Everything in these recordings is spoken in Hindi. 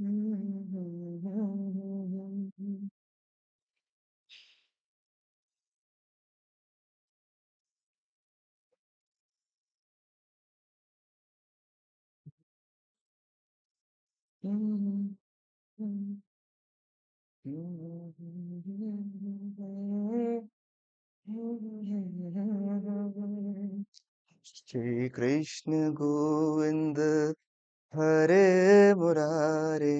Mm-hmm. Shri Krishna Govinda हरे मुरारे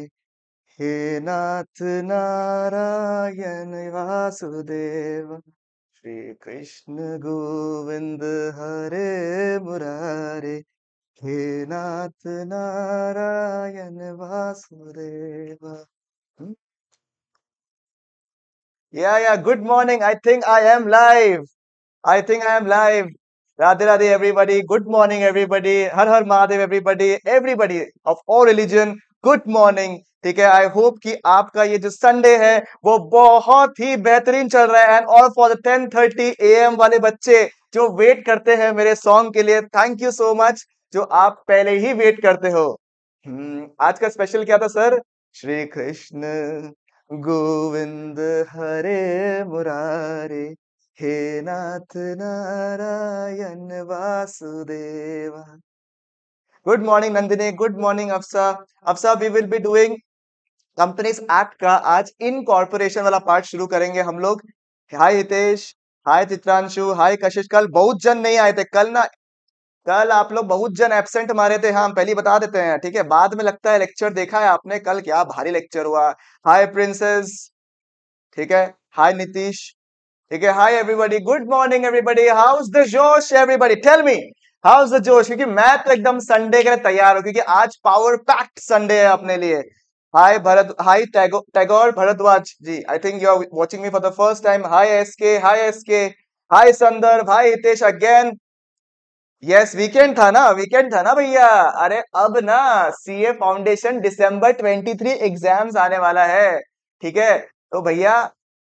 हे नाथ नारायण वासुदेव श्री कृष्ण गोविंद हरे मुरारे हे नाथ नारायण वासुदेव या या good morning I think I am live I think I am live Radhe Radhe everybody, good morning everybody, Har Har Mahadev everybody, everybody of all religion, good morning ठीक है आई होप कि आपका ये जो संडे है वो बहुत ही बेहतरीन चल रहा है and all for the ten thirty A M वाले बच्चे जो वेट करते हैं मेरे सॉन्ग के लिए थैंक यू सो मच जो आप पहले ही वेट करते हो हम्म, आज का स्पेशल क्या था सर श्री कृष्ण गोविंद हरे मुरारे हे नाथ Narayan Vasudeva good morning Nandini good morning Afsa Afsa we will be doing companies act का आज इन कॉर्पोरेशन वाला पार्ट शुरू करेंगे हम लोग हाय हितेश हाय चित्रांशु हाय कशिश कल बहुत जन नहीं आए थे कल ना कल आप लोग बहुत जन एबसेंट मारे थे हाँ हम पहले बता देते हैं ठीक है बाद में लगता है लेक्चर देखा है आपने कल क्या भारी लेक्चर हुआ हाय प्रिंसेस ठीक है हाय नीतीश ठीक है hi everybody good morning everybody is the josh everybody tell me how is the josh क्योंकि मैं तो एकदम संडे के लिए तैयार हूँ क्योंकि आज पावर पैक्ट संडे है अपने लिए hi Bharat hi Tagore Bharadwaj ji I think you are watching me for the first time hi SK hi SK hi Sandarbh hi Hitesh again yes weekend था ना वीकेंड था ना भैया अरे अब ना सीए फाउंडेशन दिसंबर 23 एग्जाम्स आने वाला है ठीक है तो भैया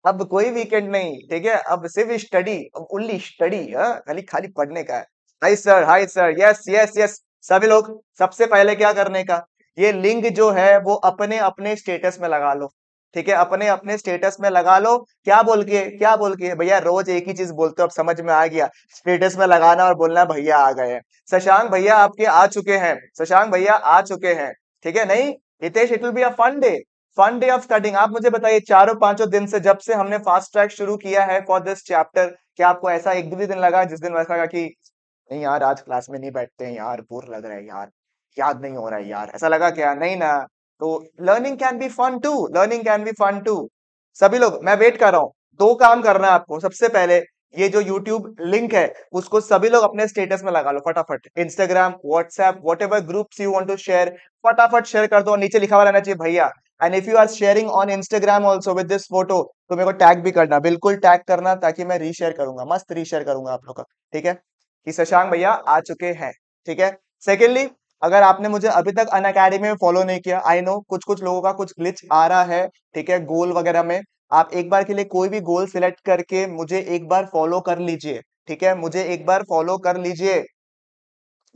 अब कोई वीकेंड नहीं ठीक है अब सिर्फ स्टडी अब ओनली स्टडी हाँ? खाली खाली पढ़ने का है hi sir hi sir yes yes yes सभी लोग सबसे पहले क्या करने का ये लिंक जो है वो अपने अपने स्टेटस में लगा लो ठीक है अपने अपने स्टेटस में लगा लो क्या बोल के क्या बोल के भैया रोज एक ही चीज बोलते हो अब समझ में आ गया स्टेटस में लगाना और बोलना भैया आ गए शशांक भैया आपके आ चुके हैं शशांक भैया आ चुके हैं ठीक है नहीं Hitesh it will be a fun day fun day of starting आप मुझे बताइए चारों पांचों दिन से जब से हमने फास्ट ट्रैक शुरू किया है फॉर दिस चैप्टर क्या आपको ऐसा एक भी दिन लगा जिस दिन वैसा लगा कि नहीं यार आज क्लास में नहीं बैठते हैं यार बोर लग रहा है यार याद नहीं हो रहा है यार ऐसा लगा क्या नहीं ना तो learning can be fun too learning can be fun too सभी लोग मैं वेट कर रहा हूँ दो काम करना है आपको सबसे पहले ये जो YouTube लिंक है उसको सभी लोग अपने स्टेटस में लगा लो फटाफट Instagram, WhatsApp, whatever groups you want to share फटाफट शेयर कर दो नीचे लिखा हुआ रहना चाहिए भैया and if you are sharing on Instagram also with this photo तो मेरे को टैग भी करना बिल्कुल टैग करना ताकि मैं रीशेयर करूंगा मस्त रीशेयर करूंगा आप लोग का ठीक है कि शशांक भैया आ चुके हैं ठीक है सेकेंडली अगर आपने मुझे अभी तक अन अकेडमी में फॉलो नहीं किया आई नो कुछ कुछ लोगों का कुछ ग्लिच आ रहा है ठीक है गोल वगैरह में आप एक बार के लिए कोई भी गोल सिलेक्ट करके मुझे एक बार फॉलो कर लीजिए ठीक है मुझे एक बार फॉलो कर लीजिए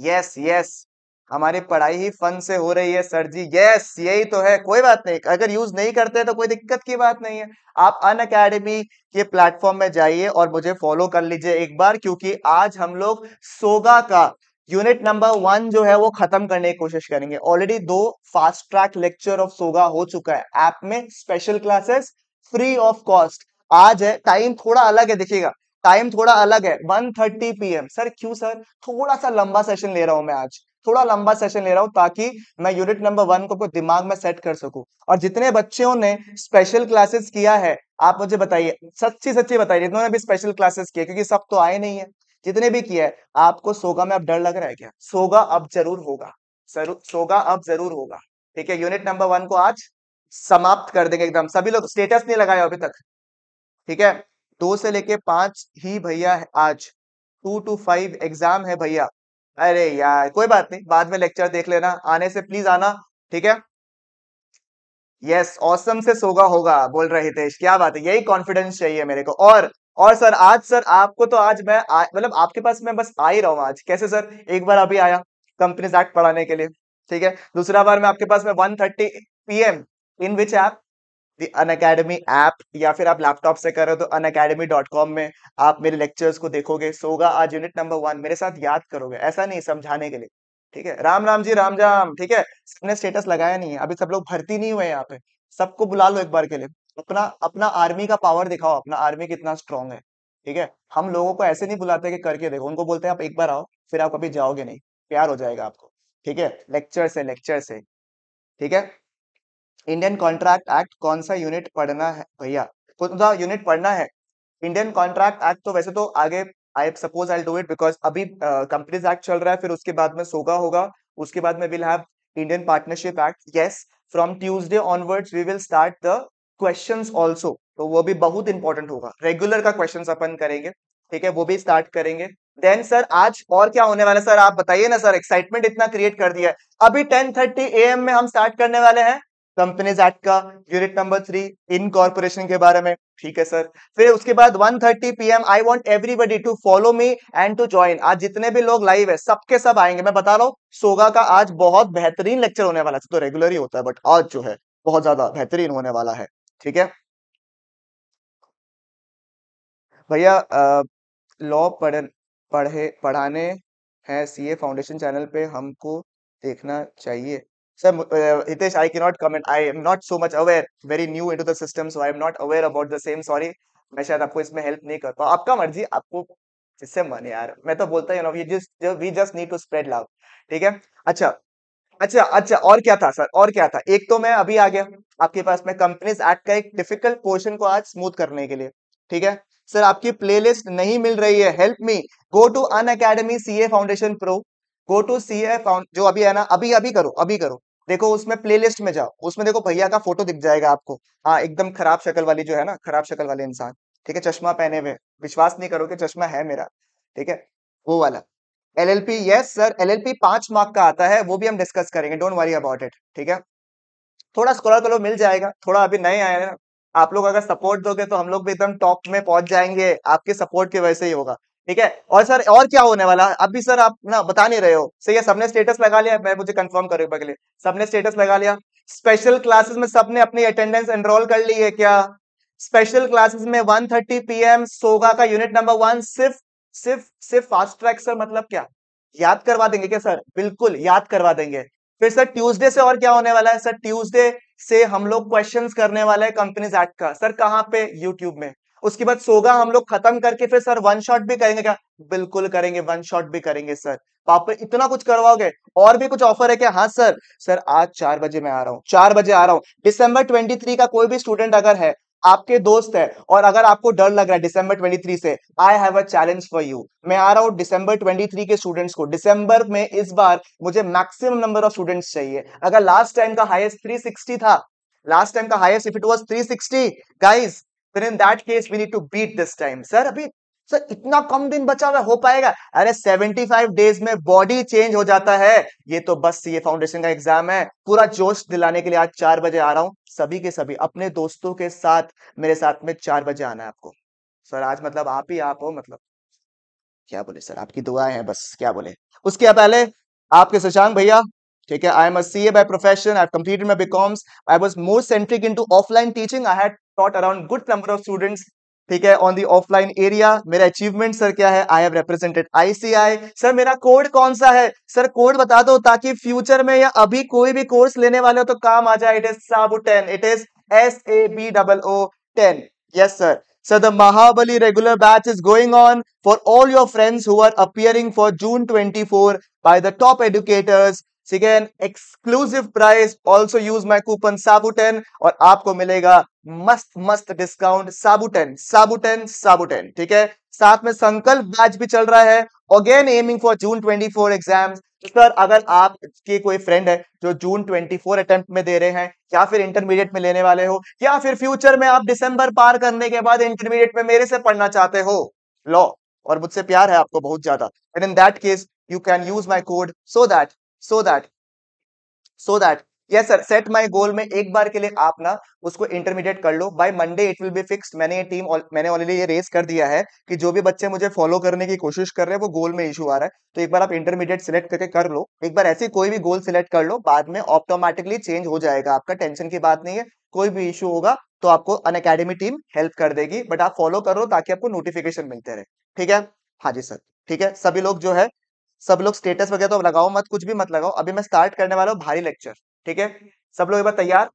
यस यस हमारी पढ़ाई ही फन से हो रही है सर जी यस यही तो है कोई बात नहीं अगर यूज नहीं करते तो कोई दिक्कत की बात नहीं है आप अन अकेडमी के प्लेटफॉर्म में जाइए और मुझे फॉलो कर लीजिए एक बार क्योंकि आज हम लोग सोगा का यूनिट नंबर वन जो है वो खत्म करने की कोशिश करेंगे ऑलरेडी दो fast track lecture of SOGA हो चुका है ऐप में special classes free of cost आज है टाइम थोड़ा अलग है देखिएगा टाइम थोड़ा अलग है 1:30 पीएम सर क्यों सर थोड़ा सा लंबा सेशन ले रहा हूं मैं आज थोड़ा लंबा सेशन ले रहा हूँ ताकि मैं यूनिट नंबर वन को दिमाग में सेट कर सकूं और जितने बच्चों ने स्पेशल क्लासेस किया है आप मुझे बताइए सच्ची सच्ची बताइए जितने भी स्पेशल क्लासेस किए क्योंकि सब तो आए नहीं है जितने भी किया है आपको सोगा में अब डर लग रहा है क्या सोगा अब जरूर होगा सोगा अब जरूर होगा ठीक है यूनिट नंबर वन को आज समाप्त कर देंगे एकदम सभी लोग स्टेटस नहीं लगाए अभी तक ठीक है दो से लेके पांच ही भैया आज टू टू फाइव एग्जाम है भैया अरे यार कोई बात नहीं बाद में लेक्चर देख लेना आने से प्लीज आना ठीक है यस ऑसम से सोगा होगा बोल रहे हितेश क्या बात है यही कॉन्फिडेंस चाहिए मेरे को और और सर आज सर आपको तो आज मैं मतलब आपके पास मैं बस आ ही रहा हूँ आज कैसे सर एक बार अभी आया कंपनीज एक्ट पढ़ाने के लिए ठीक है दूसरा बार मैं आपके पास में one thirty P M in which app the Unacademy app या फिर आप लैपटॉप से करो तो अन अकेडमी डॉट कॉम में आप मेरे लेक्चर्स को देखोगे सोगा आज यूनिट नंबर वन मेरे साथ याद करोगे ऐसा नहीं समझाने के लिए ठीक है राम राम जी राम राम ठीक है सबने स्टेटस लगाया नहीं है अभी सब लोग भर्ती नहीं हुए यहाँ पे सबको बुला लो एक बार के लिए अपना अपना आर्मी का पावर दिखाओ अपना आर्मी कितना स्ट्रांग है ठीक है हम लोगों को ऐसे नहीं बुलाते कि करके देखो उनको बोलते हैं आप एक बार आओ फिर आप कभी जाओगे नहीं प्यार हो जाएगा आपको ठीक है लेक्चर से लेक्चर से ठीक है इंडियन कॉन्ट्रैक्ट एक्ट कौन सा यूनिट पढ़ना है भैया कौन सा यूनिट पढ़ना है इंडियन कॉन्ट्रैक्ट एक्ट तो वैसे तो आगे I suppose I do it because अभी कंपनीज एक्ट चल रहा है फिर उसके बाद में सोगा होगा उसके बाद में will have Indian partnership act yes from Tuesday onwards we will start the question also तो वो भी बहुत इंपॉर्टेंट होगा रेगुलर का क्वेश्चन अपन करेंगे ठीक है वो भी स्टार्ट करेंगे देन सर आज और क्या होने वाला है सर आप बताइए ना सर एक्साइटमेंट इतना क्रिएट कर दिया है अभी टेन थर्टी ए एम में हम स्टार्ट करने वाले हैं कंपनीज एक्ट का unit number three incorporation के बारे में ठीक है सर फिर उसके बाद 1:30 thirty P M I want everybody to follow me and to join आज जितने भी लोग लाइव है सबके सब आएंगे मैं बता रहा हूँ सोगा का आज बहुत बेहतरीन लेक्चर होने वाला है तो रेगुलर ही होता है बट आज जो है बहुत ज्यादा बेहतरीन होने वाला है ठीक है भैया लॉ पढ़ पढ़े पढ़ाने हैं सीए फाउंडेशन चैनल पे हमको देखना चाहिए Sir, uh, Hitesh, I cannot comment. I am not so much aware, very new into the system, so I am not aware about the same. Sorry, मैं शायद आपको इसमें हेल्प नहीं कर पाऊँ आपका मर्जी आपको जिससे मन यार मैं तो बोलता हूँ just we just need to spread love ठीक है अच्छा अच्छा अच्छा और क्या था सर और क्या था एक तो मैं अभी आ गया आपके पास मैं कंपनीज एक्ट का एक डिफिकल्ट पोर्शन को आज स्मूथ करने के लिए ठीक है सर आपकी प्लेलिस्ट नहीं मिल रही है help me go to Unacademy C foundation pro go to C A जो अभी है ना अभी अभी करो अभी करो देखो उसमें प्लेलिस्ट में जाओ उसमें देखो भैया का फोटो दिख जाएगा आपको हाँ एकदम खराब शक्ल वाली जो है ना खराब शक्ल वाले इंसान ठीक है चश्मा पहने हुए विश्वास नहीं करो कि चश्मा है मेरा ठीक है वो वाला L L P yes sir L L P पांच मार्क का आता है वो भी हम डिस्कस करेंगे डोंट वरी अबाउट इट ठीक है थोड़ा स्कॉलर करो मिल जाएगा थोड़ा अभी नए आए ना आप लोग अगर सपोर्ट दोगे तो हम लोग भी एकदम टॉप में पहुंच जाएंगे आपके सपोर्ट की वजह से ही होगा ठीक है और सर और क्या होने वाला अभी सर आप ना बता नहीं रहे हो सही है सबने स्टेटस लगा लिया मैं मुझे कंफर्म करो पहले सबने स्टेटस लगा लिया स्पेशल क्लासेस में सबने अपनी अटेंडेंस एनरोल कर ली है क्या स्पेशल क्लासेस में वन थर्टी एम सोगा का यूनिट नंबर वन सिर्फ सिर्फ सिर्फ फास्ट ट्रैक सर मतलब क्या याद करवा देंगे क्या सर बिल्कुल याद करवा देंगे फिर सर ट्यूसडे से और क्या होने वाला है सर ट्यूसडे से हम लोग क्वेश्चंस करने वाले हैं कंपनीज एक्ट का सर कहाँ पे यूट्यूब में उसके बाद सोगा हम लोग खत्म करके फिर सर वन शॉट भी करेंगे क्या बिल्कुल करेंगे वन शॉट भी करेंगे सर तो पापा इतना कुछ करवाओगे और भी कुछ ऑफर है क्या हाँ सर सर आज चार बजे मैं आ रहा हूँ चार बजे आ रहा हूँ दिसंबर ट्वेंटी थ्री का कोई भी स्टूडेंट अगर है आपके दोस्त है और अगर आपको डर लग रहा है दिसंबर 23 से I have a challenge for you मैं आ रहा हूं दिसंबर 23 के स्टूडेंट्स को दिसंबर में इस बार मुझे मैक्सिमम नंबर ऑफ स्टूडेंट्स चाहिए अगर लास्ट टाइम का हाईएस्ट 360 था लास्ट टाइम का highest if it was 360 guys फिर in that case we need to beat this time sir अभी सर इतना कम दिन बचा हुआ हो पाएगा अरे 75 डेज में बॉडी चेंज हो जाता है ये तो बस ये फाउंडेशन का एग्जाम है पूरा जोश दिलाने के लिए आज चार बजे आ रहा हूं सभी के सभी अपने दोस्तों के साथ मेरे साथ में चार बजे आना है आपको सर आज मतलब आप ही आप हो मतलब क्या बोले सर आपकी दुआएं हैं बस क्या बोले उसके पहले आपके शशांक भैया ठीक है I am a C A by profession I completed my my BComs I was more centric into offline teaching I had taught around good number of students ठीक है ऑन दी ऑफलाइन एरिया मेरा अचीवमेंट सर क्या है I have represented ICI sir मेरा कोड कौन सा है सर कोड बता दो ताकि फ्यूचर में या अभी कोई भी कोर्स लेने वाले हो तो काम आ जाए it is Saboo ten it is S A B double O ten yes sir sir the Mahabali regular batch is going on for all your friends who are appearing for June twenty four by the top educators so again exclusive price also use my coupon और आपको मिलेगा मस्त मस्त डिस्काउंट साबुटेन साबुटेन साबुटेन ठीक है साथ में संकल्प बैच भी चल रहा है again aiming for June 24 exam sir अगर आपके कोई फ्रेंड है जो जून 24 अटेम्प्ट में दे रहे हैं या फिर इंटरमीडिएट में लेने वाले हो या फिर फ्यूचर में आप दिसंबर पार करने के बाद इंटरमीडिएट में मेरे से पढ़ना चाहते हो लॉ और मुझसे प्यार है आपको बहुत ज्यादा and in that case you can use my code so that so that so that yes sir set my goal में एक बार के लिए आप ना उसको इंटरमीडिएट कर लो by Monday it will be fixed मैंने ये टीम मैंने ऑलरेडी ये रेस कर दिया है कि जो भी बच्चे मुझे फॉलो करने की कोशिश कर रहे हैं वो गोल में इशू आ रहा है तो एक बार आप इंटरमीडिएट सिलेक्ट करके कर लो एक बार ऐसे कोई भी गोल सिलेक्ट कर लो बाद में ऑटोमेटिकली चेंज हो जाएगा आपका टेंशन की बात नहीं है कोई भी इशू होगा तो आपको अन अकेडमी टीम हेल्प कर देगी बट आप फॉलो करो ताकि आपको नोटिफिकेशन मिलते रहे ठीक है हाँ जी सर ठीक है सभी लोग जो है सब लोग स्टेटस वगैरह तो लगाओ मत कुछ भी मत लगाओ अभी मैं स्टार्ट करने वाला हूँ भारी लेक्चर ठीक है सब लोग एक बार तैयार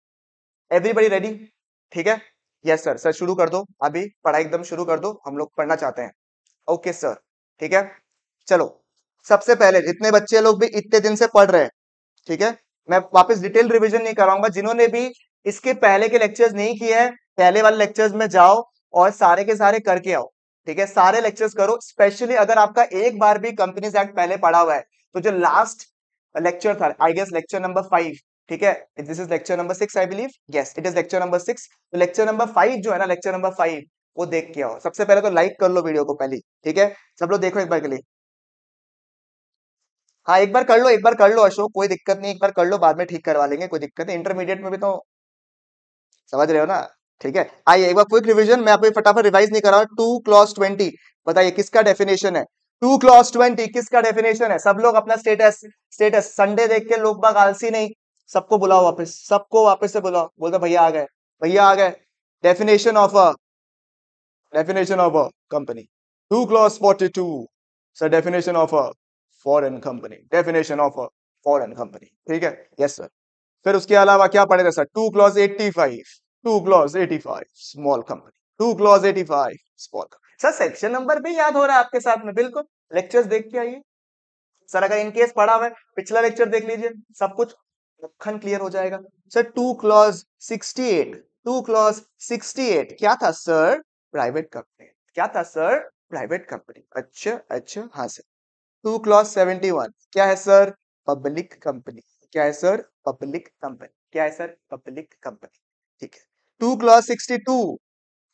एवरीबडी रेडी ठीक है यस सर सर शुरू कर दो अभी पढ़ाई एकदम शुरू कर दो हम लोग पढ़ना चाहते हैं ओके सर ठीक है चलो सबसे पहले जितने बच्चे लोग भी इतने दिन से पढ़ रहे हैं ठीक है मैं वापस डिटेल रिवीजन नहीं कराऊंगा जिन्होंने भी इसके पहले के लेक्चर्स नहीं किए हैं पहले वाले लेक्चर्स में जाओ और सारे के सारे करके आओ ठीक है सारे लेक्चर्स करो स्पेशली अगर आपका एक बार भी कंपनीज एक्ट पहले पढ़ा हुआ है तो जो लास्ट लेक्चर था I guess lecture number five ठीक है this is lecture number six I believe yes it is lecture number six तो लेक्चर नंबर फाइव जो है ना लेक्चर नंबर फाइव वो देख के आओ सबसे पहले तो लाइक कर लो वीडियो को पहले ठीक है सब लोग देखो एक बार के लिए हाँ एक बार कर लो एक बार कर लो अशोक कोई दिक्कत नहीं एक बार कर लो बाद में ठीक करवा लेंगे कोई दिक्कत नहीं इंटरमीडिएट में भी तो समझ रहे हो ना ठीक है आइए एक बार क्विक रिविजन मैं आपको फटाफट रिवाइज नहीं कर रहा हूँ टू क्लॉस ट्वेंटी बताइए किसका डेफिनेशन है टू क्लॉस ट्वेंटी किसका डेफिनेशन है सब लोग अपना स्टेटस स्टेटस संडे देख के लोग बाग आलसी नहीं सबको बुलाओ वापस सबको वापस से बुलाओ बोलते भैया आ गए भैया आ गए definition of a definition of a company two clause forty two sir definition of a foreign company definition of a foreign company ठीक है यस yes, सर फिर उसके अलावा क्या पढ़ेगा sir two clause eighty five two clause five small company two clause five small company sir section number भी याद हो रहा है आपके साथ में बिल्कुल लेक्चर्स देख के आइए सर अगर इनकेस पढ़ा हुआ है पिछला लेक्चर देख लीजिए सब कुछ लखन क्लियर हो जाएगा sir two clause eight two clause eight क्या था सर प्राइवेट कंपनी क्या था सर प्राइवेट कंपनी अच्छा अच्छा हाँ sir two clause seventy one क्या है सर पब्लिक कंपनी क्या है सर पब्लिक कंपनी क्या है सर पब्लिक कंपनी ठीक है टू क्लॉज सिक्सटी टू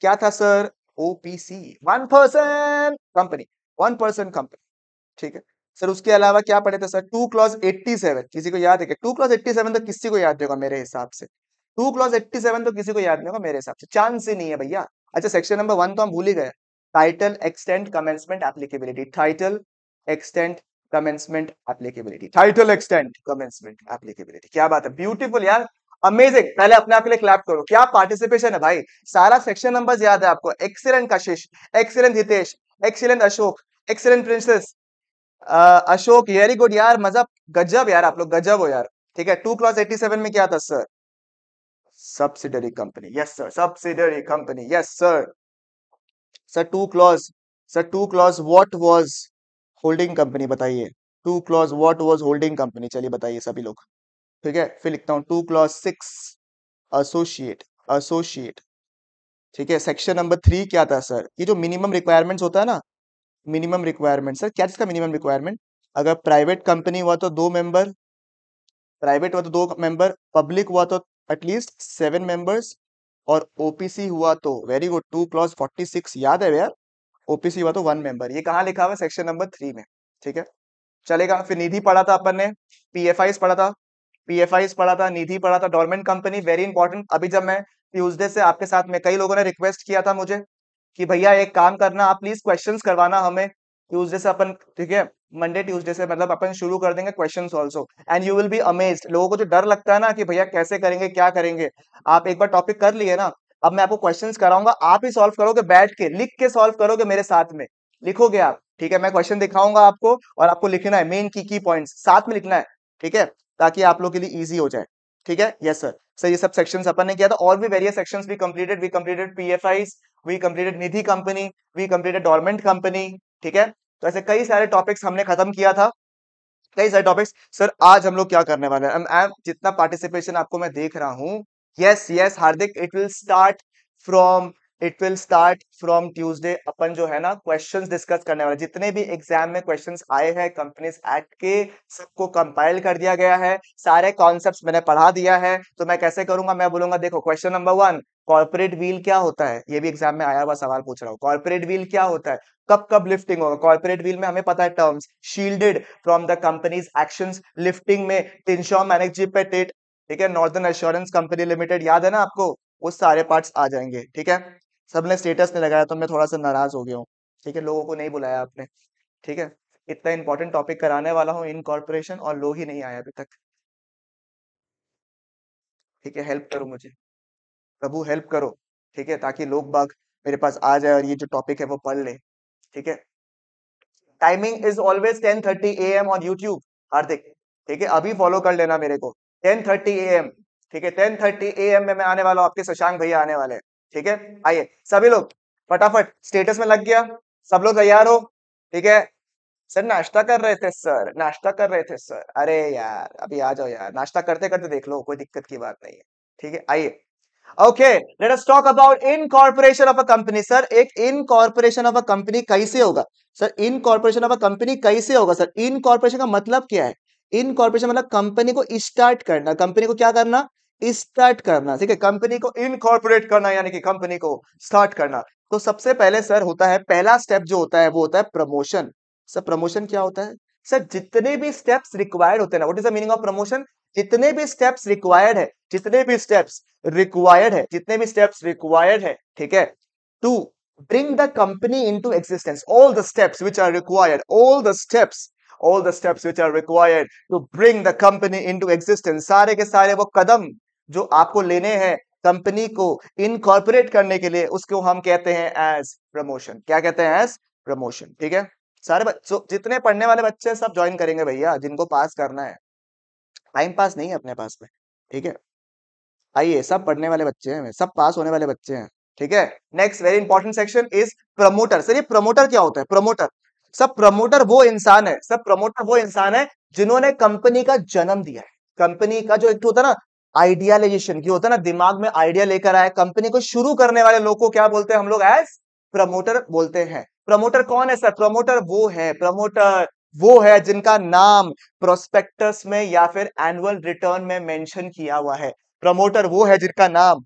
क्या था sir OPC one person company one person company ठीक है सर उसके अलावा क्या पढ़े थे sir two clause eighty seven किसी को याद है क्या टू क्लॉज एट्टी सेवन तो किसी को याद होगा मेरे हिसाब से टू क्लॉज एट्टी सेवन तो किसी को याद नहीं होगा मेरे हिसाब से चांस तो ही नहीं है भैया अच्छा सेक्शन नंबर वन तो हम भूल ही गए title extent commencement applicability title extent commencement applicability title extent commencement applicability क्या बात है ब्यूटीफुल यार अमेजिंग पहले अपने आप के लिए क्लैप करो क्या पार्टिसिपेशन है भाई सारा सेक्शन नंबर याद है आपको excellent Kashish excellent Hitesh excellent Ashok excellent princess Ashok very good यार मजा गजब यार आप लोग गजब हो यार ठीक है टू क्लॉस एट्टी सेवन में क्या था sir subsidiary company yes sir subsidiary company yes sir sir two clause sir two clause what was holding company बताइए two clause what was holding company चलिए बताइए सभी लोग ठीक है फिर लिखता हूँ two clause six associate associate ठीक है सेक्शन नंबर थ्री क्या था सर ये जो मिनिमम रिक्वायरमेंट्स होता है ना मिनिमम रिक्वायरमेंट सर क्या इसका मिनिमम रिक्वायरमेंट अगर प्राइवेट कंपनी हुआ तो दो मेंबर प्राइवेट हुआ तो दो मेंबर पब्लिक हुआ तो एटलीस्ट सेवन मेंबर्स और ओपीसी हुआ तो very good two clause forty six याद है यार ओपीसी हुआ तो वन मेंबर ये कहा लिखा हुआ सेक्शन नंबर थ्री में ठीक है चलेगा फिर निधि पढ़ा था अपन ने पी पढ़ा था पीएफआई पढ़ा था निधि पढ़ा था डॉर्मेंट कंपनी वेरी इंपॉर्टेंट अभी जब मैं ट्यूजडे से आपके साथ में कई लोगों ने रिक्वेस्ट किया था मुझे कि भैया एक काम करना आप प्लीज क्वेश्चंस करवाना हमें ट्यूजडे से अपन ठीक है मंडे ट्यूजडे से मतलब अपन शुरू कर देंगे questions also and you will be amaze लोगों को जो डर लगता है ना कि भैया कैसे करेंगे क्या करेंगे आप एक बार टॉपिक कर लिए ना अब मैं आपको क्वेश्चन कराऊंगा आप ही सॉल्व करोगे बैठ के लिख के सॉल्व करोगे मेरे साथ में लिखोगे आप ठीक है मैं क्वेश्चन दिखाऊंगा आपको और आपको लिखना है मेन की की पॉइंट्स साथ में लिखना है ठीक है ताकि आप लोग के लिए ईजी हो जाए ठीक है यस सर सर ये सब सेक्शन अपन ने किया था और भी वेरियस सेक्शन भी completed we completed P F Is we completed Nidhi company we completed dormant company ठीक है तो ऐसे कई सारे टॉपिक्स हमने खत्म किया था कई सारे टॉपिक्स सर आज हम लोग क्या करने वाले हैं जितना पार्टिसिपेशन आपको मैं देख रहा हूँ yes yes Hardik it will start from it will start from Tuesday अपन जो है ना क्वेश्चन डिस्कस करने वाले जितने भी एग्जाम में क्वेश्चन आए हैं कंपनीज एक्ट के सबको कंपाइल कर दिया गया है सारे कॉन्सेप्ट मैंने पढ़ा दिया है तो मैं कैसे करूंगा मैं बोलूंगा देखो question number one corporate veil क्या होता है ये भी एग्जाम में आया हुआ सवाल पूछ रहा हूँ कॉर्पोरेट व्हील क्या होता है कब कब लिफ्टिंग होगा कॉर्पोरेट व्हील में हमें पता है terms shielded from the companies action lifting में टिनशॉ मैनेजी पे टेट ठीक है नॉर्दर्न एश्योरेंस कंपनी लिमिटेड याद है ना आपको वो सारे पार्ट्स आ जाएंगे ठीक है सबने स्टेटस नहीं लगाया तो मैं थोड़ा सा नाराज हो गया हूँ ठीक है लोगों को नहीं बुलाया आपने ठीक है इतना इंपॉर्टेंट टॉपिक कराने वाला हूँ इन कॉर्पोरेशन और लोग ही नहीं आए अभी तक ठीक है हेल्प करो मुझे प्रभु हेल्प करो ठीक है ताकि लोग बाग मेरे पास आ जाए और ये जो टॉपिक है वो पढ़ ले ठीक है timing is always ten thirty A M on YouTube Hardik ठीक है अभी फॉलो कर लेना मेरे को टेन थर्टी ए एम ठीक है टेन थर्टी ए एम में मैं आने वाला हूँ आपके शशांक भैया आने वाले हैं ठीक है आइए सभी लोग फटाफट स्टेटस में लग गया सब लोग तैयार हो ठीक है सर नाश्ता कर रहे थे सर नाश्ता कर रहे थे सर अरे यार अभी आ जाओ यार नाश्ता करते करते देख लो कोई दिक्कत की बात नहीं है ठीक है आइए okay let us talk about corporation of a company sir एक incorporation of a company कैसे होगा sir incorporation of a company कैसे होगा सर इन कॉर्पोरेशन का मतलब क्या है इन कॉर्पोरेशन मतलब कंपनी को स्टार्ट करना कंपनी को क्या करना स्टार्ट करना ठीक है कंपनी को इनकॉर्पोरेट करना यानी कि कंपनी को स्टार्ट करना तो सबसे पहले सर होता है पहला स्टेप जो होता है वो होता है प्रमोशन सर प्रमोशन क्या होता है सर जितने भी स्टेप्स रिक्वायर्ड होते हैं ना what is the meaning of promotion जितने भी स्टेप्स रिक्वायर्ड है जितने भी स्टेप्स रिक्वायर्ड है जितने भी स्टेप्स रिक्वायर्ड है ठीक है to bring the company into existence all the steps which are required all the steps all the steps which are required to bring the company into existence सारे के सारे वो कदम जो आपको लेने हैं कंपनी को इनकॉर्पोरेट करने के लिए उसको हम कहते हैं एज प्रमोशन क्या कहते हैं एज प्रमोशन ठीक है सारे बच्चे जितने पढ़ने वाले बच्चे सब ज्वाइन करेंगे भैया जिनको पास करना है टाइम पास नहीं है अपने पास में ठीक है आइए सब पढ़ने वाले बच्चे हैं सब पास होने वाले बच्चे हैं ठीक है next very important section is promoter sir ये प्रमोटर क्या होता है प्रमोटर सब प्रमोटर वो इंसान है सब प्रमोटर वो इंसान है जिन्होंने कंपनी का जन्म दिया है कंपनी का जो एक होता है ना आइडियालाइजेशन की होता है ना दिमाग में आइडिया लेकर आए कंपनी को शुरू करने वाले लोग को क्या बोलते हैं हम लोग एज प्रमोटर बोलते हैं प्रमोटर कौन है सर प्रमोटर वो है प्रमोटर वो है जिनका नाम प्रोस्पेक्टस में या फिर एनुअल रिटर्न में मेंशन किया हुआ है प्रमोटर वो है जिनका नाम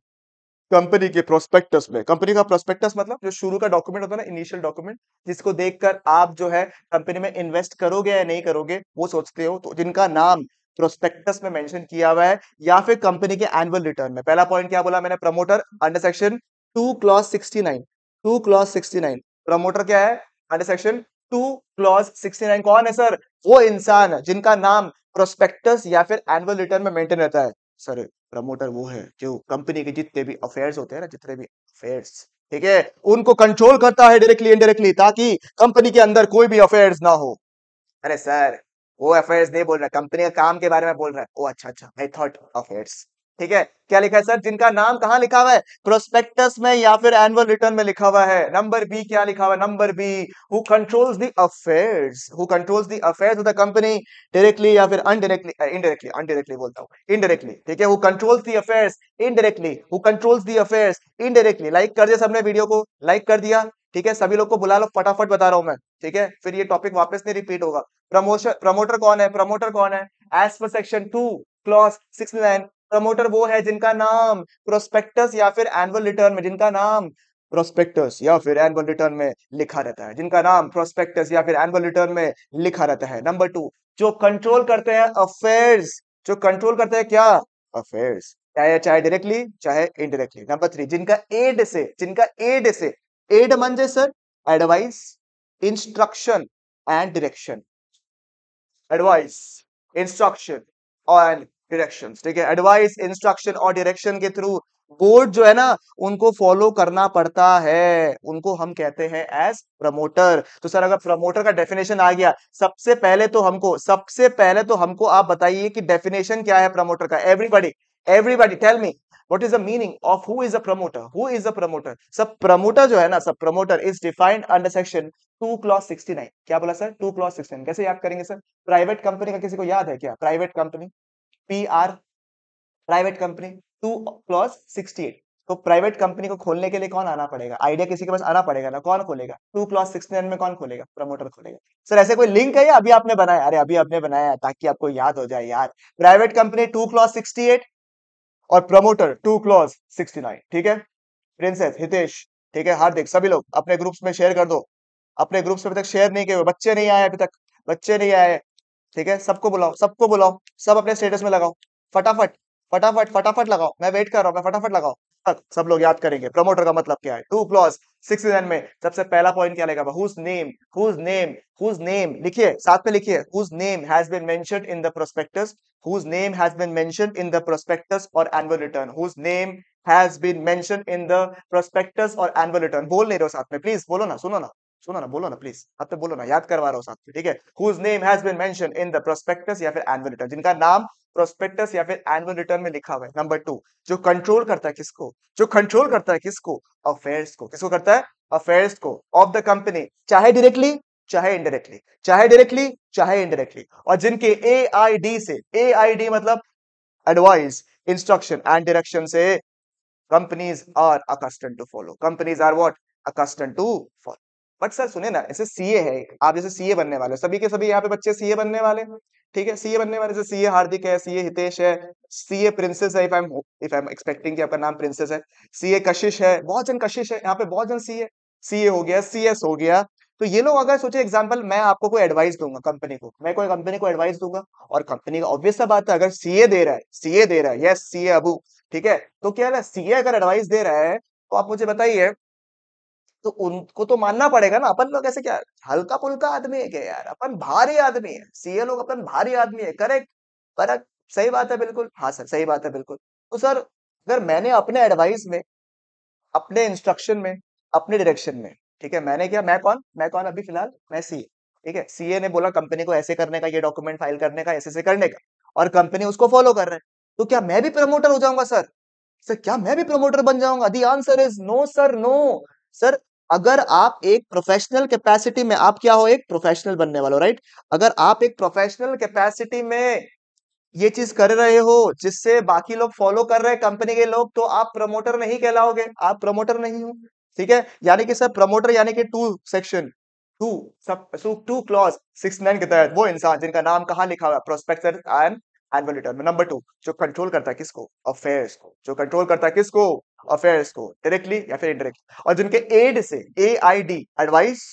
कंपनी के प्रोस्पेक्टस में कंपनी का प्रोस्पेक्टस मतलब जो शुरू का डॉक्यूमेंट होता है ना इनिशियल डॉक्यूमेंट जिसको देखकर आप जो है कंपनी में इन्वेस्ट करोगे या नहीं करोगे वो सोचते हो तो जिनका नाम प्रोस्पेक्टस में मेंशन किया हुआ है या फिर कंपनी के एनुअल रिटर्न में पहला पॉइंट क्या बोला मैंने promoter under section two clause sixty nine two clause sixty nine promoter क्या है अंडर सेक्शन टू क्लॉज 69 कौन है सर वो इंसान जिनका नाम प्रोस्पेक्टस या फिर एनुअल रिटर्न में मेंटेन रहता है सर प्रमोटर वो है जो कंपनी के जितने भी अफेयर्स होते हैं ना जितने भी अफेयर्स ठीक है उनको कंट्रोल करता है डायरेक्टली इनडायरेक्टली ताकि कंपनी के अंदर कोई भी अफेयर्स ना हो अरे सर वो अफेयर्स नहीं बोल रहा कंपनी का काम के बारे में बोल रहा है ओ अच्छा अच्छा आई थॉट अफेयर्स ठीक है क्या लिखा है सर जिनका नाम कहा लिखा हुआ है प्रोस्पेक्टस में या फिर एनुअल रिटर्न में लिखा हुआ है नंबर बी क्या लिखा हुआ number B who controls the affairs who controls the affairs of the company directly या फिर अनडायरेक्टली इनडायरेक्टली अनडायरेक्टली बोलता हूं इनडायरेक्टली ठीक है who controls the affairs indirectly who controls the affairs indirectly like कर दिया सबने वीडियो को लाइक कर दिया ठीक है सभी लोग को बुला लो फटाफट बता रहा हूं मैं ठीक है फिर ये टॉपिक वापस नहीं रिपीट होगा प्रमोशन प्रमोटर कौन है प्रमोटर कौन है as per section two clause six promoter वो है जिनका नाम प्रोस्पेक्टस या फिर एनुअल रिटर्न में जिनका नाम प्रोस्पेक्टस या फिर एनुअल रिटर्न में लिखा रहता है जिनका नाम प्रोस्पेक्टस या फिर एनुअल रिटर्न में लिखा रहता है नंबर टू जो कंट्रोल करते हैं अफेयर्स जो कंट्रोल करते हैं क्या अफेयर्स चाहे चाहे डायरेक्टली चाहे इनडायरेक्टली नंबर थ्री जिनका एड से जिनका एड से एड म्हणजे sir advice instruction and direction advice instruction और डिरेक्शन ठीक है एडवाइस इंस्ट्रक्शन और डिरेक्शन के थ्रू बोर्ड जो है ना उनको फॉलो करना पड़ता है उनको हम कहते हैं एज प्रमोटर तो सर अगर प्रमोटर का डेफिनेशन आ गया सबसे पहले तो हमको सबसे पहले तो हमको आप बताइए कि डेफिनेशन क्या है प्रमोटर का everybody everybody tell me what is the meaning of who is a promoter who is a promoter सब प्रमोटर जो है ना सब promoter is defined under section two clause sixty nine क्या बोला sir two clause sixty nine कैसे याद करेंगे सर प्राइवेट कंपनी का किसी को याद है क्या private company P R private company two clause sixty eight तो प्राइवेट कंपनी को खोलने के लिए कौन आना पड़ेगा आइडिया किसी के पास आना पड़ेगा ना कौन खोलेगा टू क्लॉस सिक्स में कौन खोलेगा प्रमोटर खोलेगा सर ऐसे कोई लिंक है या अभी आपने बनाया अरे अभी आपने बनाया ताकि आपको याद हो जाए यार private company two clause sixty eight और प्रमोटर टू क्लॉज 69 ठीक है प्रिंसेस हितेश ठीक है हार्दिक सभी लोग अपने ग्रुप्स में शेयर कर दो अपने ग्रुप्स में अभी तक शेयर नहीं किए बच्चे नहीं आए अभी तक बच्चे नहीं आए ठीक है सबको बुलाओ सबको बुलाओ सब अपने स्टेटस में लगाओ फटाफट फटाफट फटाफट लगाओ मैं वेट कर रहा हूँ मैं फटाफट लगाओ तक सब लोग याद करेंगे प्रमोटर का मतलब क्या है टू क्लॉज सिक्स में सबसे पहला पॉइंट क्या लगेगा whose name whose name whose name लिखिए साथ में लिखिए whose name has been mentioned in the prospectus whose name has been mentioned in the prospectus और annual return whose name has been mention in the prospectus और एनुअल रिटर्न बोल नहीं रहे हो साथ में प्लीज बोलो ना सुनो ना सुनो ना बोलो ना प्लीज अब तो बोलो ना याद करवा रहा हूँ साथ में ठीक है whose name has been mention in the prospectus या फिर एनुअल रिटर्न जिनका नाम प्रोस्पेक्टस या फिर एनुअल रिटर्न में लिखा हुआ है नंबर टू जो कंट्रोल करता है किसको जो कंट्रोल करता है किसको अफेयर्स को किसको करता है अफेयर्स को ऑफ द कंपनी चाहे डायरेक्टली चाहे इनडायरेक्टली चाहे डायरेक्टली चाहे इनडायरेक्टली और जिनके ए आई डी से ए आई डी मतलब एडवाइस इंस्ट्रक्शन एंड डायरेक्शन से companies are accustom to follow companies are what accustom to follow but sir सुने ना ऐसे सीए है आप जैसे सीए बनने वाले सभी के सभी यहाँ पे बच्चे सीए बनने वाले ठीक है सीए बनने वाले जैसे सीए हार्दिक है सीए हितेश है सीए प्रिंसेस है if I am if I am expecting कि आपका नाम प्रिंसेस है सीए कशिश है बहुत जन कशिश है यहाँ पे बहुत जन सीए सीए हो गया सीएस हो गया तो ये लोग अगर सोचे एग्जाम्पल मैं आपको कोई एडवाइस दूंगा कंपनी को मैं कोई कंपनी को एडवाइस दूंगा और कंपनी का ऑब्वियस सा बात है अगर सीए दे रहा है सीए दे रहा है यस सीए अबू ठीक है तो क्या सीए अगर एडवाइस दे रहा है तो आप मुझे बताइए तो उनको तो मानना पड़ेगा ना अपन लोग ऐसे क्या हल्का पुल्का आदमी है क्या यार अपन भारी आदमी है सीए लोग अपन भारी आदमी है करेक्ट करेक्ट सही बात है बिल्कुल हाँ सर सही बात है बिल्कुल तो सर अगर मैंने अपने एडवाइस में अपने इंस्ट्रक्शन में अपने डायरेक्शन में ठीक है मैंने क्या मैं कौन मैं कौन अभी फिलहाल मैं सीए ठीक है सीए ने बोला कंपनी को ऐसे करने का ये डॉक्यूमेंट फाइल करने का ऐसे ऐसे करने का और कंपनी उसको फॉलो कर रहे हैं तो क्या मैं भी प्रमोटर हो जाऊंगा सर सर क्या मैं भी प्रमोटर बन जाऊंगा the answer is no sir no sir अगर आप एक प्रोफेशनल कैपेसिटी में आप क्या हो एक प्रोफेशनल बनने वाले हो राइट अगर आप एक प्रोफेशनल कैपेसिटी में ये चीज कर रहे हो जिससे बाकी लोग फॉलो कर रहे हैं कंपनी के लोग तो आप प्रमोटर नहीं कहलाओगे आप प्रमोटर नहीं हो ठीक है यानी कि सर प्रमोटर यानी कि two section two sub two clause six nine के तहत वो इंसान जिनका नाम कहा लिखा हुआ prospect prospector and annual return number two जो कंट्रोल करता है किसको अफेयर्स को जो कंट्रोल करता है किसको अफेयर्स को डायरेक्टली या फिर इनडायरेक्ट और जिनके एड से A I D advice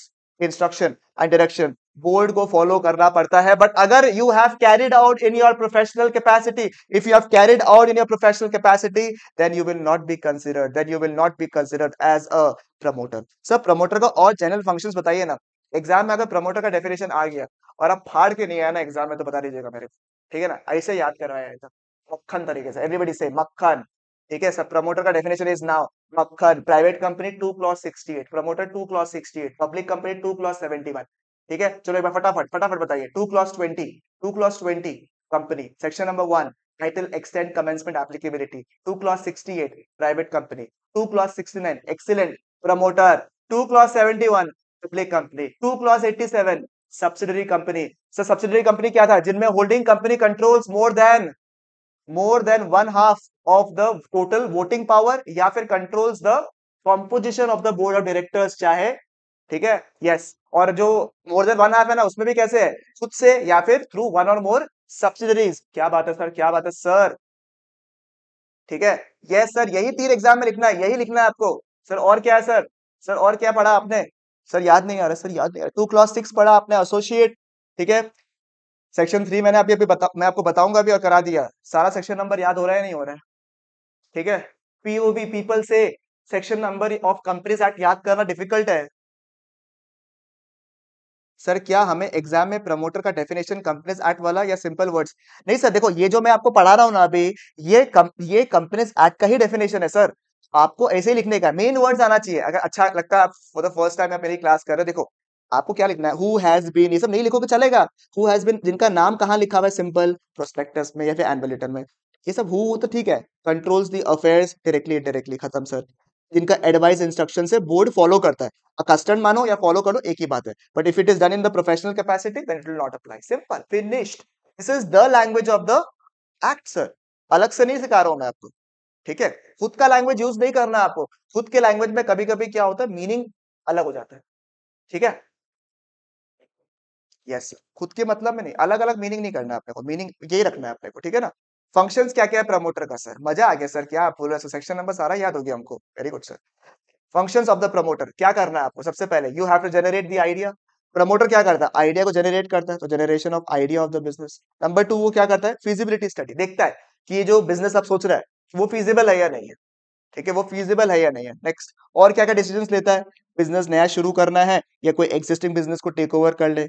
instruction and direction board को फॉलो करना पड़ता है बट अगर you have carried out in your professional capacity if you have carried out in your professional capacity then you will not be considered then you will not be considered as a promoter sir promoter का और जनरल फंक्शंस बताइए ना एग्जाम में अगर प्रमोटर का डेफिनेशन आ गया और आप फाड़ के नहीं आया ना एग्जाम में तो बता दीजिएगा मेरे को ठीक है ना ऐसे याद करवाया तो, मक्खन तरीके से एवरीबडी से मक्खन ठीक है सर प्रमोटर का डेफिनेशन इज नाउ मक्खन private company two clause sixty eight promoter two clause sixty eight public company two clause seventy one ठीक है चलो एक बार फटाफट फटाफट बताइए two clause twenty two clause twenty company section number one title extend commencement applicability two extend sixty eight private company two private sixty nine clause प्रमोटर two promoter seventy one public company two 2 eighty seven subsidiary company sir subsidiary company क्या था जिनमें holding company controls more than more than one half of the total voting power या फिर controls the composition of the board of directors चाहे ठीक है यस और जो मोर देन वन हाफ है ना उसमें भी कैसे है खुद से या फिर थ्रू वन और मोर सब्सिडरीज क्या बात है सर क्या बात है सर ठीक है यस सर यही तीन एग्जाम में लिखना है यही लिखना है आपको सर और क्या है सर सर और क्या पढ़ा आपने सर याद नहीं आ रहा सर याद नहीं आ रहा टू क्लास सिक्स पढ़ा आपने एसोसिएट ठीक है सेक्शन थ्री मैंने अभी अभी बता मैं आपको बताऊंगा अभी और करा दिया सारा सेक्शन नंबर याद हो रहा है नहीं हो रहा है ठीक है पीओबी पीपल से section number of companies act याद करना डिफिकल्ट है सर क्या हमें एग्जाम में प्रमोटर का डेफिनेशन कंपनीज एक्ट वाला या सिंपल वर्ड्स नहीं सर देखो ये जो मैं आपको पढ़ा रहा हूं ना अभी ये कम, ये कंपनीज एक्ट का ही डेफिनेशन है सर आपको ऐसे ही लिखने का मेन वर्ड्स आना चाहिए अगर अच्छा लगता है आप फॉर द फर्स्ट टाइम आप मेरी क्लास कर रहे हो देखो आपको क्या लिखना है हु हैज बीन ये सब नहीं लिखोगे चलेगा हु हैज बीन जिनका नाम कहाँ लिखा हुआ है सिंपल प्रोस्पेक्टस में या फिर एनुअल रिटर्न में ये सब हु तो ठीक है controls the affairs directly indirectly खत्म सर जिनका एडवाइस इंस्ट्रक्शन से बोर्ड फॉलो करता है अकस्टर्ड मानो या फॉलो करो एक ही बात है but if it is done in the professional capacity then it will not apply simple finished this is the language of the act sir अलग से नहीं सिखा रहा हूं मैं आपको ठीक है खुद का लैंग्वेज यूज नहीं करना आपको खुद के लैंग्वेज में कभी कभी क्या होता है मीनिंग अलग हो जाता है ठीक है यस yes, खुद के मतलब में नहीं अलग अलग मीनिंग नहीं करना आपने को मीनिंग यही रखना है आपने को ठीक है ना फंक्शंस क्या क्या है प्रमोटर का सर मजा आ गया सर क्या बोल रहे सेक्शन नंबर सारा याद हो गया हमको very good sir functions of the promoter क्या करना है आपको सबसे पहले you have to generate the idea promoter क्या करता है आइडिया को जनरेट करता है तो generation of idea of the business number two वो क्या करता है फिजिबिलिटी स्टडी देखता है कि ये जो बिजनेस आप सोच रहा है वो फिजिबल है या नहीं है ठीक है वो फिजिबल है या नहीं है नेक्स्ट और क्या क्या डिसीजन लेता है बिजनेस नया शुरू करना है या कोई एग्जिस्टिंग बिजनेस को टेक ओवर कर ले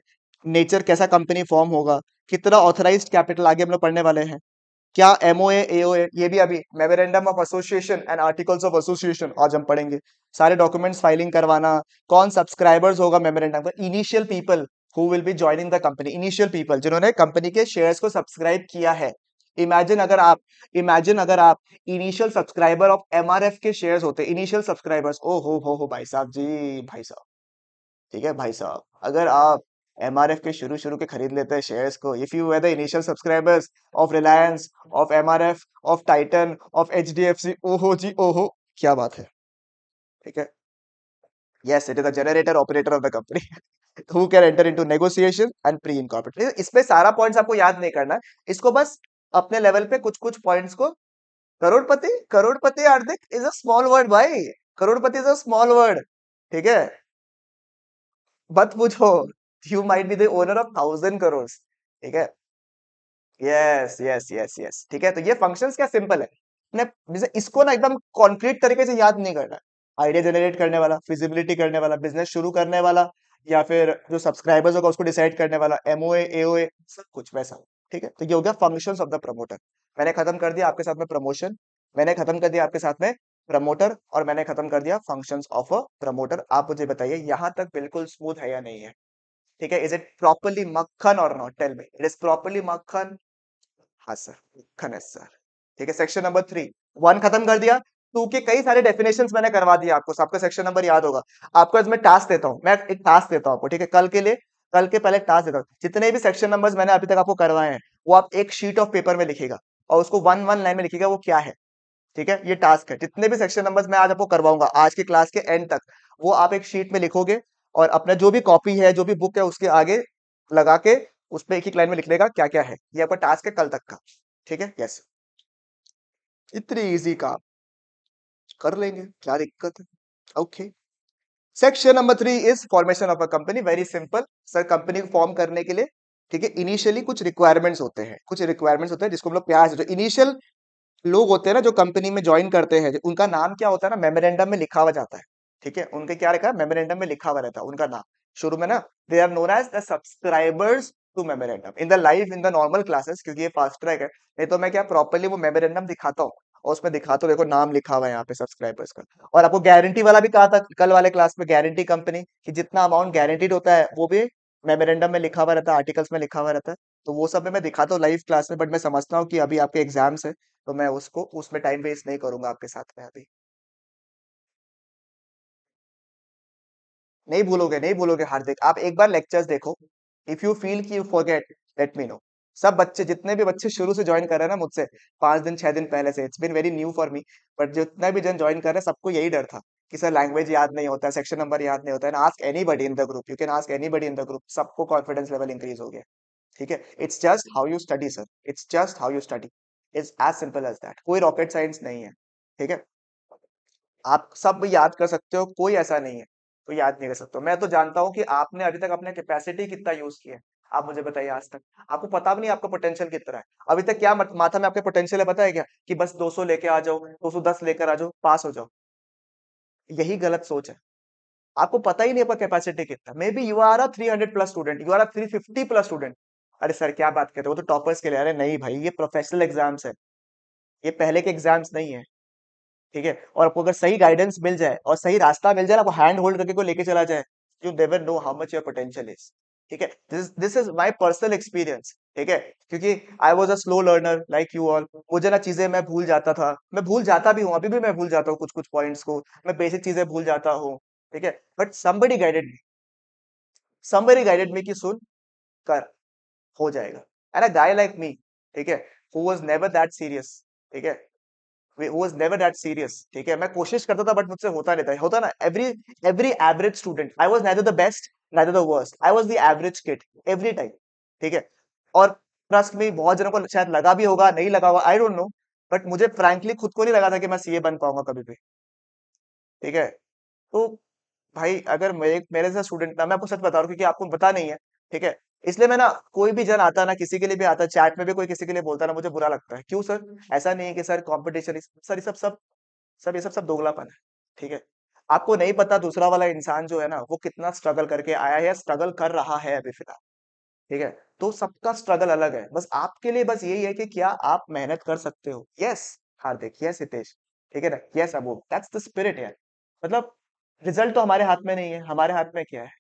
नेचर कैसा कंपनी फॉर्म होगा कितना ऑथराइज कैपिटल आगे हम लोग पढ़ने वाले हैं क्या एमओए एओए ये भी अभी memorandum of association and articles of association आज हम पढ़ेंगे सारे डॉक्यूमेंट्स फाइलिंग करवाना कौन सब्सक्राइबर्स होगा मेमोरेंडम का initial people who will be joining the company initial people जिन्होंने कंपनी के शेयर्स को सब्सक्राइब किया है इमेजिन अगर आप इमेजिन अगर आप इनिशियल सब्सक्राइबर ऑफ एम के शेयर्स होते इनिशियल सब्सक्राइबर्स ओ हो हो भाई साहब जी भाई साहब ठीक है भाई साहब अगर आप एम आर एफ के शुरू शुरू के खरीद लेते हैं शेयर्स को if you were the initial subscribers of Reliance of M of Titan of H D F C ओहो जी ओहो क्या बात है ठीक है yes it is a generator operator of the company who can enter into negotiation and pre incorporation तो इसमें सारा पॉइंट आपको याद नहीं करना इसको बस अपने लेवल पे कुछ कुछ पॉइंट्स को करोड़पति करोड़पति Hardik is a small word भाई करोड़पति इज अ स्मॉल वर्ड ठीक है मत पूछो you might be the owner of thousand ठीक है यस यस यस यस ठीक है तो ये फंक्शंस क्या सिंपल है अपने इसको ना एकदम कॉन्क्रीट तरीके से याद नहीं करना आइडिया जनरेट करने वाला फिजिबिलिटी करने वाला बिजनेस शुरू करने वाला या फिर जो सब्सक्राइबर्स होगा उसको डिसाइड करने वाला एमओए एओए सब कुछ वैसा ठीक है तो ये हो गया फंक्शन ऑफ द प्रमोटर मैंने खत्म कर दिया आपके साथ में प्रमोशन मैंने खत्म कर दिया आपके साथ में प्रमोटर और मैंने खत्म कर दिया फंक्शन ऑफ अ प्रमोटर आप मुझे बताइए यहाँ तक बिल्कुल स्मूथ है या नहीं है ठीक है इज इट प्रॉपरली मक्खन और not tell me it is properly मक्खन हा सर मक्खन है सर ठीक है सेक्शन नंबर थ्री वन खत्म कर दिया टू के कई सारे डेफिनेशन मैंने करवा दिया आपको सबका सेक्शन नंबर याद होगा आपको इसमें टास्क देता हूँ मैं एक टास्क देता हूँ आपको ठीक है कल के लिए कल के पहले टास्क देता हूँ जितने भी सेक्शन नंबर्स मैंने अभी तक आपको करवाए हैं वो आप एक शीट ऑफ पेपर में लिखेगा और उसको वन वन लाइन में लिखेगा वो क्या है ठीक है ये टास्क है जितने भी सेक्शन नंबर्स मैं आज आपको करवाऊंगा आज की क्लास के एंड तक वो आप एक शीट में लिखोगे और अपना जो भी कॉपी है जो भी बुक है उसके आगे लगा के उस पर एक ही लाइन में लिख लेगा क्या क्या है ये आपका टास्क है कल तक का ठीक है यस इतनी इजी काम कर लेंगे क्या दिक्कत है okay section number three is formation of a company very simple sir company को फॉर्म करने के लिए ठीक है इनिशियली कुछ रिक्वायरमेंट्स होते हैं कुछ रिक्वायरमेंट्स होते हैं जिसको हम लोग प्यार जो इनिशियल लोग होते हैं ना जो कंपनी में ज्वाइन करते हैं उनका नाम क्या होता है ना मेमोरेंडम में लिखा हुआ जाता है ठीक है उनके क्या रखा मेमोरेंडम में लिखा हुआ रहता है उनका नाम शुरू में ना they are known as the subscribers to memorandum in the live in the normal classes क्योंकि ये फास्ट ट्रैक है नहीं तो मैं क्या प्रॉपरली वो मेमोरेंडम दिखाता हूँ और उसमें दिखाता हूँ देखो नाम लिखा हुआ है यहाँ पे सब्सक्राइबर्स का और आपको गारंटी वाला भी कहा था कल वाले क्लास में गारंटी कंपनी कि जितना अमाउंट गारंटीड होता है वो भी मेमोरेंडम में लिखा हुआ रहता है आर्टिकल्स में लिखा हुआ रहता है तो वो सब मैं दिखाता हूँ लाइव क्लास में बट मैं समझता हूँ कि अभी आपके एग्जाम्स है तो मैं उसको उसमें टाइम वेस्ट नहीं करूंगा आपके साथ में अभी नहीं भूलोगे नहीं भूलोगे हार्दिक आप एक बार लेक्चर्स देखो इफ यू फील की you forget let me know सब बच्चे जितने भी बच्चे शुरू से ज्वाइन कर रहे हैं ना मुझसे पांच दिन छह दिन पहले से it's been very new for me but जितना भी जन ज्वाइन कर रहे हैं सबको यही डर था कि सर लैंग्वेज याद नहीं होता है सेक्शन नंबर याद नहीं होता है ask anybody in the group you can ask anybody in the group सबको कॉन्फिडेंस लेवल इंक्रीज हो गया ठीक है it's just how you study sir it's just how you study it's as simple as that कोई रॉकेट साइंस नहीं है ठीक है आप सब याद कर सकते हो कोई ऐसा नहीं है तो याद नहीं कर सकता मैं तो जानता हूँ कि आपने अभी तक अपने कैपेसिटी कितना यूज किया है आप मुझे बताइए आज तक आपको पता भी नहीं आपका पोटेंशियल कितना है अभी तक क्या माथा में आपके पोटेंशियल है बताया क्या कि बस 200 लेके आ जाओ 210 लेकर आ जाओ पास हो जाओ यही गलत सोच है आपको पता ही नहीं आपका कैपेसिटी कितना maybe you are a three plus student you are a three plus student अरे सर क्या बात करते रहे हो तो टॉपर्स के लिए अरे नहीं भाई ये प्रोफेशनल एग्जाम्स है ये पहले के एग्जाम्स नहीं है ठीक है और आपको अगर सही गाइडेंस मिल जाए और सही रास्ता मिल जाए आपको हैंड होल्ड करके को लेके चला जाए you never know how much your potential is ठीक है this is my personal experience ठीक है क्योंकि I was a slow learner like you all मुझे ना चीजें मैं भूल जाता था मैं भूल जाता भी हूँ अभी भी मैं भूल जाता हूँ कुछ कुछ पॉइंट्स को मैं बेसिक चीजें भूल जाता हूँ ठीक है but somebody guided me somebody guided me की सुन कर हो जाएगा and a guy like me ठीक है who was never that serious ठीक है सीरियस ठीक है मैं कोशिश करता था बट मुझसे होता नहीं था होता ना every every average student I was neither the best neither the worst I was the average kid every time ठीक है और ट्रस्ट में बहुत जनों को शायद लगा भी होगा नहीं लगा हुआ आई डोंट नो बट मुझे फ्रेंकली खुद को नहीं लगा था कि मैं सीए बन पाऊंगा कभी भी ठीक है तो भाई अगर मेरे से स्टूडेंट ना मैं आपको सच बता रहा हूँ क्योंकि आपको पता नहीं है ठीक है इसलिए मैं ना कोई भी जन आता ना किसी के लिए भी आता चैट में भी कोई किसी के लिए बोलता ना मुझे बुरा लगता है क्यों सर ऐसा नहीं है कि सर कॉम्पिटिशन सर ये सब सब सब ये सब सब दोगलापन है ठीक है आपको नहीं पता दूसरा वाला इंसान जो है ना वो कितना स्ट्रगल करके आया है स्ट्रगल कर रहा है अभी फिलहाल ठीक है तो सबका स्ट्रगल अलग है बस आपके लिए बस यही है कि क्या आप मेहनत कर सकते हो यस हार्दिक यस हितेश ठीक है ना यस अबूब दैट्स द स्पिरिट यार मतलब रिजल्ट तो हमारे हाथ में नहीं है हमारे हाथ में क्या है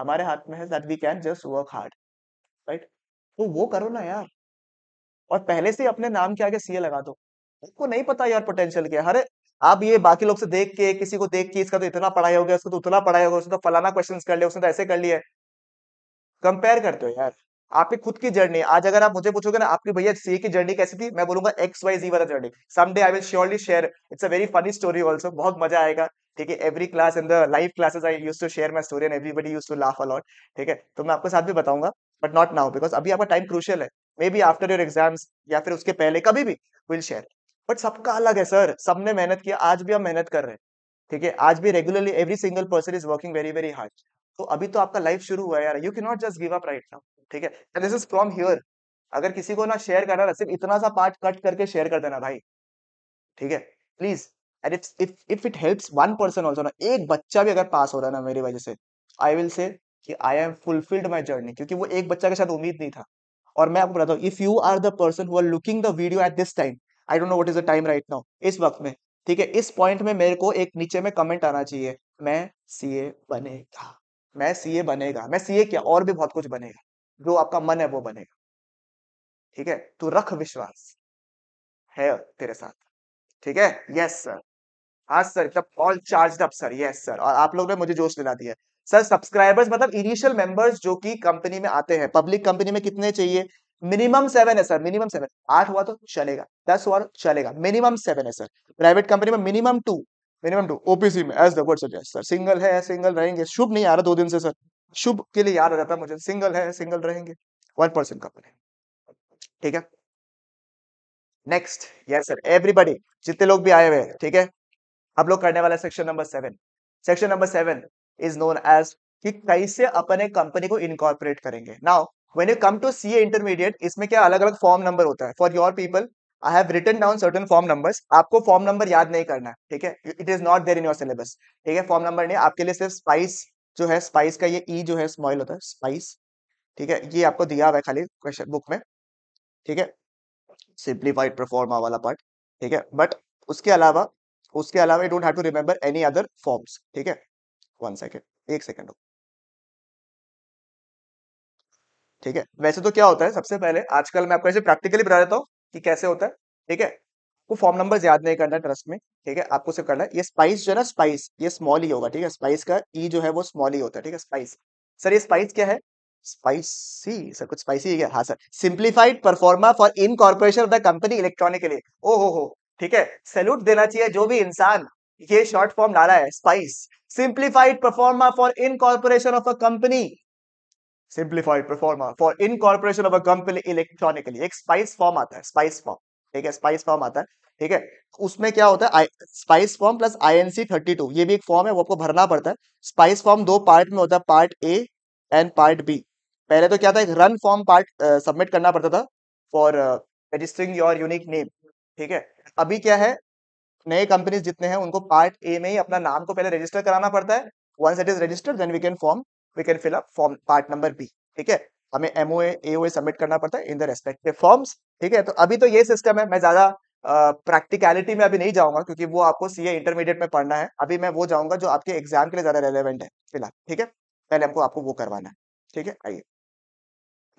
हमारे हाथ में है that we can just work hard right तो वो करो ना यार और पहले से अपने नाम के आगे सीए लगा दो आपको नहीं पता यार पोटेंशियल क्या अरे आप ये बाकी लोग से देख के किसी को देख के इसका तो इतना पढ़ाई हो गया उसका तो उतना पढ़ाई होगा उसने तो फलाना क्वेश्चन कर लिया उसने तो ऐसे कर लिया कंपेयर करते हो यार आपकी खुद की जर्नी आज अगर आप मुझे पूछोगे ना आपकी भैया सीए की जर्नी कैसी थी मैं बोलूंगा एक्स वाई जी वाला journey someday I will surely share it's a very funny story also बहुत मजा आएगा ठीक है every class in the live classes I use to share my story and everybody use to laugh a lot ठीक है तो मैं आपके साथ भी बताऊंगा बट नॉट नाउ बिकॉज अभी आपका टाइम क्रूशियल है maybe after your exams या फिर उसके पहले कभी भी विल शेयर बट सबका अलग है सर सबने मेहनत किया आज भी हम मेहनत कर रहे हैं ठीक है आज भी regularly every single person is working very very hard तो अभी तो आपका लाइफ शुरू हुआ है यार you can not just give up right now ठीक है दिस इज फ्रॉम हियर अगर किसी को ना शेयर करना है सिर्फ इतना सा पार्ट कट करके शेयर कर देना भाई ठीक है please and if if if it helps one person also ना एक बच्चा भी अगर पास हो रहा है ना मेरी वजह से आई विल से कि I am fulfilled my journey क्योंकि वो एक बच्चा के साथ उम्मीद नहीं था और मैं आपको बताता हूँ if you are the person who are looking the video at this time I don't know what is the time right now इस वक्त में ठीक है इस पॉइंट में मेरे को एक नीचे में कमेंट आना चाहिए मैं सीए बनेगा मैं सीए बनेगा मैं सीए क्या और भी बहुत कुछ बनेगा जो आपका मन है वो बनेगा ठीक है तो रख विश्वास है तेरे साथ ठीक है यस सर हाँ सर एकदम all charge up sir yes sir और आप लोग ने मुझे जोश दिला दिया सर सब्सक्राइबर्स मतलब इनिशियल मेंबर्स जो कि कंपनी में आते हैं पब्लिक कंपनी में कितने चाहिए मिनिमम सेवन है सर मिनिमम सेवन आठ हुआ तो चलेगा दस हुआ तो चलेगा मिनिमम सेवन है सर प्राइवेट कंपनी में minimum two minimum two OPC में as the word sir single है सिंगल रहेंगे शुभ नहीं आ रहा दो दिन से सर शुभ के लिए याद आ जाता है मुझे सिंगल है सिंगल रहेंगे वन पर्सन कपल ठीक है नेक्स्ट यस सर एवरीबॉडी जितने लोग भी आए हुए हैं ठीक है अब लोग करने वाला section number seven section number seven is known as कि कैसे अपने कंपनी को इनकॉर्पोरेट करेंगे now when you come to see intermediate इसमें क्या अलग अलग फॉर्म नंबर होता है for your people I have written down certain form numbers आपको फॉर्म नंबर याद नहीं करना है ठीक है it is not there in your syllabus ठीक है फॉर्म नंबर नहीं आपके लिए सिर्फ स्पाइस जो है स्पाइस का ये ई e जो है स्मॉल होता है स्पाइस ठीक है ये आपको दिया हुआ है खाली क्वेश्चन बुक में ठीक है सिंप्लीफाइड परफॉर्मा वाला पार्ट ठीक है बट उसके अलावा उसके अलावा you don't have to remember any other forms ठीक है वन सेकेंड एक सेकेंड ठीक है वैसे तो क्या होता है सबसे पहले आजकल मैं आपको ऐसे प्रैक्टिकली बता देता हूँ कि कैसे होता है ठीक है आपको फॉर्म नंबर याद नहीं करना ट्रस्ट में ठीक है आपको सिर्फ करना है ये स्पाइस जो है ना स्पाइस ये स्मॉल ही होगा ठीक है स्पाइस का ई e जो है वो स्मॉल ही होता है ठीक है स्पाइस सर ये स्पाइस क्या है स्पाइसी सर कुछ स्पाइसी है हाँ sir simplified proforma for incorporation of the company electronic के लिए ओ हो हो ठीक है सैल्यूट देना चाहिए जो भी इंसान ये शॉर्ट फॉर्म ला रहा है spice simplified proforma for incorporation of a company simplified proforma for incorporation of a company electronically एक स्पाइस फॉर्म आता है स्पाइस फॉर्म ठीक है स्पाइस फॉर्म आता है ठीक है उसमें क्या होता है spice form plus INC thirty two ये भी एक फॉर्म है वो आपको भरना पड़ता है स्पाइस फॉर्म दो पार्ट में होता है part A and part B पहले तो क्या था एक रन फॉर्म पार्ट सबमिट करना पड़ता था for registering your unique name ठीक है अभी क्या है नए कंपनीज जितने हैं उनको पार्ट ए में ही अपना नाम को पहले रजिस्टर कराना पड़ता है once it is registered then we can form we can fill up form part number B ठीक है हमें एमओ एओ सबमिट करना पड़ता है इन द रेस्पेक्टिव फॉर्म्स ठीक है तो अभी तो ये सिस्टम है मैं ज्यादा प्रैक्टिकलिटी में अभी नहीं जाऊंगा क्योंकि वो आपको सी ए इंटरमीडिएट में पढ़ना है अभी मैं वो जाऊंगा जो आपके एग्जाम के लिए ज्यादा रेलिवेंट है फिलहाल ठीक है पहले हमको आपको वो करवाना है ठीक है आइए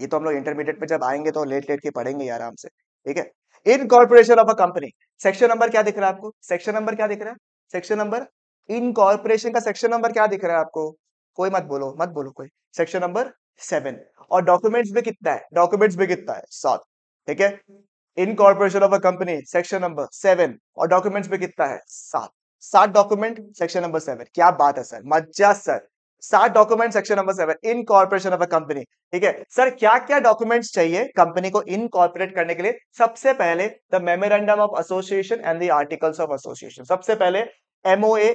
ये तो हम लोग इंटरमीडिएट में जब आएंगे तो लेट लेट के पढ़ेंगे आराम से ठीक है incorporation of a company section number क्या दिख रहा है आपको सेक्शन नंबर क्या दिख रहा है सेक्शन नंबर इन कॉर्पोरेशन का सेक्शन नंबर क्या दिख रहा है आपको कोई मत बोलो मत बोलो कोई सेक्शन नंबर सेवन और डॉक्यूमेंट्स भी कितना है डॉक्यूमेंट्स भी कितना है सात ठीक है incorporation of a company section number seven और डॉक्यूमेंट्स भी कितना है सात सात डॉक्यूमेंट सेक्शन नंबर सेवन क्या बात है सर मज्जा सर सात document section number seven incorporation of a company ठीक है सर क्या क्या डॉक्यूमेंट्स चाहिए कंपनी को इनकॉर्पोरेट करने के लिए सबसे पहले the memorandum of association and the articles of association सबसे पहले एमओए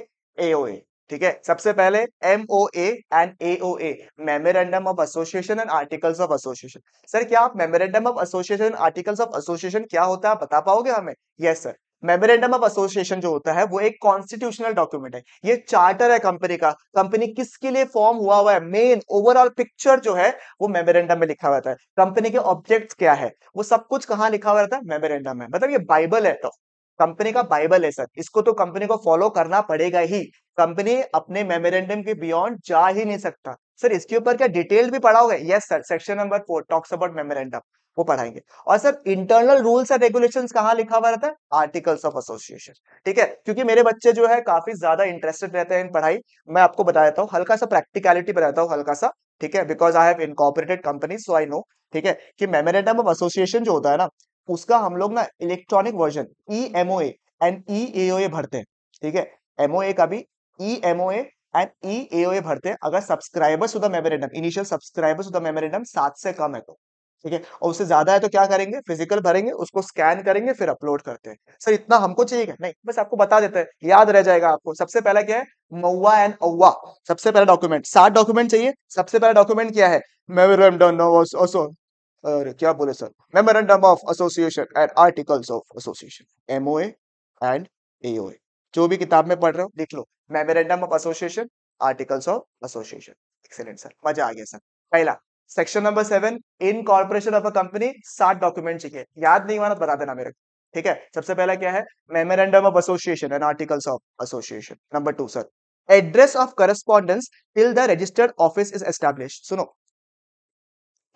एओए ठीक है सबसे पहले M O A and A O A memorandum of association and articles of association sir क्या आप memorandum of association articles of association क्या होता है बता पाओगे हमें yes sir memorandum of association जो होता है वो एक कॉन्स्टिट्यूशनल डॉक्यूमेंट है ये चार्टर है कंपनी का कंपनी किसके लिए फॉर्म हुआ हुआ है मेन ओवरऑल पिक्चर जो है वो मेमोरेंडम में लिखा हुआ था है कंपनी के ऑब्जेक्ट्स क्या है वो सब कुछ कहाँ लिखा हुआ रहता है मेमोरेंडम में मतलब ये बाइबल है तो कंपनी का बाइबल है सर इसको तो कंपनी को फॉलो करना पड़ेगा ही कंपनी अपने मेमोरेंडम के बियॉन्ड जा ही नहीं सकता सर इसके ऊपर क्या डिटेल भी पढ़ाओगे yes sir section number four talks about memorandum वो पढ़ाएंगे और sir internal rules and regulation कहा लिखा हुआ रहता है आर्टिकल्स ऑफ एसोसिएशन ठीक है क्योंकि मेरे बच्चे जो है काफी ज्यादा इंटरेस्टेड रहते हैं इन पढ़ाई मैं आपको बता देता हूँ हल्का सा प्रैक्टिकलिटी बताता हूँ हल्का सा ठीक है because I have incorporated company so I know ठीक है कि मेमोरेंडम ऑफ एसोसिएशन जो होता है ना उसका हम लोग ना electronic version e MO and e A भरते हैं ठीक है एमओए का भी ई एमओए एंड ई ए भरते हैं अगर subscribers the memorandum initial subscribers the memorandum सात से कम है तो ठीक है और उससे ज्यादा है तो क्या करेंगे फिजिकल भरेंगे उसको स्कैन करेंगे फिर अपलोड करते हैं सर इतना हमको चाहिए क्या नहीं बस आपको बता देते हैं याद रह जाएगा आपको सबसे पहला क्या है मऊआ एंड अव्वा सबसे पहला डॉक्यूमेंट सात डॉक्यूमेंट चाहिए सबसे पहला डॉक्यूमेंट क्या है मेमोरेंडम और क्या बोले sir memorandum of association and articles of association MOA and AOA जो भी किताब में पढ़ रहे हो लिख लो memorandum of association articles of association excellent sir मजा आ गया सर पहला section number seven incorporation of a company सात डॉक्यूमेंट चाहिए याद नहीं हुआ ना तो बता देना मेरे ठीक है सबसे पहला क्या है memorandum of association and articles of association number two sir address of correspondence till the registered office is establish सुनो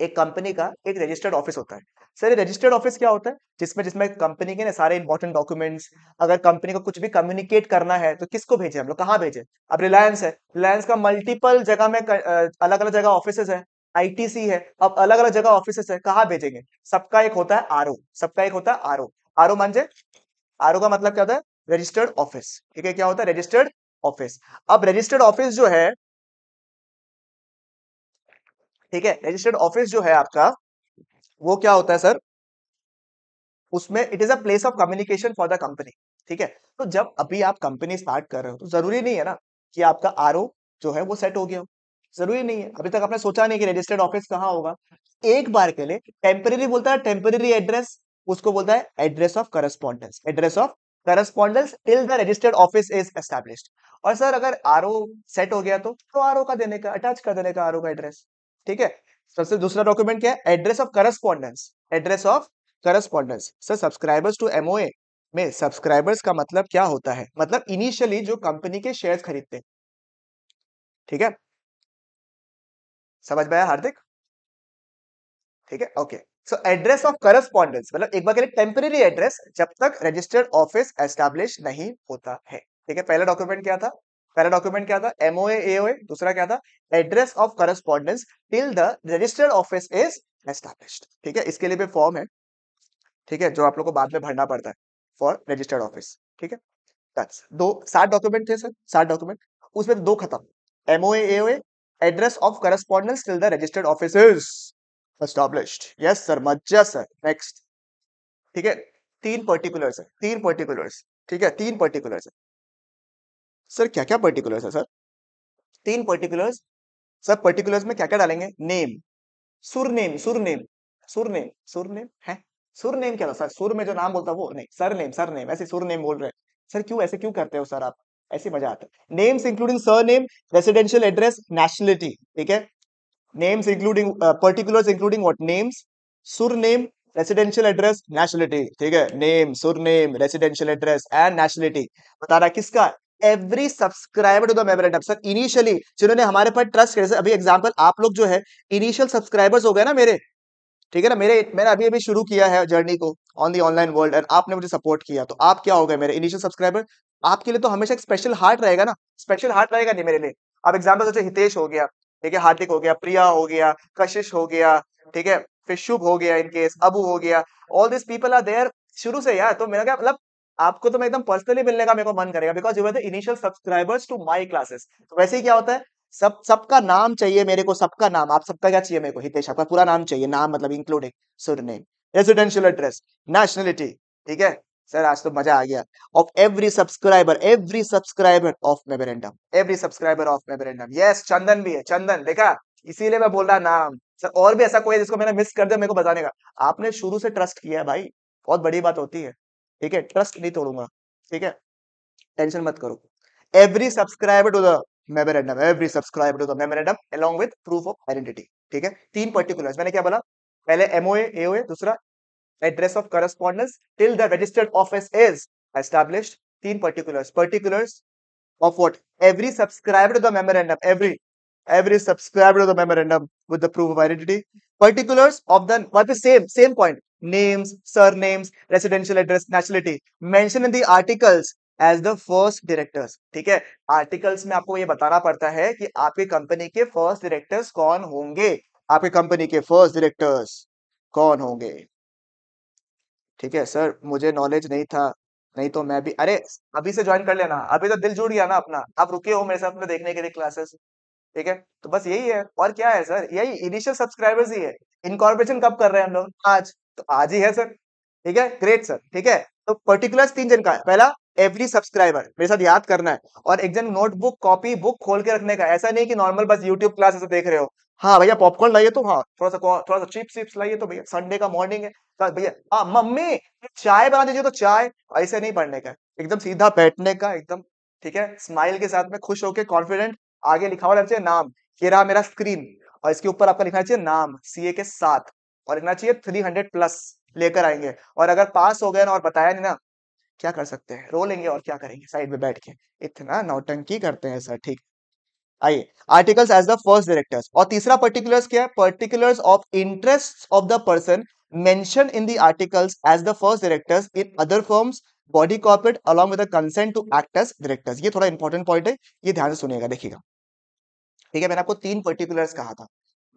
एक कंपनी का एक रजिस्टर्ड ऑफिस होता है सर रजिस्टर्ड ऑफिस क्या होता है जिसमें जिसमें कंपनी के ना सारे इंपॉर्टेंट डॉक्यूमेंट्स अगर कंपनी को कुछ भी कम्युनिकेट करना है तो किसको भेजे हम लोग कहाँ भेजे अब रिलायंस है रिलायंस का मल्टीपल जगह में अलग अलग जगह ऑफिस है आईटीसी है अब अलग अलग जगह ऑफिस है कहाँ भेजेंगे सबका एक होता है आर सबका एक होता है आर ओ आर ओ मान आर का मतलब क्या होता है रजिस्टर्ड ऑफिस ठीक है क्या होता है रजिस्टर्ड ऑफिस अब रजिस्टर्ड ऑफिस जो है ठीक है रजिस्टर्ड ऑफिस जो है आपका वो क्या होता है सर उसमें it is a place of communication for the company ठीक है तो जब अभी आप कंपनी स्टार्ट कर रहे हो तो जरूरी नहीं है ना कि आपका आर जो है वो सेट हो गया हो जरूरी नहीं है अभी तक आपने सोचा नहीं कि रजिस्टर्ड ऑफिस कहाँ होगा एक बार के लिए टेम्पररी बोलता है टेम्पररी एड्रेस उसको बोलता है address of correspondence address of correspondence till the registered office is established और सर अगर आर सेट हो गया तो तो आर का देने का अटैच कर देने का आर का एड्रेस ठीक है सबसे दूसरा डॉक्यूमेंट क्या है address of correspondence address of correspondence sir subscribers to MO में सब्सक्राइबर्स का मतलब क्या होता है मतलब इनिशियली जो कंपनी के शेयर खरीदते हैं ठीक है समझ में आया हार्दिक ठीक है okay so address of correspondence मतलब एक बार के लिए टेम्परेरी एड्रेस जब तक रजिस्टर्ड ऑफिस एस्टेब्लिश नहीं होता है ठीक है पहला डॉक्यूमेंट क्या था पहला डॉक्यूमेंट क्या था एमओए एओए दूसरा क्या था address of correspondence till the registered office is established ठीक है इसके लिए भी फॉर्म है ठीक है जो आप लोग को बाद में भरना पड़ता है फॉर रजिस्टर्ड ऑफिस ठीक है दो सात डॉक्यूमेंट थे सर सात डॉक्यूमेंट उसमें दो खत्म MOA AOA address of correspondence till the registered office is establish yes sir मज्जा सर नेक्स्ट ठीक है तीन पर्टिकुलर्स है तीन पर्टिकुलर्स ठीक है तीन पर्टिकुलर्स है सर क्या क्या पर्टिकुलर्स है सर तीन पर्टिकुलर्स सर पर्टिकुलर्स में क्या क्या डालेंगे नेम सुरनेम सुरनेम सुरनेम सुरनेम है सुरनेम क्या था सर सुर में जो नाम बोलता वो नहीं सर नेम सर नेम ऐसे सुर नेम बोल रहे हैं सर क्यों ऐसे क्यों करते हो सर आप ऐसे मजा आता है names including sir name residential address nationality ठीक है names including particulars including what names surname residential address nationality ठीक है name surname residential address and nationality बता रहा किसका एवरी सब्सक्राइबर टू द मेम्ब्रेन एंड सर इनिशियली जिन्होंने हमारे पर ट्रस्ट किया अभी एग्जाम्पल आप लोग जो है इनिशियल सब्सक्राइबर्स हो गए ना मेरे ठीक है ना मेरे मैंने अभी अभी शुरू किया है जर्नी को on the online world and आपने मुझे सपोर्ट किया तो आप क्या हो गए मेरे इनिशियल सब्सक्राइबर आपके लिए तो हमेशा एक स्पेशल हार्ट रहेगा ना स्पेशल हार्ट रहेगा नहीं मेरे लिए आप एग्जाम्पल सोचे हितेश हो गया ठीक है हार्दिक हो गया प्रिया हो गया कशिश हो गया ठीक है फिर शुभ हो गया इनकेस अबू हो गया all this people are there शुरू से यार तो मेरा क्या मतलब आपको तो मैं एकदम पर्सनली मिलने का मेरे को मन करेगा because you were the initial subscribers to my classes तो वैसे ही क्या होता है सब सबका नाम चाहिए मेरे को सबका नाम आप सबका क्या चाहिए मेरे को हितेश आपका पूरा नाम चाहिए नाम मतलब इंक्लूडिंग सुर नेम रेजिडेंशियल एड्रेस नेशनलिटी ठीक है सर आज तो मजा आ गया of every subscriber every subscriber of memorandum every subscriber of memorandum yes Chandan भी है चंदन देखा इसीलिए मैं बोल रहा नाम सर और भी ऐसा कोई है जिसको मैंने मिस कर दिया मेरे को बताने का आपने शुरू से ट्रस्ट किया है भाई बहुत बड़ी बात होती है ठीक है ट्रस्ट नहीं तोड़ूंगा ठीक है टेंशन मत करो every subscriber to the memorandum every subscriber to the memorandum along with proof of identity ठीक है तीन पर्टिकुलर्स मैंने क्या बोला पहले एमओए एओए दूसरा address of correspondence till the registered office is established तीन particulars particulars of what every subscriber to the memorandum every every subscriber of the memorandum with the proof of identity particulars of the what is same same point names, surnames, residential address, nationality mentioned in the articles as the first directors ठीक है articles में आपको ये बताना पड़ता है कि आपकी कंपनी के फर्स्ट directors कौन होंगे आपकी कंपनी के फर्स्ट directors कौन होंगे ठीक है सर मुझे नॉलेज नहीं था नहीं तो मैं भी अरे अभी से ज्वाइन कर लेना अभी तो दिल जुड़ गया ना अपना आप रुके हो मेरे साथ में देखने के लिए क्लासेस ठीक है तो बस यही है और क्या है सर यही इनिशियल सब्सक्राइबर्स ही है इनकॉर्पोरेशन कब कर रहे हैं हम लोग आज तो आज ही है सर ठीक है ग्रेट सर ठीक है तो पर्टिकुलर तीन जन का है पहला एवरी सब्सक्राइबर मेरे साथ याद करना है और एक जन नोटबुक कॉपी बुक खोल के रखने का ऐसा नहीं कि नॉर्मल बस यूट्यूब क्लास ऐसे देख रहे हो हाँ भैया पॉपकॉर्न लाइए तो हाँ थोड़ा सा थोड़ा सा चिप्स चिप्स लाइए तो भैया संडे का मॉर्निंग है तो भैया हाँ मम्मी चाय बना दीजिए तो चाय ऐसे नहीं पढ़ने का एकदम सीधा बैठने का एकदम ठीक है स्माइल के साथ में खुश होकर कॉन्फिडेंट आगे लिखा हुआ चाहिए नाम ये रहा मेरा स्क्रीन और इसके ऊपर आपका लिखना चाहिए नाम सी के साथ और इतना चाहिए थ्री हंड्रेड प्लस लेकर आएंगे और अगर पास हो गए ना और बताया नहीं ना क्या कर सकते हैं रो लेंगे और क्या करेंगे साइड में बैठ के इतना नौटंकी करते हैं सर ठीक आइए articles as the first directors और तीसरा पर्टिकुलर्स क्या है particulars of interest of the person mention in the articles as the first directors in other firms body corporate along with consent to act as directors ये थोड़ा इंपॉर्टेंट पॉइंट है ये ध्यान से सुनेगा देखिएगा ठीक है मैंने आपको तीन पर्टिकुलर्स कहा था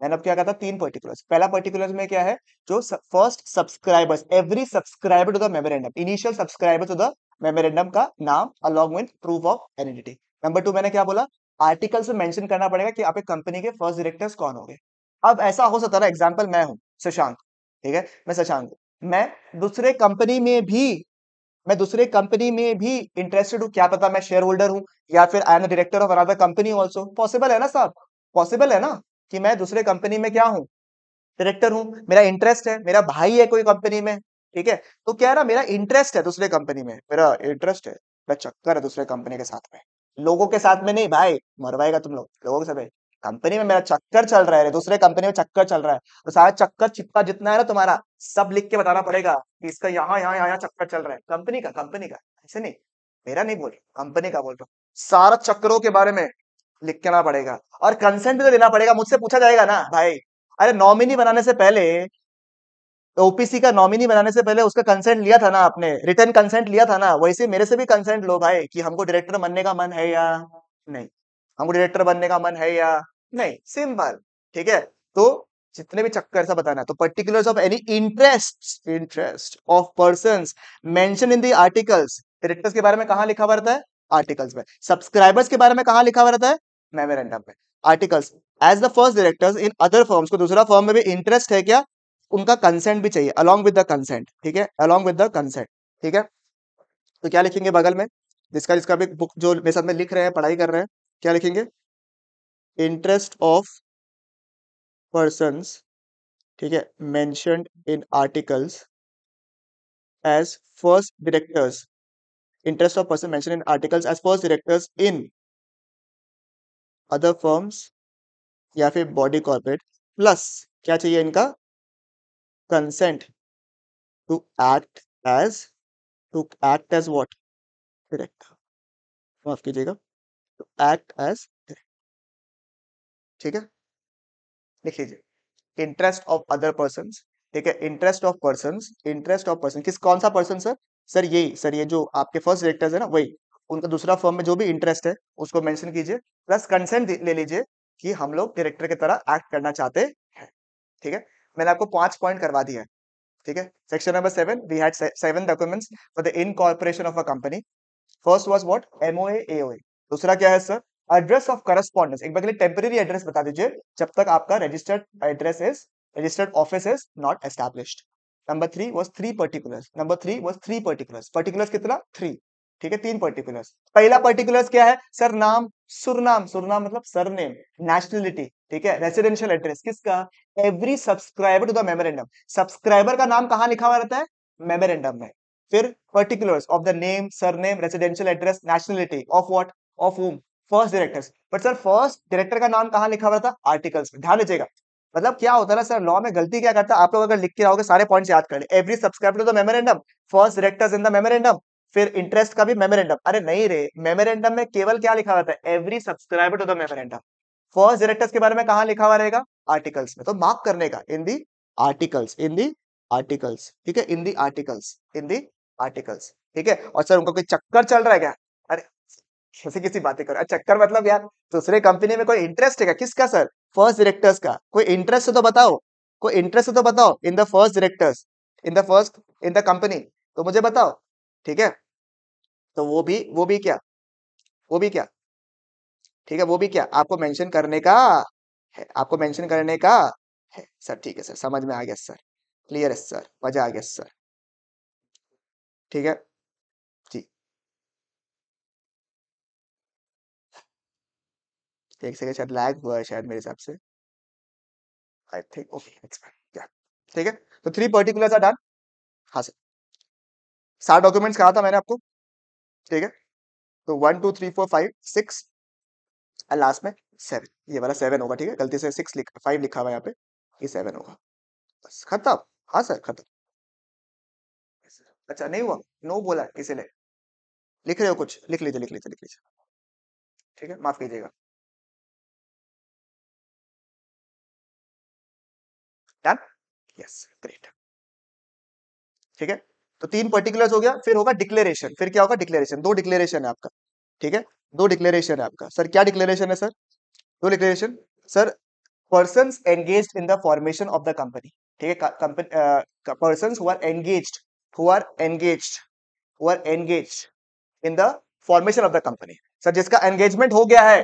मैंने अब क्या कहा था तीन पर्टिकुलर्स पहला पर्टिकुलर में क्या है जो first subscribers every subscriber to the memorandum initial subscriber to the memorandum का नाम along with proof of identity number two मैंने क्या बोला आर्टिकल से मेंशन करना पड़ेगा कि आप एक कंपनी के फर्स्ट डायरेक्टर्स कौन होंगे अब ऐसा हो सकता है एग्जांपल मैं हूं शशांक ठीक है मैं शशांक हूँ मैं दूसरे कंपनी में भी मैं दूसरे कंपनी में भी इंटरेस्टेड हूं क्या पता मैं शेयर होल्डर हूं या फिर I am director of another company also possible है ना साहब पॉसिबल है ना कि मैं दूसरे कंपनी में क्या हूँ डायरेक्टर हूँ मेरा इंटरेस्ट है मेरा भाई है कोई कंपनी में ठीक है तो क्या है ना मेरा इंटरेस्ट है दूसरे कंपनी में मेरा इंटरेस्ट है मैं चक्कर है दूसरे कंपनी के साथ में लोगों के साथ में नहीं भाई मरवाएगा तुम लोग लोगों के साथ कंपनी में मेरा चक्कर चल रहा है दूसरे कंपनी में चक्कर चल रहा है तो सारा चक्कर चिपका जितना है ना तुम्हारा सब लिख के बताना पड़ेगा कि इसका यहाँ यहाँ यहाँ चक्कर चल रहा है कंपनी का कंपनी का ऐसे नहीं मेरा नहीं बोल रहा कंपनी का बोल रहा सारा चक्करों के बारे में आना पड़ेगा और कंसेंट भी तो देना पड़ेगा मुझसे पूछा जाएगा ना भाई अरे नॉमिनी बनाने से पहले ओपीसी का नॉमिनी बनाने से पहले उसका कंसेंट लिया था ना आपने रिटर्न कंसेंट लिया था ना वैसे मेरे से भी कंसेंट लो भाई कि हमको डायरेक्टर बनने का मन है या नहीं हमको डायरेक्टर बनने का मन है या नहीं सिंपल ठीक है तो जितने भी चक्कर सा बताना तो particulars of any interest interest of person mention in the articles directors के बारे में कहा लिखा हुआ है आर्टिकल्स में सब्सक्राइबर्स के बारे में कहा लिखा हुआ है मेमोरेंडम में articles as the first directors in other forms को दूसरा फॉर्म में भी इंटरेस्ट है क्या उनका कंसेंट भी चाहिए अलॉन्ग विद द कंसेंट ठीक है अलॉन्ग विद द कंसेंट ठीक है तो क्या लिखेंगे बगल में जिसका जिसका भी बुक जो मेरे साथ में लिख रहे हैं पढ़ाई कर रहे हैं क्या लिखेंगे इंटरेस्ट ऑफ पर्सन ठीक है mentioned in articles as first directors interest of person mentioned in articles as first directors in other firms या फिर बॉडी कॉर्पोरेट प्लस क्या चाहिए इनका consent to act as to act as what director माफ कीजिएगा टू एक्ट एज ठीक है लिख लीजिए इंटरेस्ट ऑफ अदर पर्सन ठीक है interest of person interest of person किस कौन सा पर्सन सर सर यही सर ये जो आपके फर्स्ट डायरेक्टर्स है ना वही उनका दूसरा फॉर्म में जो भी इंटरेस्ट है उसको मेंशन कीजिए प्लस कंसेंट ले लीजिए कि हम लोग डायरेक्टर की तरह एक्ट करना चाहते हैं ठीक है मैंने आपको पांच पॉइंट करवा दिया है ठीक है section number seven we had seven documents for the incorporation of a company first was what MOA AOA दूसरा क्या है सर एड्रेस ऑफ करस्पॉन्डेंस एक बार के लिए टेम्परेरी एड्रेस बता दीजिए जब तक आपका registered address is registered office is not established number three was three particulars number three was three particulars particulars कितना थ्री ठीक है तीन पर्टिकुलर्स पहला पर्टिकुलर्स क्या है सर नाम सुरनाम सुरनाम मतलब सरनेम नेशनलिटी ठीक है रेसिडेंशियल एड्रेस किसका every subscriber to the memorandum subscriber का नाम कहाँ लिखा हुआ रहता है मेमोरेंडम में फिर particulars of the name surname residential address nationality of what of home first directors but sir first director का नाम कहाँ लिखा हुआ था आर्टिकल्स में ध्यान दीजिएगा मतलब क्या होता है ना सर लॉ में गलती क्या करता है आप लोग अगर लिख के आओगे सारे पॉइंट्स याद कर ले every subscriber to the memorandum first directors in the memorandum फिर इंटरेस्ट का भी मेमोरेंडम अरे नहीं रे मेमोरेंडम में केवल क्या लिखा हुआ था every subscriber to the memorandum first directors के बारे में कहा लिखा हुआ रहेगा आर्टिकल्स में तो मार्क करने का इन the articles in the articles ठीक है इन the articles in the articles ठीक है और सर उनका कोई चक्कर चल रहा है क्या अरे कैसे किसी बातें कर चक्कर मतलब यार दूसरे कंपनी में कोई इंटरेस्ट है क्या किसका सर फर्स्ट डायरेक्टर्स का कोई इंटरेस्ट तो बताओ कोई इंटरेस्ट तो बताओ in the first directors in the first in the company तो मुझे बताओ ठीक है तो वो भी वो भी क्या वो भी क्या ठीक है वो भी क्या आपको मेंशन करने का है आपको मेंशन करने का है सर ठीक है सर समझ में आ गया सर क्लियर है सर मजा आ गया सर ठीक है जी एक सेकेंड शायद लैग हुआ है शायद मेरे हिसाब से आई थिंक ओके ठीक है तो थ्री पर्टिकुलर्स आर डन हाँ सर सात डॉक्यूमेंट्स कहा था मैंने आपको ठीक है तो one two three four five six और लास्ट में सेवन ये वाला सेवन होगा ठीक है गलती से सिक्स लिख फाइव लिखा हुआ यहाँ पे ये सेवन होगा बस खत्म हाँ सर खत्म अच्छा नहीं हुआ नो बोला किसी ने लिख रहे हो कुछ लिख लीजिए लिख लीजिए लिख लीजिए ठीक है माफ कीजिएगा डन यस ग्रेट ठीक है तो तीन पर्टिकुलर हो गया फिर होगा डिक्लेरेशन फिर क्या होगा डिक्लेरेशन दो डिक्लेरेशन है आपका ठीक है दो डिक्लेरेशन है आपका सर क्या डिक्लेरेशन है सर दो declaration sir person engage in the formation of the company ठीक है पर्सन हु आर एंगेज हुआ engage who engage in the formation of the company sir जिसका एंगेजमेंट हो गया है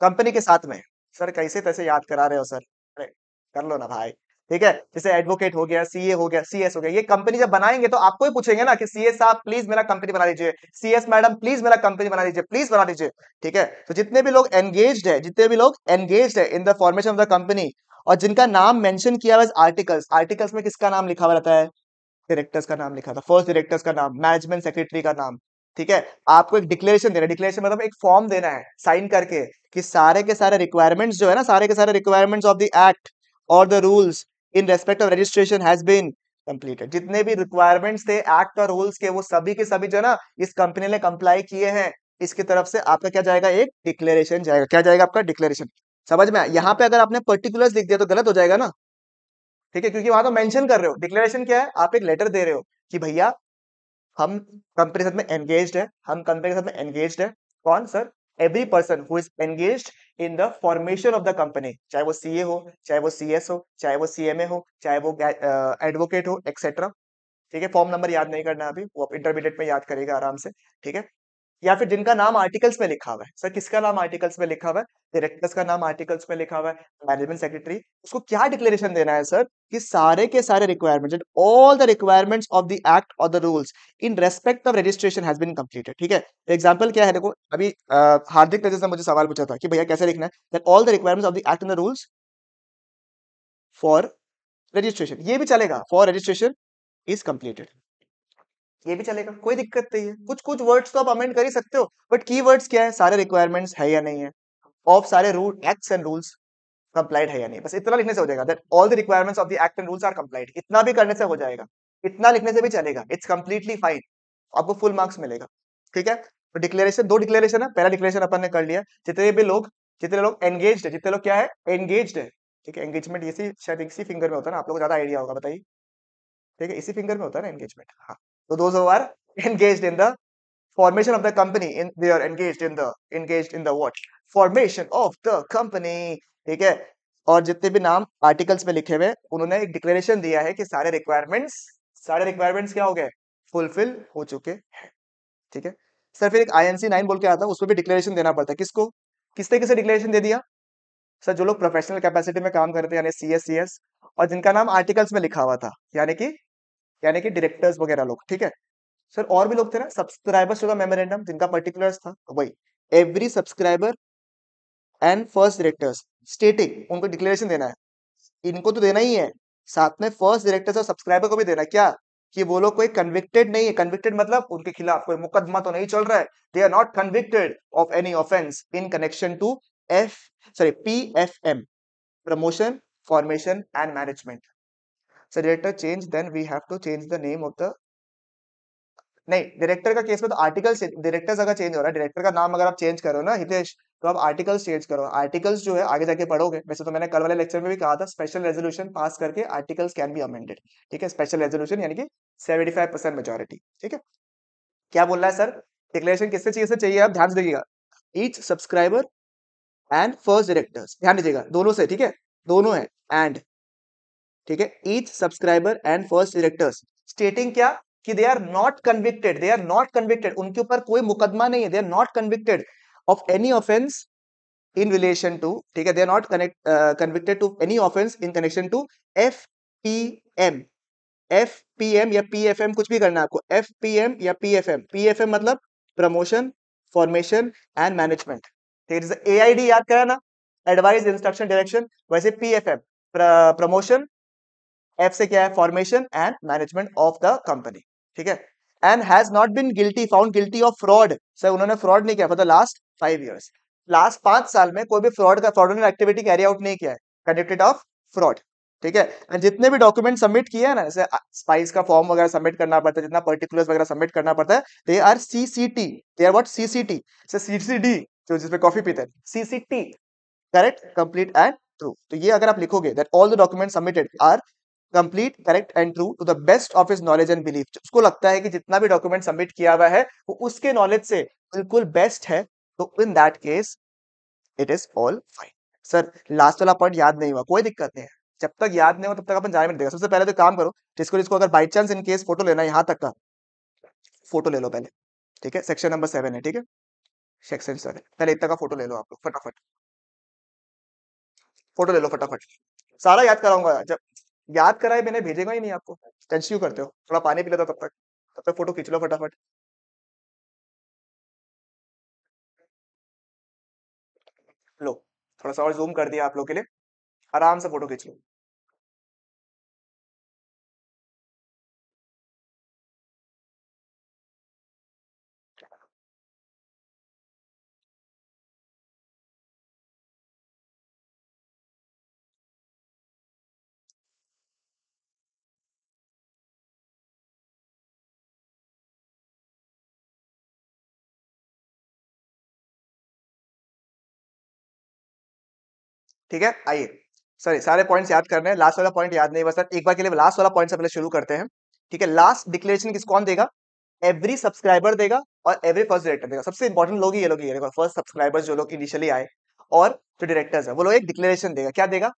कंपनी के साथ में सर कैसे तैसे याद करा रहे हो सर अरे कर लो ना भाई ठीक है जैसे एडवोकेट हो गया सीए हो गया सीएस हो गया ये कंपनी जब बनाएंगे तो आपको ही पूछेंगे ना कि सीए साहब प्लीज मेरा कंपनी बना दीजिए सीएस मैडम प्लीज मेरा कंपनी बना दीजिए प्लीज बना दीजिए ठीक है तो जितने भी लोग एंगेज है जितने भी लोग एंगेज है in the formation of the company और जिनका नाम मेंशन किया हुआ आर्टिकल्स आर्टिकल्स में किसका नाम लिखा हुआ रहता है डायरेक्टर्स का नाम लिखा था फर्स्ट डायरेक्टर्स का नाम मैनेजमेंट सेक्रेटरी का नाम ठीक है आपको एक डिक्लेरेशन देना है डिक्लेरेशन मतलब एक फॉर्म देना है साइन करके कि सारे के सारे रिक्वायरमेंट्स जो है ना सारे के सारे रिक्वायरमेंट्स ऑफ द एक्ट और the rules in respect of registration has been completed जितने भी रिक्वायरमेंट्स थे एक्ट और रूल्स के वो सभी के सभी जो ना इस कंपनी ने कंप्लाई किए हैं इसकी तरफ से आपका क्या जाएगा एक डिक्लेरेशन जाएगा क्या जाएगा आपका डिक्लेरेशन समझ में यहाँ पे अगर आपने पर्टिकुलर लिख दिया तो गलत हो जाएगा ना ठीक है क्योंकि वहां तो मेंशन कर रहे हो डिक्लेरेशन क्या है आप एक लेटर दे रहे हो कि भैया हम कंपनी के साथ में एंगेज है हम कंपनी के साथ में एंगेज है कौन sir every person who is engage in the formation of the company चाहे वो ए हो चाहे वो एस हो चाहे वो ए हो चाहे वो एडवोकेट हो एक्सेट्रा ठीक है फॉर्म नंबर याद नहीं करना अभी वो आप इंटरमीडिएट में याद करेगा आराम से ठीक है या फिर जिनका नाम आर्टिकल्स में लिखा हुआ है सर किसका नाम आर्टिकल्स में लिखा हुआ है डायरेक्टर्स का नाम आर्टिकल्स में लिखा हुआ है मैनेजमेंट सेक्रेटरी उसको क्या डिक्लेरेशन देना है सर कि सारे के सारे requirement all the requirements of the act और the rules in respect of registration has been completed ठीक है एग्जाम्पल क्या है देखो अभी हार्दिक ने मुझे सवाल पूछा था कि भैया कैसे लिखना है all the requirement of the act and the rules for registration ये भी चलेगा फॉर रजिस्ट्रेशन इज कंप्लीटेड ये भी चलेगा कोई दिक्कत नहीं है कुछ कुछ वर्ड्स तो आप अमेंड कर ही सकते हो बट की वर्ड्स क्या है सारे रिक्वायरमेंट्स है या नहीं है ऑफ सारे rule acts and rules complied है या नहीं बस इतना लिखने से हो जाएगा that all the requirements of the act and rules are complied इतना भी करने से हो जाएगा इतना लिखने से भी चलेगा इट्स कंप्लीटली फाइन आपको फुल मार्क्स मिलेगा ठीक है तो डिक्लेरेशन दो डिक्लेरेशन है पहला डिक्लेरेशन अपन ने कर लिया जितने भी लोग जितने लोग एंगेज है जितने लोग क्या है एंगेज है ठीक है एंगेजमेंट इसी शायद इसी फिंगर में होता है ना आप लोग ज्यादा आइडिया होगा बताइए ठीक है इसी फिंगर में होता है ना एंगेजमेंट हाँ So those who are engaged in the formation of the company, in they are engaged in the engaged in the what? Formation of the company. ठीक है और जितने भी नाम आर्टिकल्स में लिखे हुए उन्होंने एक डिक्लेरेशन दिया है कि सारे रिक्वायरमेंट्स सारे रिक्वायरमेंट्स क्या हो गए फुलफिल हो चुके हैं ठीक है सर फिर एक आईएनसी नाइन बोल के आता है उसमें भी डिक्लेरेशन देना पड़ता है किसको किस तरीके से डिक्लेरेशन दे दिया सर जो लोग प्रोफेशनल कैपेसिटी में काम करते हैं यानी सी एस सी एस और जिनका नाम आर्टिकल्स में लिखा हुआ था यानी कि यानी कि डायरेक्टर्स वगैरह लोग ठीक है सर और भी लोग थे ना सब्सक्राइबर्स का मेमोरेंडम जिनका पर्टिकुलर था वही every subscriber and first directors stating उनको डिक्लेरेशन देना है इनको तो देना ही है साथ में फर्स्ट डायरेक्टर्स और सब्सक्राइबर को भी देना क्या कि वो लोग कोई कन्विक्टेड नहीं है कन्विक्टेड मतलब उनके खिलाफ कोई मुकदमा तो नहीं चल रहा है they are not convicted of any offence in connection to F sorry P F M promotion formation and management so director change then we have to change the name of the नहीं डायरेक्टर का केस में तो आर्टिकल डायरेक्टर्स अगर चेंज हो रहा है डायरेक्टर का नाम अगर आप चेंज करो ना हितेश तो आप आर्टिकल्स चेंज करो आर्टिकल्स जो है आगे जाके पढ़ोगे वैसे तो मैंने कल वाले लेक्चर में भी कहा था स्पेशल रेजोल्यूशन पास करके आर्टिकल्स कैन बी अमेंडेड ठीक है स्पेशल रेजोल्यूशन यानी कि सेवेंटी फाइव परसेंट मेजोरिटी ठीक है क्या बोल रहा है सर डिक्लेरेशन किससे चीज से चाहिए आप ध्यान दीजिएगा each subscriber and first directors ध्यान दीजिएगा दोनों से ठीक है दोनों है एंड ठीक है each subscriber and first directors stating क्या कि they are not convicted they are not convicted उनके ऊपर कोई मुकदमा नहीं है they are not convicted of any offence in relation to ठीक है they are not connect convicted to any offence in connection to F P M F P M या पी एफ एम कुछ भी करना है आपको एफ पी एम या P F M P F M मतलब प्रमोशन फॉर्मेशन एंड मैनेजमेंट ठीक है ए आई डी याद करा ना एडवाइस इंस्ट्रक्शन डायरेक्शन वैसे P F M promotion F से क्या है formation and management of the company ठीक है and has not been guilty found guilty of fraud sir उन्होंने फ्रॉड नहीं किया for the last five years last पांच साल में कोई भी फ्रॉड का फ्रॉड एक्टिविटी कैरी आउट नहीं किया है कंडक्टेड ऑफ फ्रॉड ठीक है एंड जितने भी डॉक्यूमेंट सबमिट किए हैं ना जैसे स्पाइस का फॉर्म वगैरह सबमिट करना पड़ता है जितना पर्टिकुलर्स वगैरह सबमिट करना पड़ता है they are C C T they are what C C C T C D जो जिसमें कॉफी पीते हैं C C T correct complete and true तो ये अगर आप लिखोगे that all the document submitted are complete correct and true to the best of is knowledge and belief उसको लगता है कि जितना भी डॉक्यूमेंट सबमिट किया हुआ है वो उसके नॉलेज से बिल्कुल बेस्ट है तो in that case it is all fine sir last वाला पॉइंट याद नहीं हुआ कोई दिक्कत नहीं है जब तक याद नहीं हो तब तक अपन जाने में देगा सबसे पहले तो काम करो जिसको जिसको अगर by chance in case photo लेना है यहाँ तक का फोटो ले लो पहले ठीक है सेक्शन नंबर सेवन है ठीक है सेक्शन सेवन पहले इतना का फोटो ले लो आप लोग फटाफट फोटो ले लो फटाफट सारा याद कराऊंगा जब याद कराए मैंने भेजेगा ही नहीं आपको टेंशन क्यों करते हो थोड़ा पानी पी लेता तब तक तब तक फोटो खींच लो फटाफट लो थोड़ा सा और जूम कर दिया आप लोग के लिए आराम से फोटो खींच लो ठीक है आइए सॉरी सारे पॉइंट्स याद करने हैं लास्ट वाला पॉइंट याद नहीं बस एक बार के लिए लास्ट वाला पॉइंट से पहले शुरू करते हैं ठीक है लास्ट डिक्लेरेशन किस कौन देगा एवरी सब्सक्राइबर देगा और एवरी फर्स्ट डायरेक्टर देगा सबसे इंपॉर्टेंट लोग ये लोग ये फर्स्ट सब्सक्राइबर्स जो लोग इनिशियली आए और जो डायरेक्टर्स है वो लोग एक डिक्लेरेशन देगा क्या देगा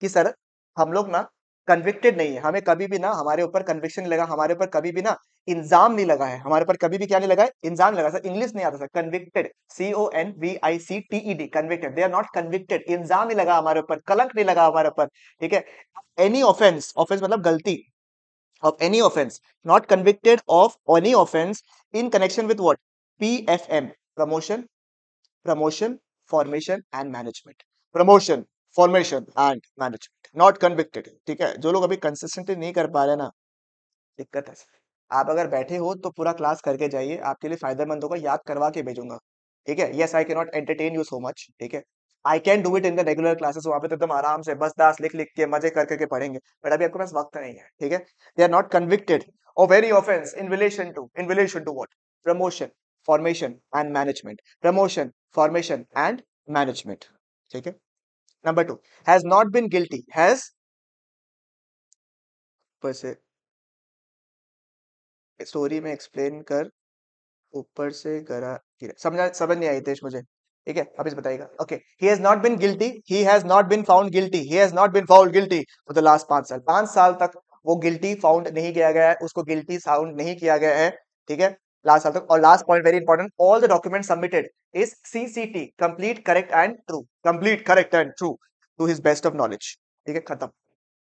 कि सर हम लोग ना कन्विक्टेड नहीं है हमें कभी भी ना हमारे ऊपर कन्विक्शन लगा हमारे ऊपर कभी भी ना इंजाम नहीं लगा है हमारे पर कभी भी क्या नहीं लगा है इंजाम लगा सर इंग्लिश नहीं आता sir convicted C O N V I C T D convicted they are not convicted इंजाम नहीं लगा हमारे ऊपर कलंक नहीं लगा हमारे ऊपर ठीक है एनी ऑफेंस ऑफेंस मतलब गलती of any offense not convicted of any offense in connection with what pfm promotion promotion formation and management promotion formation and management not convicted theek hai jo log जो लोग अभी kar नहीं कर पा रहे hai आप अगर बैठे हो तो पूरा क्लास करके जाइए आपके लिए फायदेमंद होगा याद करवा के भेजूंगा ठीक है yes I can not entertain you so much ठीक है I can do it in the regular classes वहाँ पे तो एकदम आराम से बस दास लिख लिख के मजे कर करके पढ़ेंगे बट अभी आपके पास वक्त नहीं है ठीक है दे आर नॉट कन्विक्टेड और very offence in relation to in relation to what promotion formation and management promotion formation and management ठीक है number two has not been guilty has story में एक्सप्लेन कर ऊपर से गरा गिरा समझा समझ नहीं आई तेज मुझे ठीक है आप इस बताएगा okay he has not been guilty he has not been found guilty he has not been found guilty for the last पांच साल पांच साल तक वो गिल्टी फाउंड नहीं किया गया है उसको गिल्टी साउंड नहीं किया गया है ठीक है लास्ट साल तक और last point very important all the document submitted is CCT complete correct and true complete correct and true to his best of knowledge ठीक है खत्म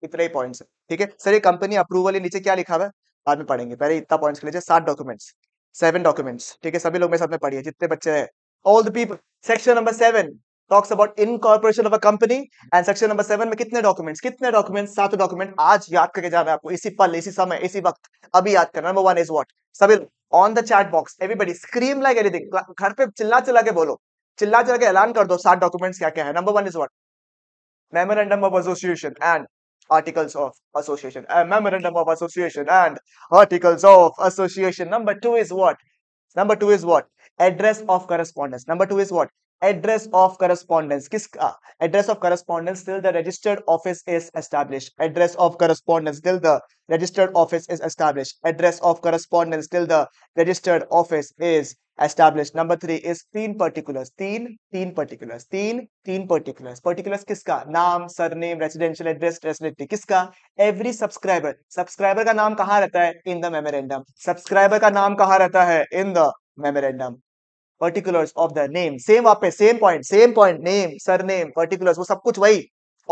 इतने ही पॉइंट्स ठीक है सर ये कंपनी अप्रूवल नीचे क्या लिखा हुआ है बाद में पढ़ेंगे पहले इतना पॉइंट्स के लिए सात डॉक्यूमेंट्स सेवन डॉक्यूमेंट्स ठीक है सभी लोग मेरे साथ में पढ़िए जितने बच्चे हैं all the people section number seven talks about incorporation of a company and section number seven में कितने डॉक्यूमेंट्स कितने डॉक्यूमेंट्स सात डॉक्यूमेंट आज याद करके जाना है आपको इसी पल इसी समय इसी वक्त अभी याद करना नंबर वन इज वॉट सभी on the chat box everybody screen like anything घर पे चिल्ला चिल्ला के बोलो चिल्ला चिल्ला के ऐलान कर दो सात डॉक्यूमेंट्स क्या क्या है number one is what memorandum of association and articles of association, a memorandum of association and articles of association. Number two is what? Number two is what? Address of correspondence. Number two is what? Address of correspondence. Kiska. Uh, address of correspondence till the registered office is established. Address of correspondence till the registered office is established. Address of correspondence till the registered office is establish number three is तीन पर्टिकुलर्स तीन तीन पर्टिकुलर्स तीन तीन पर्टिकुलर्स पर्टिकुलर्स किसका नाम सरनेम रेसिडेंशियल एड्रेस रेसिडेंटी किसका एवरी सब्सक्राइबर सब्सक्राइबर का नाम कहाँ रहता है इन द मेमोरेंडम सब्सक्राइबर का नाम कहाँ रहता है in the memorandum particulars of the name same वापस same point same point name surname particulars वो सब कुछ वही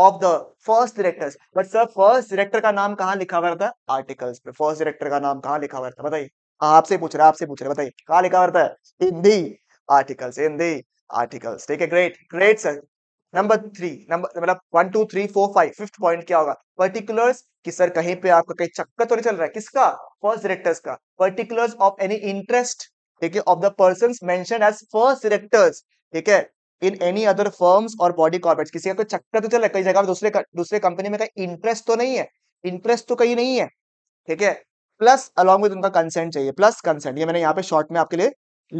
of the first directors but sir first director का नाम कहाँ लिखा हुआ था आर्टिकल्स पे फर्स्ट डायरेक्टर का नाम कहाँ लिखा हुआ था बताइए आपसे पूछ रहे आपसे पूछ रहे बताइए कहा लिखा होता है हिंदी आर्टिकल्स हिंदी आर्टिकल्स ठीक है great great sir number three number मतलब one two three four five fifth point क्या होगा पर्टिकुलर्स कि सर कहीं पे आपका कहीं चक्कर तो नहीं चल रहा है किसका फर्स्ट डायरेक्टर्स का पर्टिकुलर्स ऑफ एनी इंटरेस्ट ठीक है of the person mention as first directors ठीक है इन एनी अदर फर्म्स और बॉडी कॉर्पोरेट किसी का कोई चक्कर तो चल रहा है कई जगह दूसरे दूसरे कंपनी में कहीं इंटरेस्ट तो नहीं है इंटरेस्ट तो कहीं नहीं है ठीक है प्लस अलॉन्ग विद उनका कंसेंट चाहिए प्लस कंसेंट ये मैंने यहाँ पे शॉर्ट में आपके लिए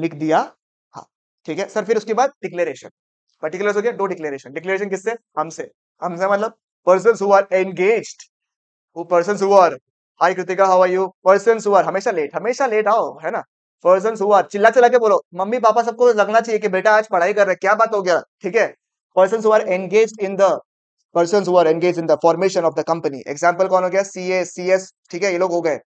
लिख दिया हाँ ठीक है सर फिर उसके बाद डिक्लेरेशन पर्टिकुलर हो गया दो डिक्लेरेशन डिक्लेरेशन किससे हमसे हमसे मतलब पर्सन आर एंगेज वो person are high Kritika how are you person are हमेशा लेट हमेशा लेट आओ है ना पर्सन आर चिल्ला चिल्ला के बोलो मम्मी पापा सबको लगना चाहिए कि बेटा आज पढ़ाई कर रहे क्या बात हो गया ठीक है person are engage in the person are engage in the formation of the company example कौन हो गया सी ए सी एस ठीक है ये लोग हो गए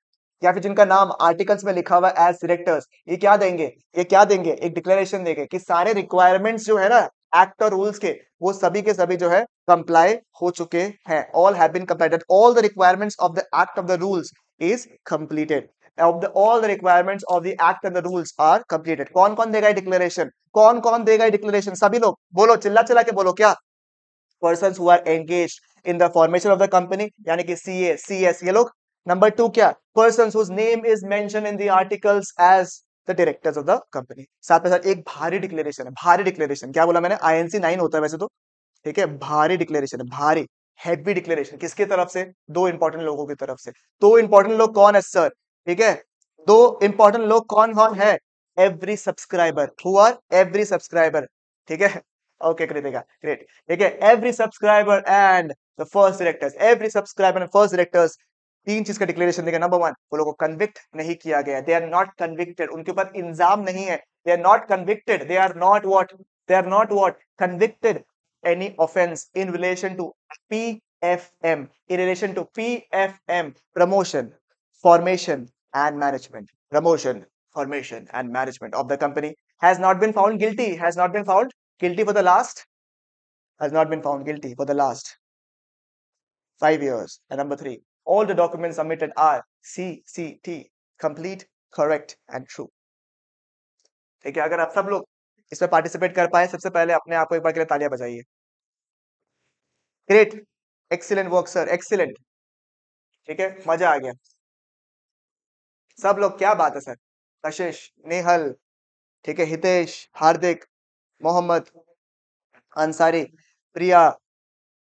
या फिर जिनका नाम आर्टिकल्स में लिखा हुआ एज सिलेक्टर्स ये क्या देंगे ये क्या देंगे एक डिक्लेरेशन देंगे कि सारे रिक्वायरमेंट्स जो है ना एक्ट और रूल्स के वो सभी के सभी जो है कंप्लाई हो चुके हैं all have been complied all the requirements of the act of the rules is completed of the all the requirements of the act and the rules are completed कौन कौन देगा declaration? कौन कौन देगा declaration? सभी लोग बोलो चिल्ला चिल्ला के बोलो क्या Persons who are engaged in the formation of the company, यानी कि CA, CS, ये लोग नंबर टू क्या person name is mention in the articles as the directors of the company साथ में साथ एक भारी डिक्लेरेशन है भारी डिक्लेरेशन क्या बोला मैंने आईएनसी नाइन होता है वैसे तो ठीक है भारी डिक्लेरेशन है भारी हैवी डिक्लेरेशन किसके तरफ से दो इंपॉर्टेंट लोगों की तरफ से दो इंपॉर्टेंट लोग कौन है सर ठीक है दो इंपॉर्टेंट लोग कौन कौन है every subscriber who are every subscriber ठीक है ओके कृतिका ग्रेट ठीक है every subscriber and the first directors every subscriber and first directors तीन चीज का डिक्लेरेशन देगा नंबर वन वो लोग को कन्विक्ट नहीं किया गया दे आर नॉट कन्विक्टेड उनके ऊपर इंजाम नहीं है they are not convicted they are not what they are not what convicted any offence in relation to P F M in relation to P F M promotion formation and management promotion formation and management of the company has not been found guilty has not been found guilty for the last has not been found guilty for the last five years number three All the documents submitted are CCT, complete, correct and true. ठीक है अगर आप सब लोग इसमें पार्टिसिपेट कर पाए सबसे पहले अपने आप को एक बार के लिए तालियां बजाइए great excellent work sir excellent ठीक है मजा आ गया सब लोग क्या बात है सर कशिश नेहल ठीक है हितेश हार्दिक मोहम्मद अंसारी प्रिया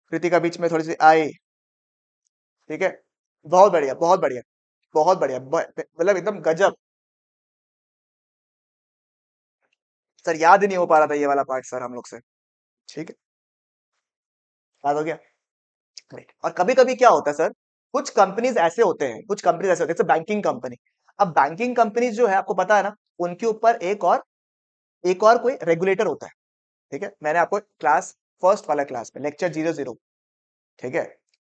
कृतिका बीच में थोड़ी सी आई ठीक है बहुत बढ़िया बहुत बढ़िया बहुत बढ़िया मतलब एकदम गजब सर याद ही नहीं हो पा रहा था ये वाला पार्ट सर हम लोग से ठीक है याद हो गया और कभी कभी क्या होता है सर कुछ कंपनीज ऐसे होते हैं कुछ कंपनीज ऐसे होते हैं बैंकिंग कंपनी अब बैंकिंग कंपनीज जो है आपको पता है ना उनके ऊपर एक और एक और कोई रेगुलेटर होता है ठीक है मैंने आपको क्लास फर्स्ट वाला क्लास में लेक्चर जीरो जीरो ठीक है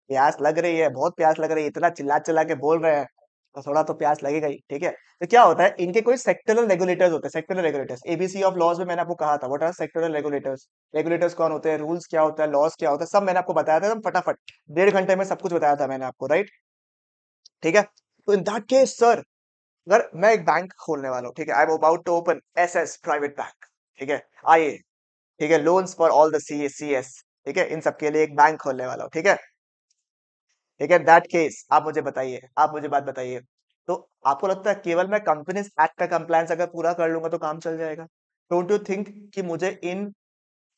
प्यास लग रही है बहुत प्यास लग रही है इतना चिल्ला चिल्ला के बोल रहे हैं तो थोड़ा तो प्यास लगेगा ही ठीक है तो क्या होता है इनके कोई सेक्टरल रेगुलेटर्स होते हैं sectoral regulators ABC of laws में मैंने आपको कहा था what are sectoral regulators regulators कौन होते हैं रूल्स क्या होता है लॉज क्या होता है सब मैंने आपको बताया था फटाफट डेढ़ घंटे में सब कुछ बताया था मैंने आपको राइट ठीक है तो इन दैट केस सर अगर मैं एक बैंक खोलने वाला हूँ ठीक है I am about to open S S private bank ठीक है आई ठीक है loans for all the C C S ठीक है इन सबके लिए एक बैंक खोलने वाला हूँ ठीक है है दैट केस आप मुझे बताइए आप मुझे बात बताइए तो आपको लगता है केवल मैं कंपनीज एक्ट का कंप्लायंस अगर पूरा कर लूंगा तो काम चल जाएगा डोंट यू थिंक कि मुझे इन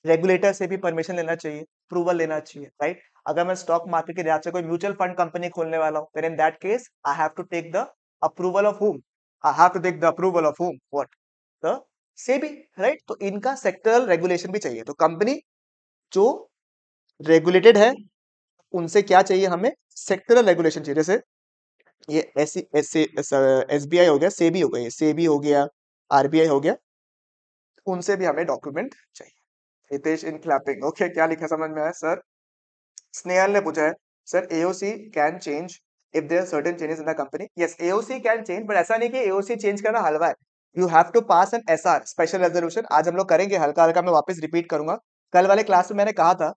रेगुलेटर से भी परमिशन लेना चाहिए अप्रूवल लेना चाहिए राइट अगर मैं स्टॉक मार्केट के लिहाज से कोई म्यूचुअल फंड कंपनी खोलने वाला हूँ then in that case I have to take the approval of home I have to take the approval of home what the भी राइट तो इनका सेक्टरल रेगुलेशन भी चाहिए तो कंपनी जो रेगुलेटेड है उनसे क्या चाहिए हमें सेक्टरल रेगुलेशन चाहिए जैसे ये एस एस बी आई हो गया सेबी हो गई सेबी हो गया आरबीआई हो गया उनसे भी हमें डॉक्यूमेंट चाहिए हितेश इन क्लैपिंग ओके क्या लिखा समझ में आया सर स्नेहल ने पूछा है sir AOC can change if there certain changes in the company yes AOC can change but ऐसा नहीं कि एओसी चेंज करना हलवा है you have to pass an S R special resolution आज हम लोग करेंगे हल्का हल्का मैं वापस रिपीट करूंगा कल वाले क्लास में मैंने कहा था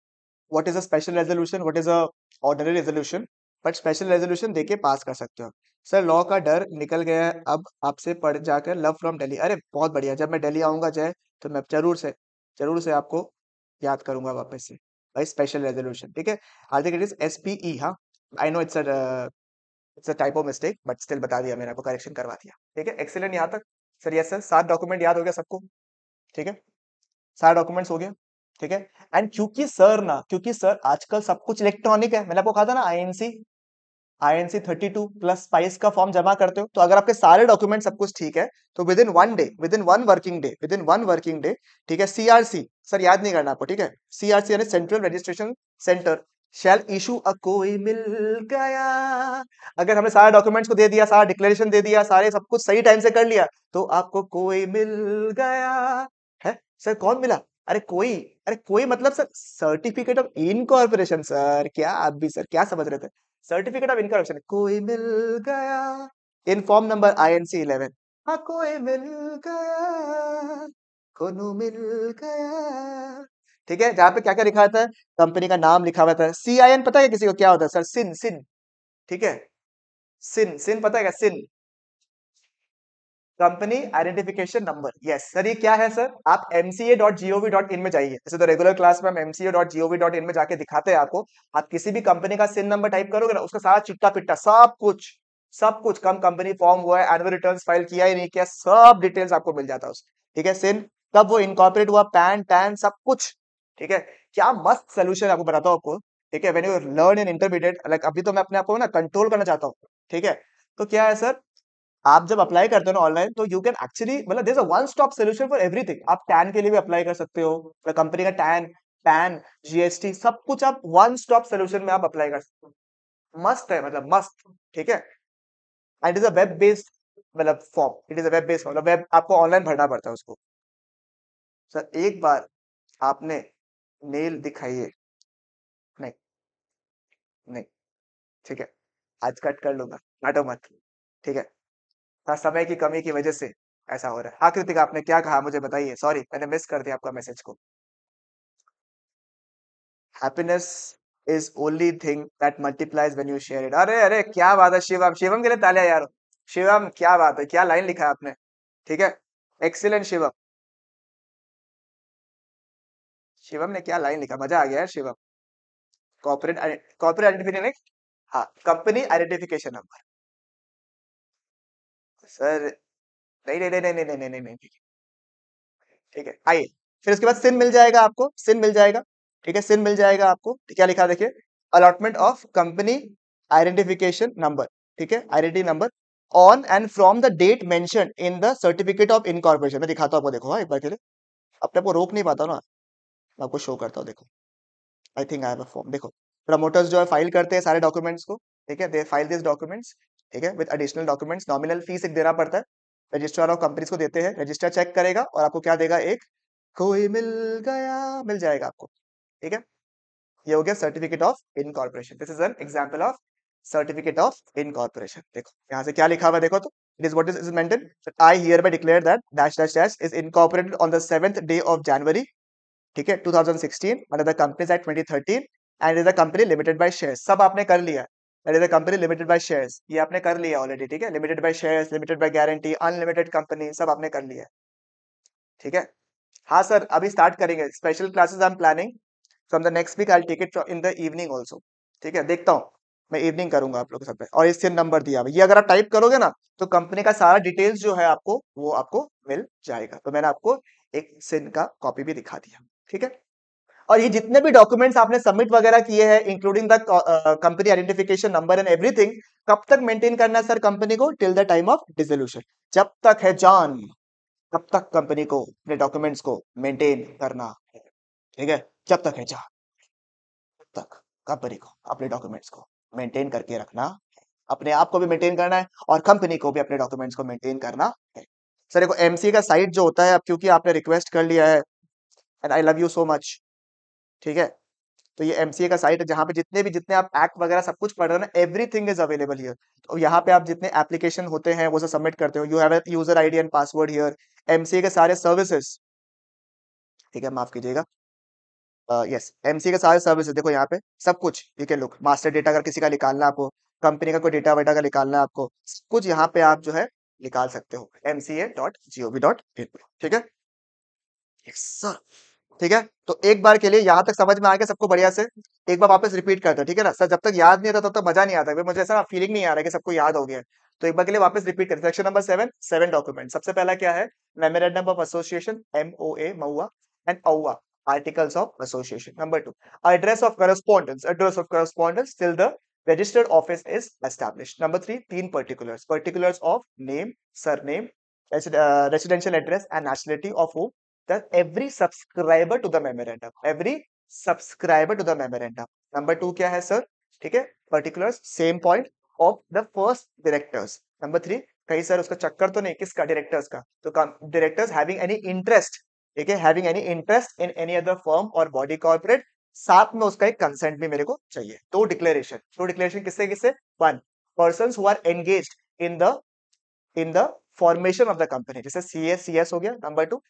what is a special resolution what is a ordinary resolution but special resolution देके पास कर सकते हो सर लॉ का डर निकल गया है अब आपसे पढ़ जाकर लव फ्रॉम डेली अरे बहुत बढ़िया जब मैं डेली आऊँगा जय तो मैं जरूर से जरूर से आपको याद करूंगा वापस से भाई स्पेशल रेजोल्यूशन ठीक है आज it is S P E हाँ I know it's it's a type of mistake but still बता दिया मैंने आपको करेक्शन करवा दिया ठीक है एक्सेलेंट यहाँ तक सर यस सर सात डॉक्यूमेंट याद हो गया सबको ठीक है सात डॉक्यूमेंट्स हो गया ठीक है एंड क्योंकि सर ना क्योंकि सर आजकल सब कुछ इलेक्ट्रॉनिक है मैंने आपको कहा था ना आईएनसी आईएनसी 32 प्लस स्पाइस का फॉर्म जमा करते हो तो अगर आपके सारे डॉक्यूमेंट सब कुछ ठीक है तो within one day within one working day within one working day ठीक है सीआरसी सर याद नहीं करना आपको ठीक है सीआरसी यानी central registration centre shall issue a कोई मिल गया अगर हमने सारे डॉक्यूमेंट्स को दे दिया सारा डिक्लेरेशन दे दिया सारे सब कुछ सही टाइम से कर लिया तो आपको कोई मिल गया है सर कौन मिला अरे कोई हम्म। अरे कोई मतलब sir certificate of incorporation sir क्या आप भी सर क्या समझ रहे थे सर्टिफिकेट ऑफ इनकॉर्पोरेशन कोई मिल गया in form number I N C eleven हाँ कोई मिल गया कोनो मिल गया ठीक है जहां पे क्या क्या लिखा था है कंपनी का नाम लिखा हुआ था सी आई एन पता है किसी को क्या होता है सर सिन सिन ठीक है सिन सिन पता है क्या CIN company identification number yes sir ये क्या है सर आप mca.gov.in में जाइए जैसे तो रेगुलर क्लास में हम mca.gov.in में जाके दिखाते हैं आपको आप किसी भी कंपनी का सिन नंबर टाइप करोगे ना उसका सारा चिट्टा पिट्टा सब कुछ सब कुछ कम कंपनी फॉर्म हुआ है एनुअल रिटर्न फाइल किया नहीं किया सब डिटेल्स आपको मिल जाता है ठीक है सिन तब वो इनकॉपरेट हुआ पैन टैन सब कुछ ठीक है क्या मस्त सोल्यूशन आपको बताता हूँ आपको ठीक है when you learn in intermediate like अभी तो मैं अपने आपको ना कंट्रोल करना चाहता हूँ ठीक है तो क्या है सर आप जब अप्लाई करते हो ना ऑनलाइन तो यू कैन एक्चुअली मतलब there one stop solution for everything आप टैन के लिए भी अप्लाई कर सकते हो कंपनी मतलब का टैन पैन जीएसटी सब कुछ आप वन स्टॉप सोल्यूशन में आप अप्लाई कर सकते हो मस्त है मतलब मस्त ठीक है and is a web based मतलब form it is a web based मतलब वेब आपको ऑनलाइन भरना पड़ता है उसको सर एक बार आपने नेल दिखाइए नहीं नहीं ठीक है आज कट कर लूंगा काटो मत ठीक है था समय की कमी की वजह से ऐसा हो रहा है हाँ कृतिक आपने क्या कहा मुझे बताइए सॉरी मैंने मिस कर दिया आपका मैसेज को happiness is only thing that multiplies when you share it अरे अरे क्या बात है शिवम शिवम के लिए तालियां यार शिवम क्या बात है क्या लाइन लिखा है आपने ठीक है एक्सीलेंट शिवम शिवम ने क्या लाइन लिखा मजा आ गया है शिवम कॉर्पोरेट कॉर्पोरेट आइडेंटिफिकेशन हाँ कंपनी आइडेंटिफिकेशन नंबर सर नहीं नहीं नहीं नहीं नहीं नहीं नहीं नहीं ठीक है आइए फिर उसके बाद सिन मिल जाएगा आपको सिन मिल जाएगा ठीक है सिन मिल जाएगा आपको तो क्या लिखा देखिए allotment of company identification number ठीक है identity number on and from the date mention in the certificate of incorporation मैं दिखाता हूँ आपको देखो हाँ एक बार के लिए अपने को रोक नहीं पाता ना मैं आपको शो करता हूँ देखो आई थिंक आई है फॉर्म देखो प्रमोटर्स जो है फाइल करते हैं सारे डॉक्यूमेंट्स को ठीक है दे फाइल दिस डॉक्यूमेंट्स ठीक है with additional documents nominal fees एक देना पड़ता है रजिस्ट्रार ऑफ कंपनीज को देते हैं रजिस्टर चेक करेगा और आपको क्या देगा एक कोई मिल गया मिल जाएगा आपको ठीक है ये हो गया certificate of incorporation this is an example of certificate of incorporation देखो यहाँ से क्या लिखा हुआ देखो तो it it is is is meant in i hereby declare that dash dash dash is incorporated on the seventh day of January ठीक है two thousand sixteen 2016 the companies act twenty thirteen and is the company limited by share सब आपने कर लिया that is a company limited by shares ये आपने कर लिया ऑलरेडी ठीक है limited by shares limited by guarantee unlimited company सब आपने कर लिया ठीक है हाँ सर अभी स्टार्ट करेंगे special classes I am planning from the next week I take it in the evening also ठीक है देखता हूँ मैं इवनिंग करूंगा आप लोग सब पे और इससे नंबर दिया हुआ ये अगर आप टाइप करोगे ना तो कंपनी का सारा डिटेल्स जो है आपको वो आपको मिल जाएगा तो मैंने आपको एक सिन का कॉपी भी दिखा दिया ठीक है और ये जितने भी डॉक्यूमेंट्स आपने सबमिट वगैरह किए हैं including the company identification number and everything कब तक मेंटेन करना है सर कंपनी को till the time of dissolution जब तक है जान तब तक कंपनी को अपने डॉक्यूमेंट्स को मेंटेन करना है ठीक है जब तक है जान तब तक कंपनी को अपने डॉक्यूमेंट्स को मेंटेन करके रखना है अपने आप को भी मेंटेन करना है और कंपनी को भी अपने डॉक्यूमेंट्स को मेंटेन करना है सर देखो एमसी का साइट जो होता है अब क्योंकि आपने रिक्वेस्ट कर लिया है and I love you so much ठीक है तो ये एम का साइट है जहां पे जितने भी जितने आप एक्ट वगैरह सब कुछ पढ़ रहे हो ना एवरीथिंग इज अवेलेबल हियर तो यहाँ पे आप जितने एप्लीकेशन होते हैं वो सब सबमिट करते हो you have user ID and password here MCA के सारे सर्विसेज ठीक है माफ कीजिएगा यस एमसीए के सारे सर्विसेज देखो यहाँ पे सब कुछ you can look master data अगर किसी का निकालना आपको कंपनी का कोई डेटा वेटा का निकालना आपको कुछ यहाँ पे आप जो है निकाल सकते हो एमसीए ठीक है सर yes, ठीक है तो एक बार के लिए यहाँ तक समझ में आ गया सबको बढ़िया से एक बार वापस रिपीट करते ठीक है ना सर जब तक याद नहीं आता तब तक मजा नहीं आता मुझे ऐसा फीलिंग नहीं आ रहा है सबको याद हो गया तो एक बार के लिए वापस रिपीट करते section number seven seven document सबसे पहला क्या है memorandum of association MO A मऊआ एंड औआ articles of association number two address of correspondence address of correspondence till the registered office is establish number three तीन particulars particulars of name sir name residential address and nationality of home that every subscriber to the memorandum every subscriber to the memorandum number 2 kya hai sir theek hai particulars same point of the first directors number 3 kai sir uska chakkar to nahi नहीं किसका डायरेक्टर्स का so, directors having any interest theek hai having any interest in any other firm or body corporate साथ में उसका एक कंसेंट भी मेरे को चाहिए दो डिक्लेरेशन दो डिक्लेरेशन किससे किससे one person who are engage in the in the formation of the company जैसे सी एस सी एस हो गया number two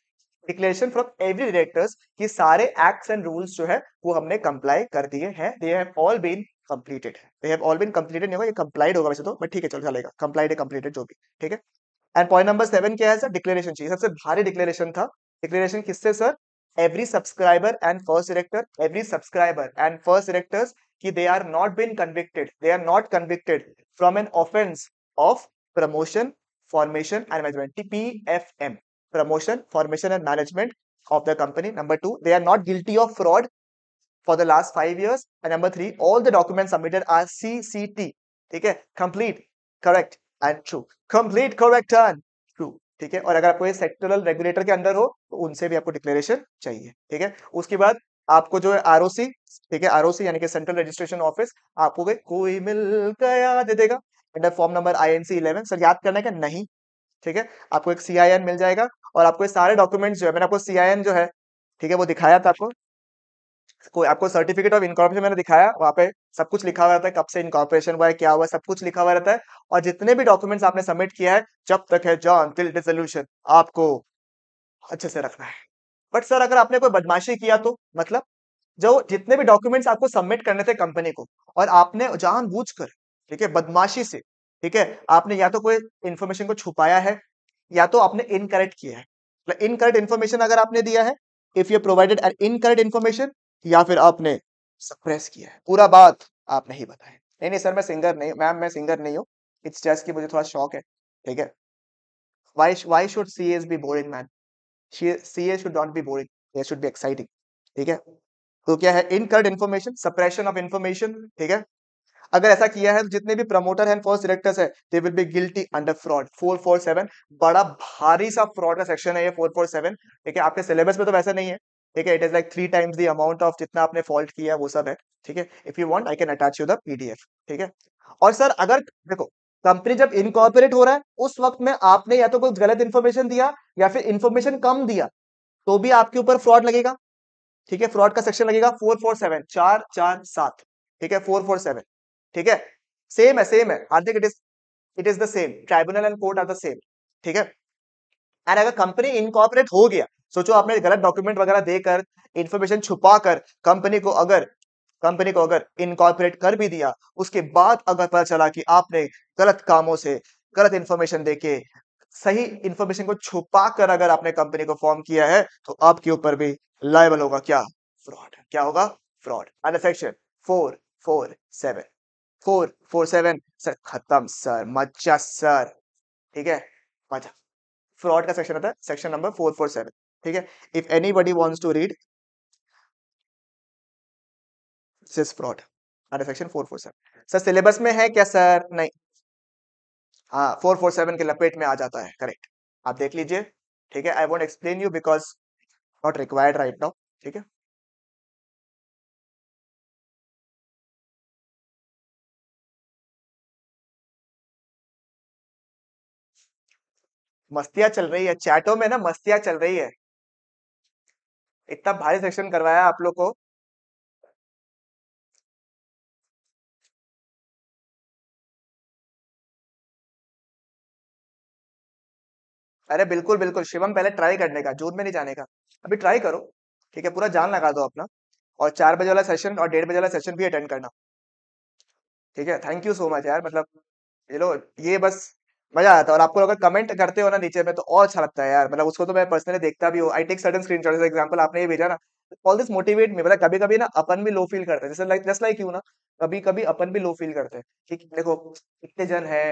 declaration from every directors कि सारे एक्ट्स एंड रूल्स जो है वो हमने कंप्लाई कर दिए हैं they have all been completed they have all been completed नहीं होगा ये कंप्लाइड होगा वैसे तो बट ठीक है चलो चलेगा कंप्लाइड है कंप्लीटेड जो भी ठीक है एंड पॉइंट नंबर सेवन क्या है सर डिक्लेरेशन चाहिए सबसे भारी डिक्लेरेशन था डिक्लेरेशन किससे sir every subscriber and first director every subscriber and first directors कि they are not been convicted they are not convicted from an offence of promotion formation and management T P F M promotion, formation, and management of the company. Number 2 they are not guilty of fraud for the last 5 years. And number 3 all the documents submitted are CCT. theek hai complete, correct and true. Complete, correct and true. theek hai aur agar aap ये sectoral regulator ke अंदर ho to unse bhi aapko declaration chahiye theek hai uske baad आपको जो है आर ठीक है आर यानी कि सेंट्रल रजिस्ट्रेशन ऑफिस आपको कोई मिल गया दे देगा under form number I N C eleven sir याद करने का नहीं ठीक है आपको एक सी मिल जाएगा और आपको ये सारे डॉक्यूमेंट्स जो है मैंने आपको सी जो है ठीक है वो दिखाया था आपको कोई आपको सर्टिफिकेट ऑफ इनकॉर्पोरेशन मैंने दिखाया वहाँ पे सब कुछ लिखा हुआ रहता है कब से इनकॉर्पोरेशन हुआ है क्या हुआ है सब कुछ लिखा हुआ रहता है और जितने भी डॉक्यूमेंट्स आपने सबमिट किया है जब तक है जॉन टिल रिजोल्यूशन आपको अच्छे से रखना है बट सर अगर आपने कोई बदमाशी किया तो मतलब जो जितने भी डॉक्यूमेंट्स आपको सबमिट करने थे कंपनी को और आपने जान ठीक है बदमाशी से ठीक है आपने या तो कोई इन्फॉर्मेशन को छुपाया है या तो आपने इनकरेक्ट किया है इनकरेक्ट तो इन्फॉर्मेशन अगर आपने दिया है if you provided an incorrect information या फिर आपने सप्रेस किया है पूरा बात आप नहीं बताए नहीं नहीं सर मैं सिंगर नहीं मैम मैं सिंगर नहीं हूँ इट्स जस्ट कि मुझे थोड़ा शौक है ठीक है why why should CAs be boring man CA should not be boring they should be exciting ठीक है तो क्या है incorrect information suppression of information ठीक है अगर ऐसा किया है तो जितने भी प्रमोटर हैं फर्स्ट डायरेक्टर्स है they will be guilty under fraud 447 बड़ा भारी सा फ्रॉड का सेक्शन है ये 447 ठीक है आपके सिलेबस में तो वैसा नहीं है ठीक है it is like three times the amount of जितना आपने फॉल्ट किया है वो सब है ठीक है if you want I can attach you the PDF ठीक है और सर अगर देखो कंपनी जब इनकॉर्पोरेट हो रहा है उस वक्त में आपने या तो कुछ गलत इन्फॉर्मेशन दिया या फिर इन्फॉर्मेशन कम दिया तो भी आपके ऊपर फ्रॉड लगेगा ठीक है फ्रॉड का सेक्शन लगेगा फोर फोर सेवन चार चार सात ठीक है फोर फोर सेवन ठीक है सेम है सेम है think it is it is the same tribunal and court are the same ठीक है एंड अगर कंपनी इनकॉपरेट हो गया सोचो आपने गलत डॉक्यूमेंट वगैरह देकर इन्फॉर्मेशन छुपा कर कंपनी को अगर कंपनी को अगर इनकॉर्पोरेट कर भी दिया उसके बाद अगर पता चला कि आपने गलत कामों से गलत इन्फॉर्मेशन देके सही इन्फॉर्मेशन को छुपा कर अगर आपने कंपनी को फॉर्म किया है तो आपके ऊपर भी लाइबल होगा क्या फ्रॉड क्या होगा fraud under section four four seven four four seven sir खत्म सर मजा सर ठीक है मजा फ्रॉड का सेक्शन आता है section number four four seven ठीक है if anybody wants to read this fraud under section four four seven sir syllabus में है क्या सर नहीं हाँ फोर फोर सेवन के लपेट में आ जाता है करेक्ट आप देख लीजिए ठीक है I want explain you because not required right now ठीक है मस्तियां चल रही है चैटों में ना मस्तियां चल रही है इतना भारी सेक्शन करवाया आप लोग को अरे बिल्कुल बिल्कुल शिवम पहले ट्राई करने का जून में नहीं जाने का अभी ट्राई करो ठीक है पूरा जान लगा दो अपना और चार बजे वाला सेशन और डेढ़ बजे वाला सेशन भी अटेंड करना ठीक है थैंक यू सो मच यार मतलब ये लो ये बस मजा आता है और आपको अगर कमेंट करते हो ना नीचे में तो और अच्छा लगता है यार मतलब उसको तो मैं पर्सनली देखता भी हूँ I take sudden screenshot example आपने ये भेजा ना ऑल दिस मोटिवेट में मतलब कभी कभी ना अपन भी लो फील करते हैं जैसे लाइक जस्ट लाइक यू ना कभी कभी अपन भी लो फील करते हैं कि देखो कितने जन है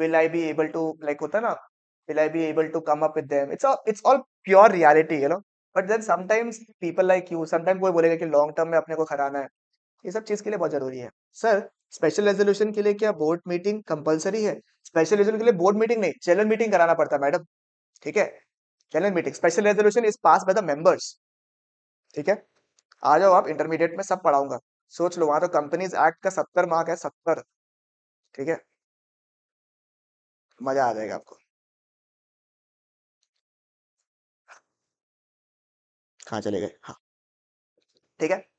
will I be able to like होता है ना will I be able to come up with them it's it's all pure reality you know but then sometimes people like you sometime कोई बोलेगा कि लॉन्ग टर्म में अपने को खराना है ये सब चीज के लिए बहुत जरूरी है सर स्पेशल रेजोल्यूशन के लिए क्या बोर्ड मीटिंग कंपलसरी है स्पेशल रेजोल्यूशन के लिए बोर्ड मीटिंग नहीं चैनल मीटिंग कराना पड़ता है मैडम ठीक है general meeting special resolution is pass by the members ठीक है आ जाओ आप इंटरमीडिएट में सब पढ़ाऊंगा सोच लो वहां तो कंपनीज एक्ट का सत्तर मार्क है सत्तर ठीक है मजा आ जाएगा आपको कहाँ चले गए हाँ ठीक है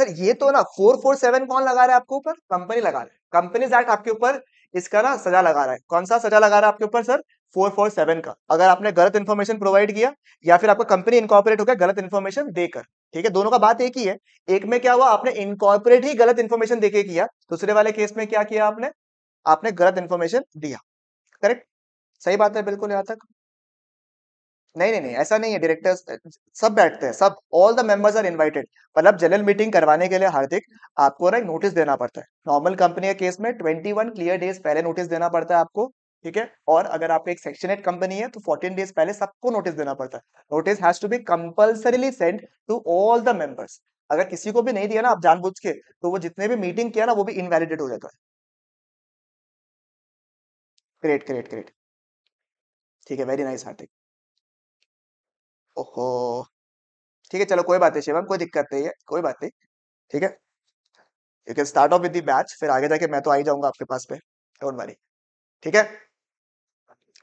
सर ये तो ना फोर फोर सेवन कौन लगा रहा है आपके ऊपर कंपनी लगा रहा है कंपनीज एक्ट आपके ऊपर इसका ना सजा लगा रहा है कौन सा सजा लगा रहा है आपके ऊपर सर फोर फोर सेवन का अगर आपने गलत इन्फॉर्मेशन प्रोवाइड किया या फिर आपका कंपनी इनकॉर्पोरेट गया गलत इन्फॉर्मेशन देकर ठीक है दोनों का बात एक ही है एक में क्या हुआ आपने इनकॉर्पोरेट ही गलत इन्फॉर्मेशन देके किया दूसरे वाले केस में क्या किया आपने आपने गलत इन्फॉर्मेशन दिया करेक्ट सही बात है बिल्कुल यहां तक नहीं नहीं नहीं ऐसा नहीं है डायरेक्टर्स सब बैठते हैं सब all the members are invited अब जनरल मीटिंग करवाने के लिए हार्दिक आपको ना एक नोटिस देना पड़ता है नॉर्मल कंपनी के केस में 21 क्लियर डेज पहले नोटिस देना पड़ता है आपको ठीक है और अगर आपको एक एट कंपनी है तो 14 डेज पहले सबको नोटिस देना पड़ता है notice has to be compulsorily send to all the members अगर किसी को भी नहीं दिया ना आप जानबूझ के तो वो जितने भी मीटिंग किया ना वो भी इनवैलिडेट हो जाता है ग्रेट ग्रेट ग्रेट ठीक है वेरी नाइस हार्दिक ओहो ठीक है चलो कोई बात नहीं शिवम कोई दिक्कत नहीं है कोई बात नहीं ठीक है you can start off with the match फिर आगे जाके मैं तो आई जाऊंगा आपके पास पे डोंट वरी ठीक है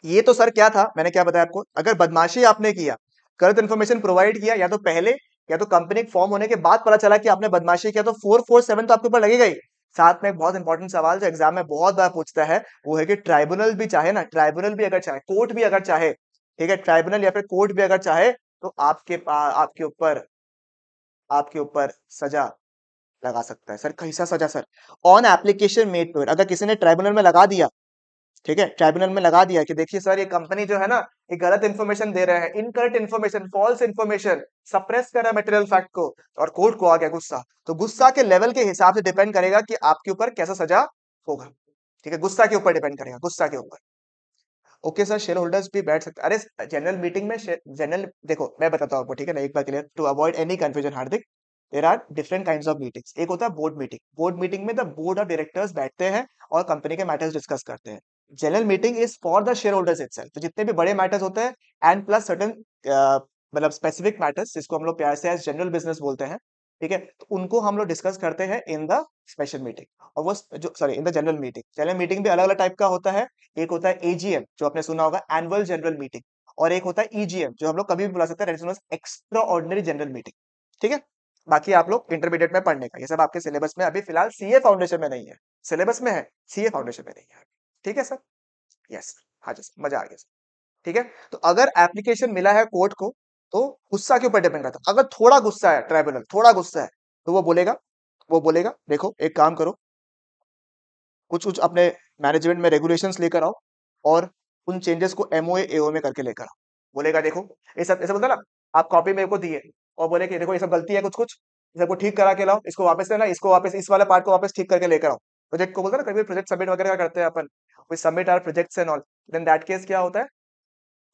ये तो सर क्या था मैंने क्या बताया आपको अगर बदमाशी आपने किया गलत इन्फॉर्मेशन प्रोवाइड किया या तो पहले या तो कंपनी फॉर्म होने के बाद पता चला कि आपने बदमाशी किया तो फोर फोर सेवन तो आपके ऊपर लगेगा ही साथ में एक बहुत इंपॉर्टेंट सवाल जो एग्जाम में बहुत बार पूछता है वो है कि ट्राइब्यूनल भी चाहे ना ट्राइब्यूनल भी अगर चाहे कोर्ट भी अगर चाहे ठीक है ट्राइब्यूनल या फिर कोर्ट भी अगर चाहे तो आपके पास आपके ऊपर आपके ऊपर सजा लगा सकता है सर कैसा सजा sir on application made to अगर किसी ने ट्राइब्यूनल में लगा दिया ठीक है ट्राइब्यूनल में लगा दिया कि देखिए सर ये कंपनी जो है ना ये गलत इन्फॉर्मेशन दे रहा है incorrect information false information suppress कर रहा है मेटेरियल फैक्ट को और कोर्ट को आ गया गुस्सा तो गुस्सा के लेवल के हिसाब से डिपेंड करेगा कि आपके ऊपर कैसा सजा होगा ठीक है गुस्सा के ऊपर डिपेंड करेगा गुस्सा के ऊपर ओके सर शेयर होल्डर्स भी बैठ सकते अरे जनरल मीटिंग में जनरल देखो मैं बताता हूँ आपको ठीक है ना एक बार clear to avoid any confusion Hardik there are different kind of meetings एक होता है बोर्ड मीटिंग बोर्ड मीटिंग में द बोर्ड ऑफ डायरेक्टर्स बैठते हैं और कंपनी के मैटर्स डिस्कस करते हैं general meeting is for the shareholders it तो जितने भी बड़े मैटर्स होते हैं एंड प्लस सर्टन मतलब स्पेसिफिक मैटर्स जिसको हम लोग प्यार से एज जनरल बिजनेस बोलते हैं ठीक है तो उनको हम लोग डिस्कस करते हैं इन द स्पेशल मीटिंग और वो जो sorry in the general meeting general meeting भी अलग अलग टाइप का होता है एक होता है एजीएम जो आपने सुना होगा एनुअल जनरल मीटिंग और एक होता है ईजीएम e जो हम लोग कभी भी बुला सकते हैं एक्स्ट्रा ऑर्डिनरी जनरल मीटिंग ठीक है बाकी आप लोग इंटरमीडिएट में पढ़ने का ये सब आपके सिलेबस में अभी फिलहाल सीए फाउंडेशन में नहीं है सिलेबस में है सीए फाउंडेशन में नहीं है ठीक है सर यस हाँ जी सर मजा आ गया सर ठीक है तो अगर एप्लीकेशन मिला है कोर्ट को तो गुस्सा के ऊपर डिपेंड करता है अगर थोड़ा गुस्सा है ट्राइब्यूनल थोड़ा गुस्सा है तो वो बोलेगा वो बोलेगा देखो एक काम करो कुछ कुछ अपने मैनेजमेंट में रेगुलेशन लेकर आओ और उन चेंजेस को एमओ एओ में करके लेकर आओ बोलेगा देखो ये सब ये बोलता ना आप कॉपी मेरे को दिए और बोले कि देखो ये सब गलती है कुछ कुछ सबको ठीक करा के लाओ इसको वापस लेना इसको वापस इस वाले पार्ट को वापस ठीक करके लेकर आओ प्रोजेक्ट को बोलते ना कभी प्रोजेक्ट सबमिट वगैरह करते हैं अपन submit are projects and all then that case क्या होता है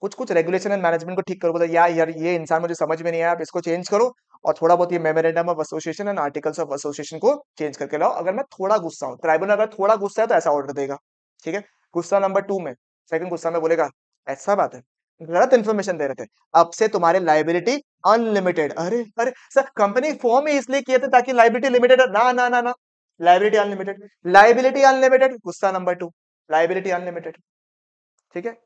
कुछ कुछ रेगुलेशन एंड मैनेजमेंट को ठीक करो बोला यार यार ये इंसान मुझे समझ में नहीं आया आप इसको चेंज करो और थोड़ा बहुत ये memorandum of association and articles of association को चेंज करके लाओ अगर मैं थोड़ा गुस्सा हूँ ट्राइब्यूनल अगर थोड़ा गुस्सा है तो ऐसा ऑर्डर देगा ठीक है गुस्सा नंबर टू में सेकंड गुस्सा में बोलेगा ऐसा बात है गलत इन्फॉर्मेशन दे रहे थे अब से तुम्हारे लाइबिलिटी अनलिमिटेड अरे अरे सर कंपनी फॉर्म ही इसलिए किए थे ताकि लाइबिलिटी लिमिटेड ना ना ना ना लाइबिलिटी अनलिमिटेड लाइबिलिटी अनलिमिटेड गुस्सा नंबर टू लाइबिलिटी अनलिमिटेड ठीक है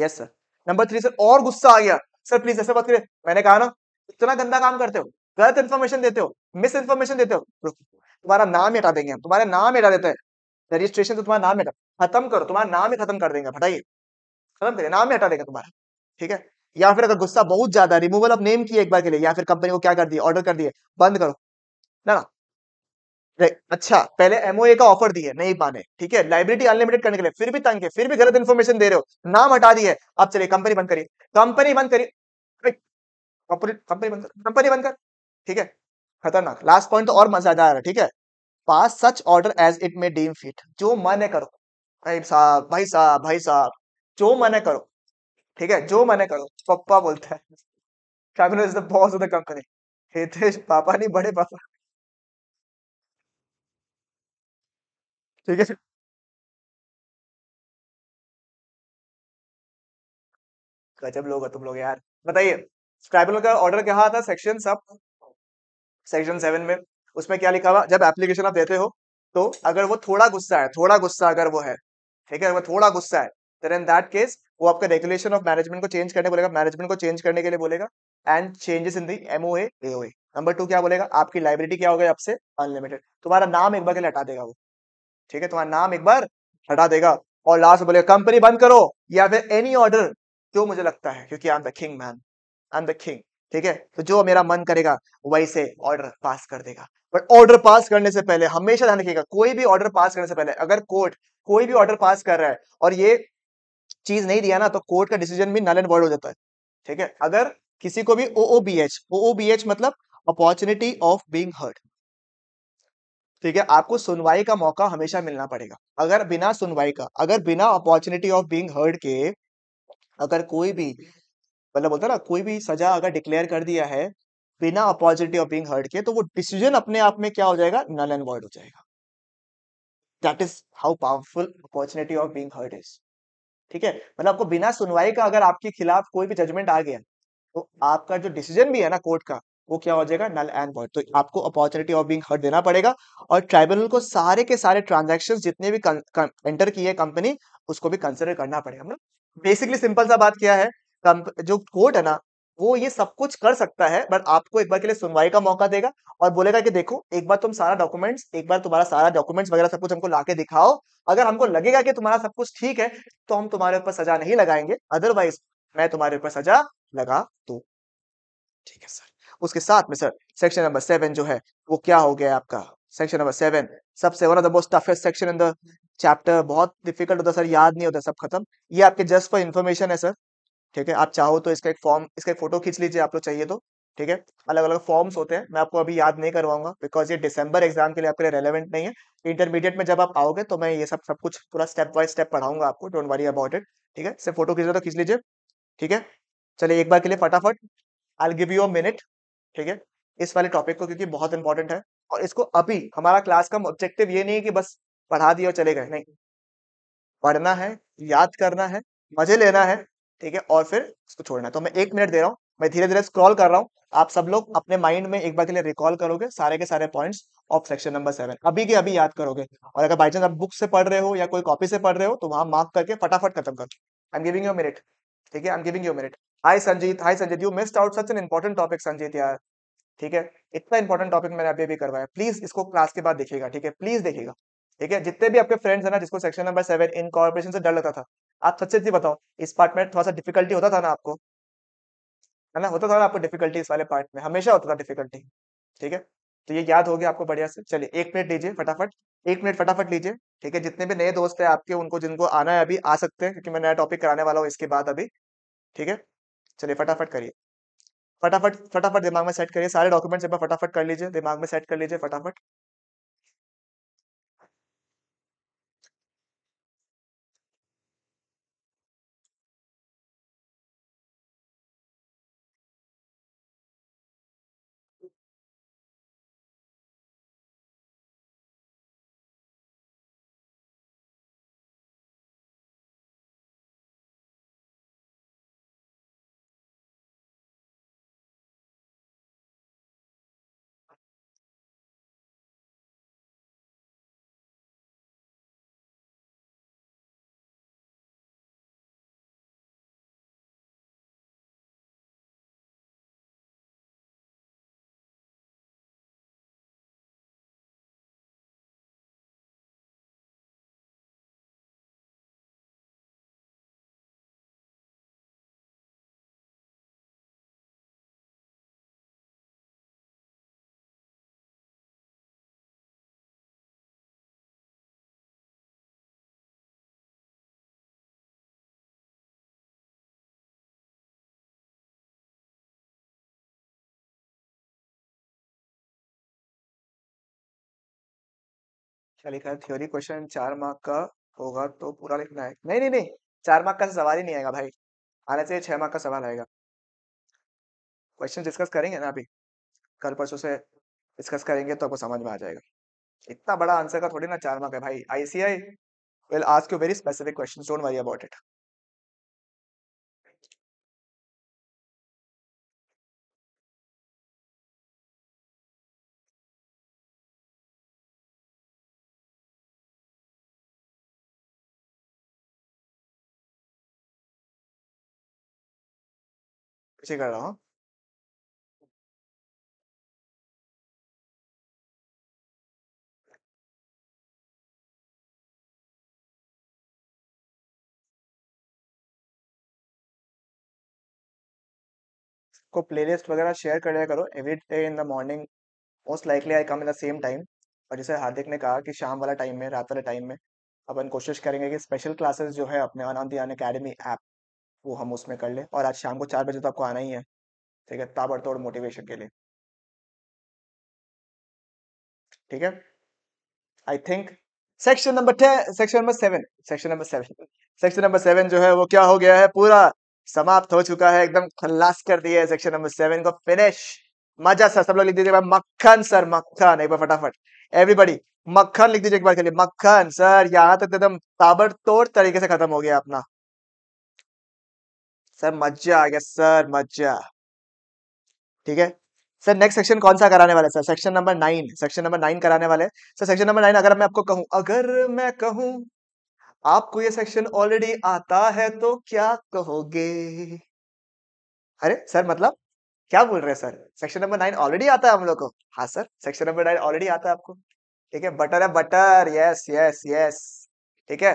yes sir number three sir और गुस्सा आ गया सर प्लीज ऐसे बात करिए मैंने कहा ना इतना गंदा काम करते हो गलत इन्फॉर्मेशन देते हो मिस इन्फॉर्मेशन देते हो तुम्हारा नाम हटा देंगे हम तुम्हारा नाम हटा देते हैं रजिस्ट्रेशन से तुम्हारा नाम हटा खत्म करो तुम्हारा नाम ही खत्म कर देंगे हटाइए खत्म करिए नाम ही हटा देगा तुम्हारा ठीक है या फिर अगर गुस्सा बहुत ज्यादा रिमूवल ऑफ नेम किया एक बार के लिए या फिर कंपनी को क्या कर दिया ऑर्डर कर दिए बंद करो ना ना अच्छा पहले एमओए का ऑफर दिए नहीं माने ठीक है लाइब्रेटी अनलिमिटेड करने के लिए फिर भी तंग है फिर भी गलत इन्फॉर्मेशन दे रहे हो नाम हटा दिए आप चलिए कंपनी बंद करिए कंपनी बंद करिए कंपनी बंद कर कंपनी बंद कर ठीक है खतरनाक लास्ट पॉइंट तो और रहा है ठीक है pass such order as it may deem fit जो मैंने करो भाई साहब भाई साहब भाई साहब जो मैंने करो ठीक है जो मन करो पप्पा बोलता है cabinet is the boss of the company Hitesh पापा नहीं बड़े पापा ठीक है गजब लोग तुम लोग यार बताइए ट्राइब्यूनल का ऑर्डर क्या था सेक्शन सब सेक्शन सेवन में उसमें क्या लिखा हुआ जब एप्लीकेशन आप देते हो तो अगर वो थोड़ा गुस्सा है थोड़ा गुस्सा अगर वो है ठीक है अगर थोड़ा गुस्सा है तो इन दैट केस वो आपका रेगुलेशन ऑफ मैनेजमेंट को चेंज करने बोलेगा मैनेजमेंट को चेंज करने के लिए बोलेगा and changes in the MO AOA number two क्या बोलेगा आपकी लाइब्रेरी क्या हो गई आपसे अनलिमिटेड तुम्हारा नाम एक बार के लिए हटा देगा वो ठीक है तुम्हारा नाम एक बार हटा देगा और लास्ट बोले कंपनी बंद करो या फिर एनी ऑर्डर जो मुझे लगता है क्योंकि I am the king man I am the king ठीक है तो जो मेरा मन करेगा वही से ऑर्डर पास कर देगा बट ऑर्डर पास करने से पहले हमेशा ध्यान रखिएगा कोई भी ऑर्डर पास करने से पहले अगर कोर्ट कोई भी ऑर्डर पास कर रहा है और ये चीज नहीं दिया ना तो कोर्ट का डिसीजन भी नल एंड वर्ड हो जाता है ठीक है अगर किसी को भी O O B H O O B H मतलब अपॉर्चुनिटी ऑफ बींग हर्ड ठीक है आपको सुनवाई का मौका हमेशा मिलना पड़ेगा अगर बिना सुनवाई का अगर बिना अपॉर्चुनिटी ऑफ बींग हर्ड के अगर कोई भी मतलब बोलता ना कोई भी सजा अगर डिक्लेयर कर दिया है बिना अपॉर्चुनिटी ऑफ बींग हर्ड के तो वो डिसीजन अपने आप में क्या हो जाएगा नल एंड वर्ड हो जाएगा that is how powerful opportunity of being heard is ठीक है मतलब आपको बिना सुनवाई का अगर आपके खिलाफ कोई भी जजमेंट आ गया तो आपका जो डिसीजन भी है ना कोर्ट का वो क्या हो जाएगा नल एंड वॉइड तो आपको अपॉर्चुनिटी ऑफ बीइंग हर्ट देना पड़ेगा और ट्राइब्यूनल को सारे के सारे ट्रांजेक्शन जितने भी एंटर किए कंपनी उसको भी कंसिडर करना पड़ेगा हमने बेसिकली सिंपल सा बात क्या है जो कोर्ट है ना वो ये सब कुछ कर सकता है बट आपको एक बार के लिए सुनवाई का मौका देगा और बोलेगा कि देखो एक बार तुम सारा डॉक्यूमेंट्स एक बार तुम्हारा सारा डॉक्यूमेंट्स वगैरह सब कुछ हमको लाके दिखाओ अगर हमको लगेगा कि तुम्हारा सब कुछ ठीक है तो हम तुम्हारे ऊपर सजा नहीं लगाएंगे अदरवाइज मैं तुम्हारे ऊपर सजा लगा दू ठीक है सर उसके साथ में सर सेक्शन नंबर सेवन जो है वो क्या हो गया आपका सेक्शन नंबर सेवन सबसे one of the most toughest section in the chapter बहुत डिफिकल्ट होता है सर याद नहीं होता सब खत्म ये आपके जस्ट फॉर इन्फॉर्मेशन है सर ठीक है आप चाहो तो इसका एक फॉर्म इसका एक फोटो खींच लीजिए आप लोग चाहिए तो ठीक है अलग अलग फॉर्म्स होते हैं मैं आपको अभी याद नहीं करवाऊंगा बिकॉज ये डिसंबर एग्जाम के लिए आपके लिए रेलिवेंट नहीं है इंटरमीडिएट में जब आप आओगे तो मैं ये सब सब कुछ पूरा स्टेप बाय स्टेप पढ़ाऊंगा आपको डोंट वरी अबाउट इट ठीक है सिर्फ फोटो खींचो तो खींच लीजिए ठीक है चलिए एक बार के लिए फटाफट I give you a minute ठीक है इस वाले टॉपिक को क्योंकि बहुत इंपॉर्टेंट है और इसको अभी हमारा क्लास का ऑब्जेक्टिव ये नहीं है कि बस पढ़ा दिया और चले गए नहीं पढ़ना है याद करना है मजे लेना है ठीक है और फिर इसको छोड़ना है तो मैं एक मिनट दे रहा हूँ मैं धीरे धीरे स्क्रॉल कर रहा हूँ आप सब लोग अपने माइंड में एक बार के लिए रिकॉल करोगे सारे के सारे points of section number seven अभी के अभी याद करोगे और अगर बाई चांस आप बुक से पढ़ रहे हो या कोई कॉपी से पढ़ रहे हो तो वहां मार्क करके फटाफट खत्म करो I am giving you minute ठीक है I am giving you minute hi Sanjeet hi Sanjeet you missed out such an important topic Sanjeet यार ठीक है इतना इंपॉर्टेंट टॉपिक मैंने अभी अभी करवाया प्लीज इसको क्लास के बाद देखिएगा ठीक है प्लीज देखिएगा ठीक है जितने भी आपके फ्रेंड्स है ना जिसको section number seven incorporation से डर लगता था आप सच्चे से बताओ इस पार्ट में थोड़ा सा डिफिकल्टी होता था ना आपको है ना होता था ना आपको डिफिकल्टी इस वाले पार्ट में हमेशा होता था डिफिकल्टी ठीक है तो ये याद हो गया आपको बढ़िया से चलिए एक मिनट लीजिए फटाफट एक मिनट फटाफट लीजिए ठीक है जितने भी नए दोस्त हैं आपके उनको जिनको आना है अभी आ सकते हैं क्योंकि मैं नया टॉपिक कराने वाला हूँ इसके बाद अभी ठीक है चलिए फटाफट करिए फटाफट फटाफट दिमाग में सेट करिए सारे डॉक्यूमेंट्स एक बार फटाफट कर लीजिए दिमाग में सेट कर लीजिए फटाफट क्या लिखा है थ्योरी क्वेश्चन चार मार्क का होगा तो पूरा लिखना है नहीं नहीं नहीं चार मार्क का सवाल ही नहीं आएगा भाई आना चाहिए छह मार्क का सवाल आएगा क्वेश्चन डिस्कस करेंगे ना अभी कल परसों से डिस्कस करेंगे तो आपको समझ में आ जाएगा इतना बड़ा आंसर का थोड़ी ना चार मार्क है भाई ICI will ask you very specific question don't worry about it से कर रहा हूँ को प्लेलिस्ट वगैरह शेयर कर लिया करो every day in the morning most likely I come in the same time और जैसे हार्दिक ने कहा कि शाम वाला टाइम में रात वाले टाइम में अपन कोशिश करेंगे कि स्पेशल क्लासेस जो है अपने ऑन अन अकेडमी ऐप वो हम उसमें कर ले और आज शाम को चार बजे तो आपको आना ही है ठीक है ताबड़तोड़ मोटिवेशन के लिए ठीक है I think section number ten section number seven section number seven section number seven जो है वो क्या हो गया है पूरा समाप्त हो चुका है एकदम खल्लास कर दिया है सेक्शन नंबर सेवन को फिनिश मजा सर सब लोग लिख दीजिए मक्खन सर मक्खन एक बार फटाफट एवरीबडी मक्खन लिख दीजिए एक बार के लिए मक्खन सर यहाँ तक एकदम ताबड़तोड़ तरीके से खत्म हो गया अपना सर मजा आ गया सर मजा ठीक है सर नेक्स्ट सेक्शन कौन सा कराने वाला है sir section number nine section number nine कराने वाले सर सेक्शन नंबर नाइन अगर मैं आपको कहूं अगर मैं कहूं आपको ये सेक्शन ऑलरेडी आता है तो क्या कहोगे अरे सर मतलब क्या बोल रहे हैं sir section number nine already आता है हम लोग को हाँ sir section number nine already आता है आपको ठीक है बटर है बटर यस यस यस ठीक है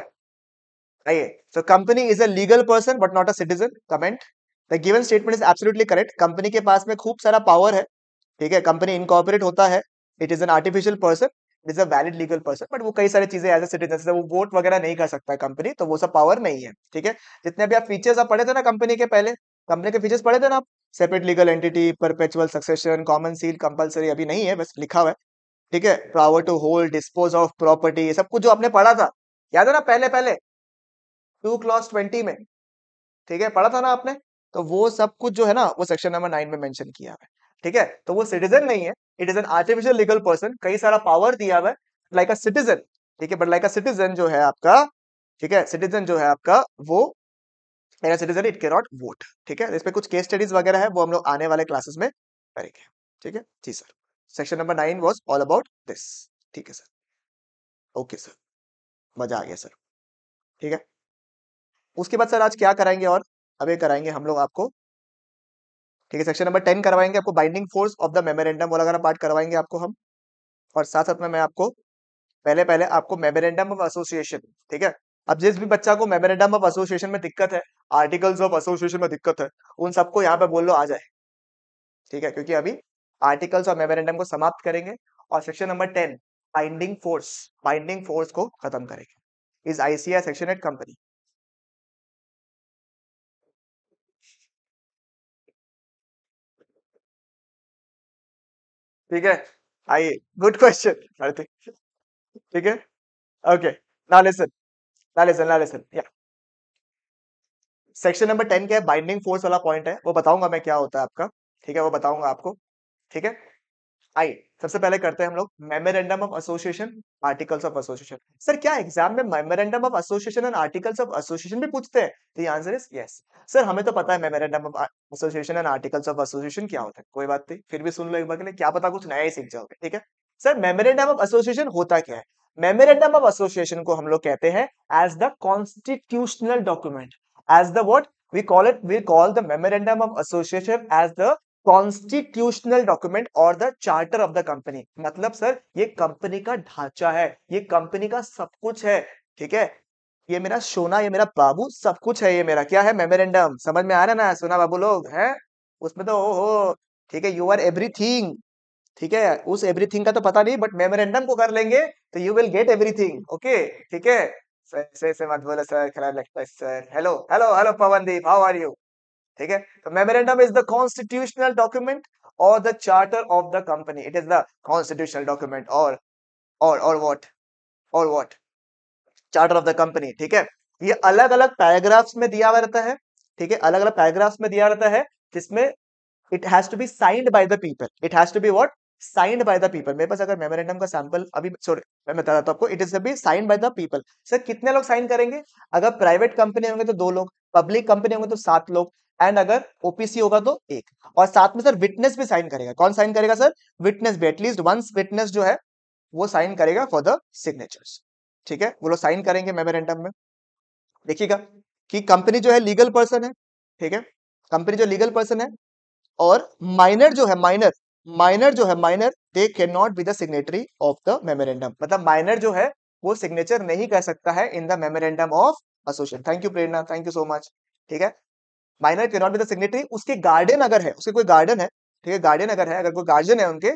Okay. So company is a legal person but not a citizen. Comment. The given statement is absolutely correct. Company के पास में खूब सारा power है. ठीक है. Company incorporate होता है. It is an artificial person. It is a valid legal person. But वो कई सारी चीजें as a citizen से वो vote वगैरह नहीं कर सकता है company. तो वो सब power नहीं है. ठीक है. जितने भी आप features आप पढ़े थे ना company के पहले. company के features पढ़े थे ना आप separate legal entity perpetual succession common seal compulsory अभी नहीं है बस लिखा हुआ है ठीक है power to hold dispose of property ये सब कुछ जो आपने पढ़ा था याद है ना पहले पहले टू क्लॉज ट्वेंटी में ठीक है पढ़ा था ना आपने तो वो सब कुछ जो है ना वो सेक्शन नंबर नाइन में मेंशन किया हुआ है ठीक है तो वो सिटीजन नहीं है it is an artificial legal person कई सारा पावर दिया हुआ है लाइक अ सिटीजन ठीक है बट लाइक अ सिटीजन जो है आपका ठीक है सिटीजन जो है आपका वो an citizen it can not vote ठीक है इसमें कुछ केस स्टडीज वगैरह है वो हम लोग आने वाले क्लासेस में करेंगे ठीक है जी sir section number nine was all about this ठीक है सर ओके सर मजा आ गया सर ठीक है उसके बाद सर आज क्या कराएंगे और अब ये कराएंगे हम लोग आपको ठीक है सेक्शन नंबर टेन करवाएंगे आपको binding force of the memorandum वाला पार्ट करवाएंगे आपको हम और साथ साथ में मैं आपको पहले पहले आपको मेमोरेंडम ऑफ एसोसिएशन ठीक है अब जिस भी बच्चा को मेमोरेंडम ऑफ एसोसिएशन में दिक्कत है आर्टिकल्स ऑफ एसोसिएशन में दिक्कत है उन सबको यहाँ पे बोल लो आ जाए ठीक है क्योंकि अभी आर्टिकल्स और मेमोरेंडम को समाप्त करेंगे और section number ten binding force binding force को खत्म करेंगे is ICI section eight company ठीक है आइए गुड क्वेश्चन ठीक है ओके ना लेसन ना या सेक्शन नंबर टेन क्या है बाइंडिंग फोर्स वाला पॉइंट है वो बताऊंगा मैं क्या होता है आपका ठीक है वो बताऊंगा आपको ठीक है आइए सबसे पहले करते हैं हम लोग memorandum of association articles of association sir क्या एग्जाम में memorandum of association and articles of association भी पूछते हैं तो आंसर इज यस सर हमें तो पता है memorandum of association and articles of association क्या होता है कोई बात नहीं फिर भी सुन लो एक बार के लिए क्या पता कुछ नया ही सीख जाओगे ठीक है सर मेमोरेंडम ऑफ एसोसिएशन होता क्या है मेमोरेंडम ऑफ एसोसिएशन को हम लोग कहते हैं as the constitutional document as the what we call it we call the memorandum of association as the constitutional document और the charter of the company मतलब सर ये कंपनी का ढांचा है ये कंपनी का सब कुछ है ठीक है ये मेरा सोना ये मेरा बाबू सब कुछ है ये मेरा क्या है मेमोरेंडम समझ में आ रहा ना सोना बाबू लोग हैं उसमें तो ओ हो ठीक है यू आर एवरीथिंग ठीक है उस एवरीथिंग का तो पता नहीं बट मेमोरेंडम को कर लेंगे तो you will get everything okay ठीक है ऐसे से मत बोलो सर खराब लगता है sir hello hello hello Pavandeep how are you ठीक है तो memorandum is the constitutional document और the charter of the company it is the constitutional document और और और व्हाट और what charter of the company ठीक है ये अलग अलग पैराग्राफ्स में दिया हुआ रहता है ठीक है अलग अलग पैराग्राफ्स में दिया रहता है जिसमें it has to be signed by the people it has to be what signed by the people मेरे पास अगर मेमोरेंडम का सैंपल अभी सॉरी मैं बता रहा था आपको it is be signed by the people sir कितने लोग साइन करेंगे अगर प्राइवेट कंपनी होंगे तो दो लोग पब्लिक कंपनी होंगे तो सात लोग एंड अगर ओपीसी होगा तो एक और साथ में सर विटनेस भी साइन करेगा कौन साइन करेगा सर विटनेस भी एटलीस्ट वंस विटनेस जो है वो साइन करेगा फॉर द सिग्नेचर्स ठीक है वो लोग साइन करेंगे मेमोरेंडम में देखिएगा कि कंपनी जो है लीगल पर्सन है ठीक है कंपनी जो लीगल पर्सन है और माइनर जो है माइनर माइनर जो है minor they can not be the signatory of the memorandum मतलब माइनर जो है वो सिग्नेचर नहीं कर सकता है in the memorandum of association thank you Prerna thank you so much ठीक है माइनर के नॉट बी द सिग्नेटरी उसके गार्डन अगर है उसके कोई गार्डन है ठीक है गार्डन अगर है अगर कोई गार्जियन है उनके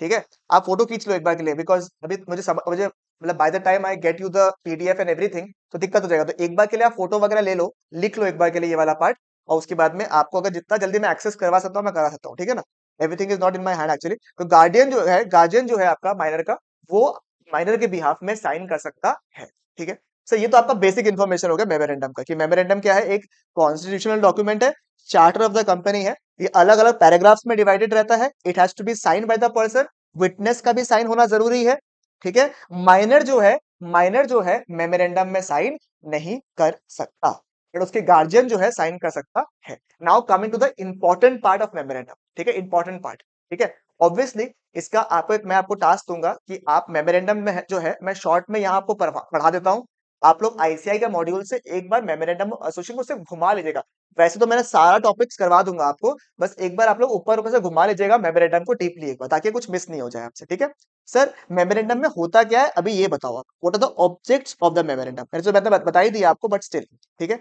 ठीक है आप फोटो खींच लो एक बार के लिए बिकॉज अभी मुझे सब, मुझे मतलब by the time I get you the PDF and everything तो दिक्कत हो जाएगा तो एक बार के लिए आप फोटो वगैरह ले लो लिख लो एक बार के लिए ये वाला पार्ट और उसके बाद में आपको अगर जितना जल्दी मैं एक्सेस करवा सकता हूँ मैं करा सकता हूँ ठीक है ना everything is not in my hand actually तो गार्डियन जो है गार्जियन जो है आपका माइनर का वो माइनर के बिहाफ में साइन कर सकता है ठीक है सर ये तो आपका बेसिक इन्फॉर्मेशन हो गया मेमोरेंडम का कि मेमोरेंडम क्या है एक कॉन्स्टिट्यूशनल डॉक्यूमेंट है चार्टर ऑफ द कंपनी है ये अलग अलग पैराग्राफ्स में डिवाइडेड रहता है it has to be sign by the person witness का भी साइन होना जरूरी है ठीक है माइनर जो है माइनर जो है मेमोरेंडम में साइन नहीं कर सकता उसके गार्जियन जो है साइन कर सकता है now coming to the important part of memorandum ठीक है इंपॉर्टेंट पार्ट ठीक है ऑब्वियसली इसका आपको एक मैं आपको टास्क दूंगा कि आप मेमोरेंडम में जो है मैं शॉर्ट में यहाँ आपको पढ़ा देता हूँ आप लोग आईसीआई का मॉड्यूल से एक बार मेमोरेंडम एसोसिएशन को सिर्फ घुमा लीजिएगा वैसे तो मैंने सारा टॉपिक्स करवा दूंगा आपको बस एक बार आप लोग ऊपर ऊपर से घुमा लीजिएगा मेमोरेंडम को डीपली एक बार ताकि कुछ मिस नहीं हो जाए आपसे ठीक है सर मेमोरेंडम में होता क्या है अभी ये बताओ आप what are the objects of the memorandum मैंने तो मैंने बताई दी आपको बट स्टिल ठीक है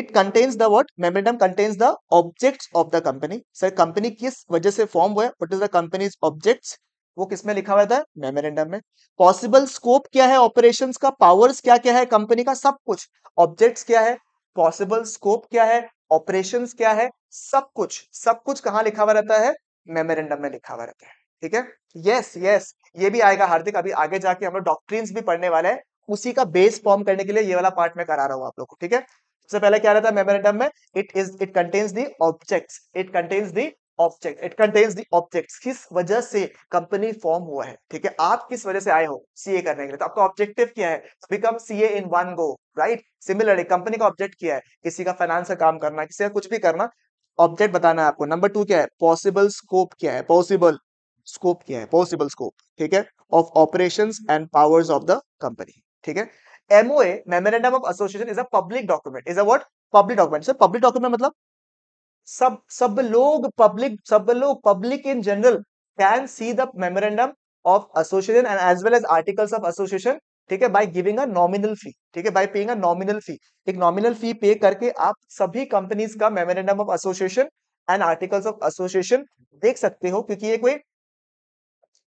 it contains the what memorandum contains the objects of the company sir company किस वजह से फॉर्म हुआ है what is the company's objects वो किसमें लिखा हुआ था मेमोरेंडम में पॉसिबल स्कोप क्या है ऑपरेशन का पावर्स क्या क्या है कंपनी का सब कुछ ऑब्जेक्ट क्या है पॉसिबल स्कोप क्या है ऑपरेशन क्या है सब कुछ सब कुछ कहाँ लिखा हुआ रहता है मेमोरेंडम में लिखा हुआ रहता है ठीक है यस यस ये भी आएगा हार्दिक अभी आगे जाके हम लोग डॉक्ट्रीन्स भी पढ़ने वाले हैं उसी का बेस फॉर्म करने के लिए ये वाला पार्ट में करा रहा हूँ आप लोग को ठीक है सबसे पहले क्या रहता है मेमोरेंडम में it is it contains the objects it contains the object it contains the object किस वजह से कंपनी फॉर्म हुआ है ठीक है आप किस वजह से आए हो सीए करने के लिए तो आपका ऑब्जेक्टिव क्या है become CA in one go right similarly company का ऑब्जेक्ट क्या है किसी का फाइनेंस का काम करना किसी का कुछ भी करना ऑब्जेक्ट बताना है आपको नंबर टू क्या है पॉसिबल स्कोप क्या है पॉसिबल स्कोप क्या है पॉसिबल स्कोप ठीक है of operation and powers of the company ठीक है MOA memorandum of association is a public document is a word public document sir public document मतलब सब सब लोग पब्लिक सब लोग public in general can see the memorandum of association and as well as articles of association ठीक है by giving a nominal fee ठीक है by paying a nominal fee एक नॉमिनल फी पे करके आप सभी कंपनीज का memorandum of association and articles of association देख सकते हो क्योंकि ये कोई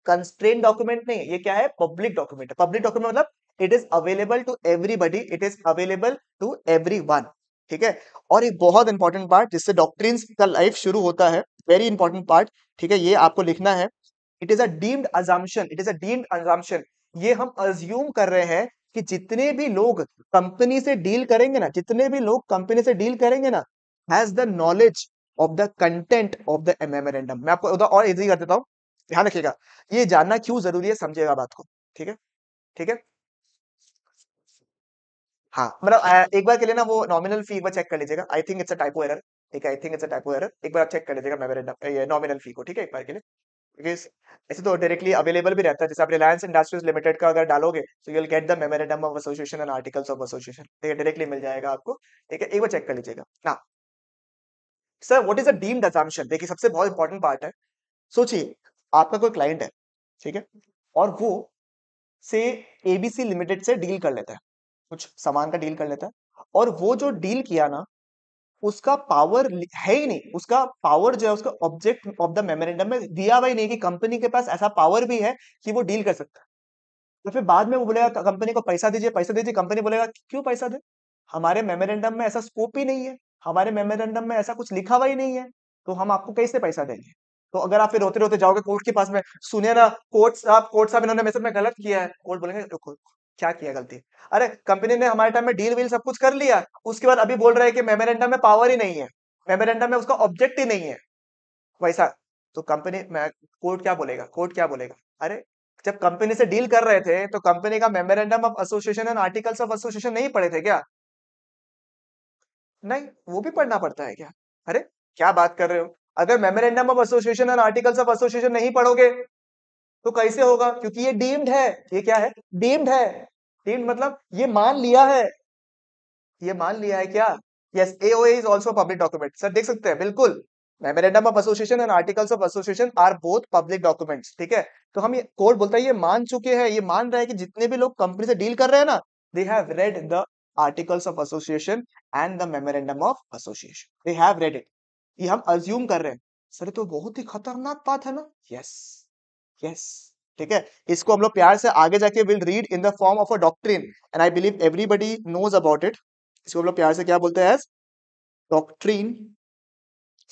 कंस्ट्रेन डॉक्यूमेंट नहीं है ये क्या है पब्लिक डॉक्यूमेंट पब्लिक डॉक्यूमेंट मतलब it is available to everybody it is available to every one ठीक है और एक बहुत इंपॉर्टेंट पार्ट जिससे डॉक्टर का लाइफ शुरू होता है वेरी इंपॉर्टेंट पार्ट ठीक है ये आपको लिखना है it is a deemed assumption it is a deemed assumption ये हम अज्यूम कर रहे हैं कि जितने भी लोग कंपनी से डील करेंगे ना जितने भी लोग कंपनी से डील करेंगे ना has the knowledge of the content of the memorandum मैं आपको और इजी कर देता हूं ध्यान रखिएगा ये जानना क्यों जरूरी है समझेगा बात को ठीक है ठीक है हाँ मतलब एक बार के लिए ना वो नॉमिनल फी एक बार चेक कर लीजिएगा I think it's a typo error ठीक है I think it's a typo error एक बार आप चेक कर लीजिएगा नॉमिनल फी को ठीक है एक बार के लिए ऐसे तो डायरेक्टली अवेलेबल भी रहता है जैसे आप रिलायंस इंडस्ट्रीज लिमिटेड का अगर डालोगे तो you will get the memorandum of association and articles of association ठीक है डायरेक्टली मिल जाएगा आपको ठीक है एक बार चेक कर लीजिएगा ना sir what is a deemed assumption देखिए सबसे बहुत इंपॉर्टेंट पार्ट है सोचिए आपका कोई क्लाइंट है ठीक है और वो से एबीसी लिमिटेड से डील कर लेता है कुछ सामान का डील कर लेता है और वो जो डील किया ना उसका पावर है ही नहीं उसका पावर जो है उसका ऑब्जेक्ट ऑफ द मेमोरेंडम में दिया हुआ ही नहीं कि कंपनी के पास ऐसा पावर भी है कि वो डील कर सकता है तो फिर बाद में वो बोलेगा कंपनी को पैसा दीजिए पैसा दीजिए कंपनी बोलेगा क्यों पैसा दे हमारे मेमोरेंडम में ऐसा स्कोप ही नहीं है हमारे मेमोरेंडम में ऐसा कुछ लिखा हुआ ही नहीं है तो हम आपको कैसे पैसा देंगे तो अगर आप फिर रोते रोते जाओगे कोर्ट के पास में सुने ना कोर्ट साहब कोर्ट साहब इन्होंने में गलत किया है कोर्ट बोलेंगे क्या किया गलती अरे कंपनी ने हमारे टाइम में डील वील सब कुछ कर लिया उसके बाद अभी बोल रहे हैं कि मेमोरेंडम में पावर ही नहीं है मेमोरेंडम में उसका ऑब्जेक्ट ही नहीं है वैसा तो कंपनी कोर्ट क्या बोलेगा कोर्ट क्या बोलेगा अरे जब कंपनी से डील कर रहे थे तो कंपनी का memorandum of association and articles of association नहीं पढ़े थे क्या नहीं वो भी पढ़ना पड़ता है क्या अरे क्या बात कर रहे हो अगर memorandum of association and articles of association नहीं पढ़ोगे तो कैसे होगा क्योंकि ये डीम्ड है ये क्या है डीम्ड है डीम्ड मतलब ये मान लिया है ये मान लिया है क्या yes AOA is also public document sir देख सकते हैं बिल्कुल memorandum of association and articles of association are both public documents ठीक है तो हम ये कोर्ट बोलता है ये मान चुके हैं ये मान रहे हैं कि जितने भी लोग कंपनी से डील कर रहे हैं ना they have read the articles of association and the memorandum of association they have read it ये हम अज्यूम कर रहे हैं सर तो बहुत ही खतरनाक बात है ना यस yes. यस ठीक है इसको हम लोग प्यार से आगे जाके will read in the form of a doctrine and I believe everybody knows about it इसको हम लोग प्यार से क्या बोलते हैं डॉक्ट्रीन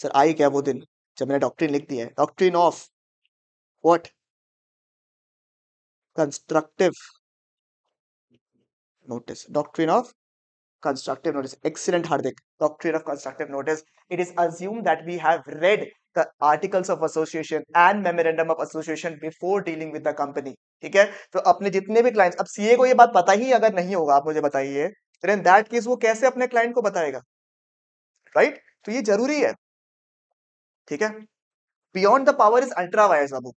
सर आई क्या वो दिन जब मैंने डॉक्ट्रीन लिख दिया है doctrine of what constructive notice doctrine of constructive notice excellent hardik doctrine of constructive notice it is assumed that we have read the articles of association and memorandum of association before dealing with the company ठीक है तो अपने जितने भी क्लाइंट्स अब सीए को ये बात पता ही अगर नहीं होगा आप मुझे बताइए देन दैट केस वो कैसे अपने क्लाइंट को बताएगा राइट right? तो ये जरूरी है ठीक है beyond the power is ultra vires अब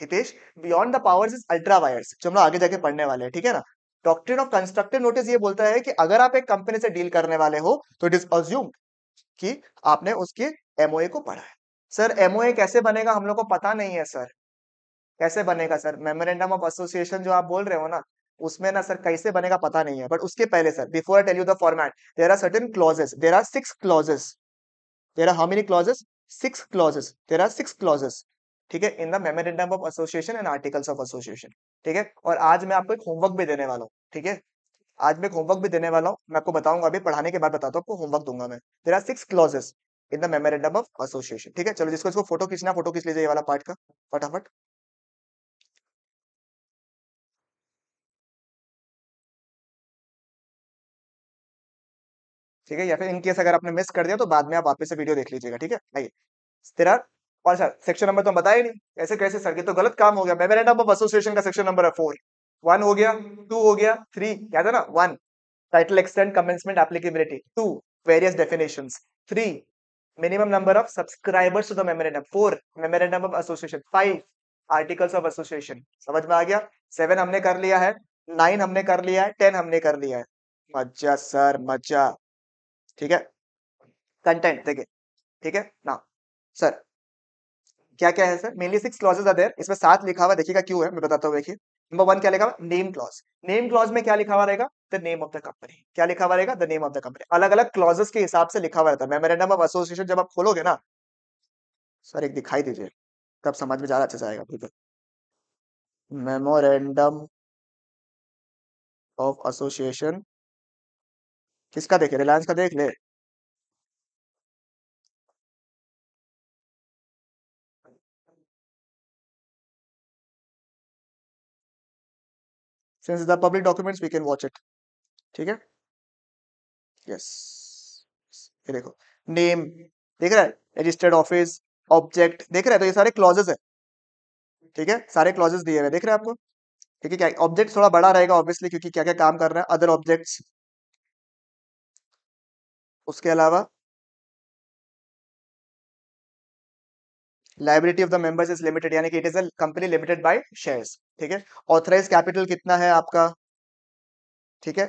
Hitesh beyond the powers is ultra vires जो हम आगे जाके पढ़ने वाले हैं ठीक है ना डॉक्ट्रिन ऑफ कंस्ट्रक्टिव नोटिस ये बोलता है कि अगर आप एक कंपनी से डील करने वाले हो तो इट इज अज्यूम कि आपने उसके एमओए को पढ़ा है सर ए कैसे बनेगा हम लोग को पता नहीं है सर कैसे बनेगा सर मेमोरेंडम ऑफ एसोसिएशन जो आप बोल रहे हो ना उसमें ना सर कैसे बनेगा पता नहीं है बट उसके पहले sir before I tell you the format there are certain clauses there are six clauses there are how many clauses six clauses there are six clauses ठीक है in the memorandum of association and articles of association ठीक है और आज मैं आपको एक होमवर्क भी देने वाला हूँ ठीक है आज मैं एक होमवर्क भी देने वाला हूँ मैं आपको बताऊंगा अभी पढ़ाने के बाद बताता हूँ आपको होमवर्क दूंगा मैं there are six clauses in the memorandum of association ठीक है चलो जिसको इसको फोटो खींचना फोटो खींच लीजिए ये वाला पार्ट का फटाफट ठीक है या फिर इनकेस अगर आपने मिस कर दिया तो बाद में आप वापस से वीडियो देख लीजिएगा ठीक है आइए तेरा और सर सेक्शन नंबर तो हम बताया नहीं ऐसे कैसे सर ये तो गलत काम हो गया मेमोरेंडम ऑफ एसोसिएशन का सेक्शन नंबर है फोर वन हो गया टू हो गया थ्री क्या था ना one title extend commencement applicability to various definition three minimum number of subscribers to the memorandum four memorandum of association five articles of association समझ में आ गया सेवन हमने कर लिया है नाइन हमने कर लिया है टेन हमने कर लिया है मजा सर मजा ठीक है कंटेंट देखिए ठीक है ना सर क्या क्या है sir mainly six clauses are there इसमें सात लिखा हुआ देखिएगा क्यों है मैं बताता हूँ देखिए नंबर वन क्या लिखा हुआ नेम क्लॉज नेम क्लॉज में क्या लिखा हुआ रहेगा the name of the company क्या लिखा हुआ रहेगा the name of the company अलग अलग क्लॉजेस के हिसाब से लिखा हुआ रहता है मेमोरेंडम ऑफ एसोसिएशन जब आप खोलोगे ना सर एक दिखाई दीजिए तब समझ में ज्यादा अच्छा जाएगा बिल्कुल मेमोरेंडम ऑफ एसोसिएशन किसका देखे रिलायंस का देख ले since the public documents we can watch it ठीक है यस ये देखो नेम देख रहा है रजिस्टर्ड ऑफिस ऑब्जेक्ट देख रहा है तो ये सारे क्लॉजेस है ठीक है सारे क्लॉजेस दिए हुए देख रहे हैं आपको ठीक है क्या ऑब्जेक्ट थोड़ा बड़ा रहेगा ऑब्वियसली क्योंकि क्या क्या काम कर रहे हैं अदर ऑब्जेक्ट्स उसके अलावा liability of the members is limited यानी कि it is a company limited by shares ठीक है ऑथराइज कैपिटल कितना है आपका ठीक है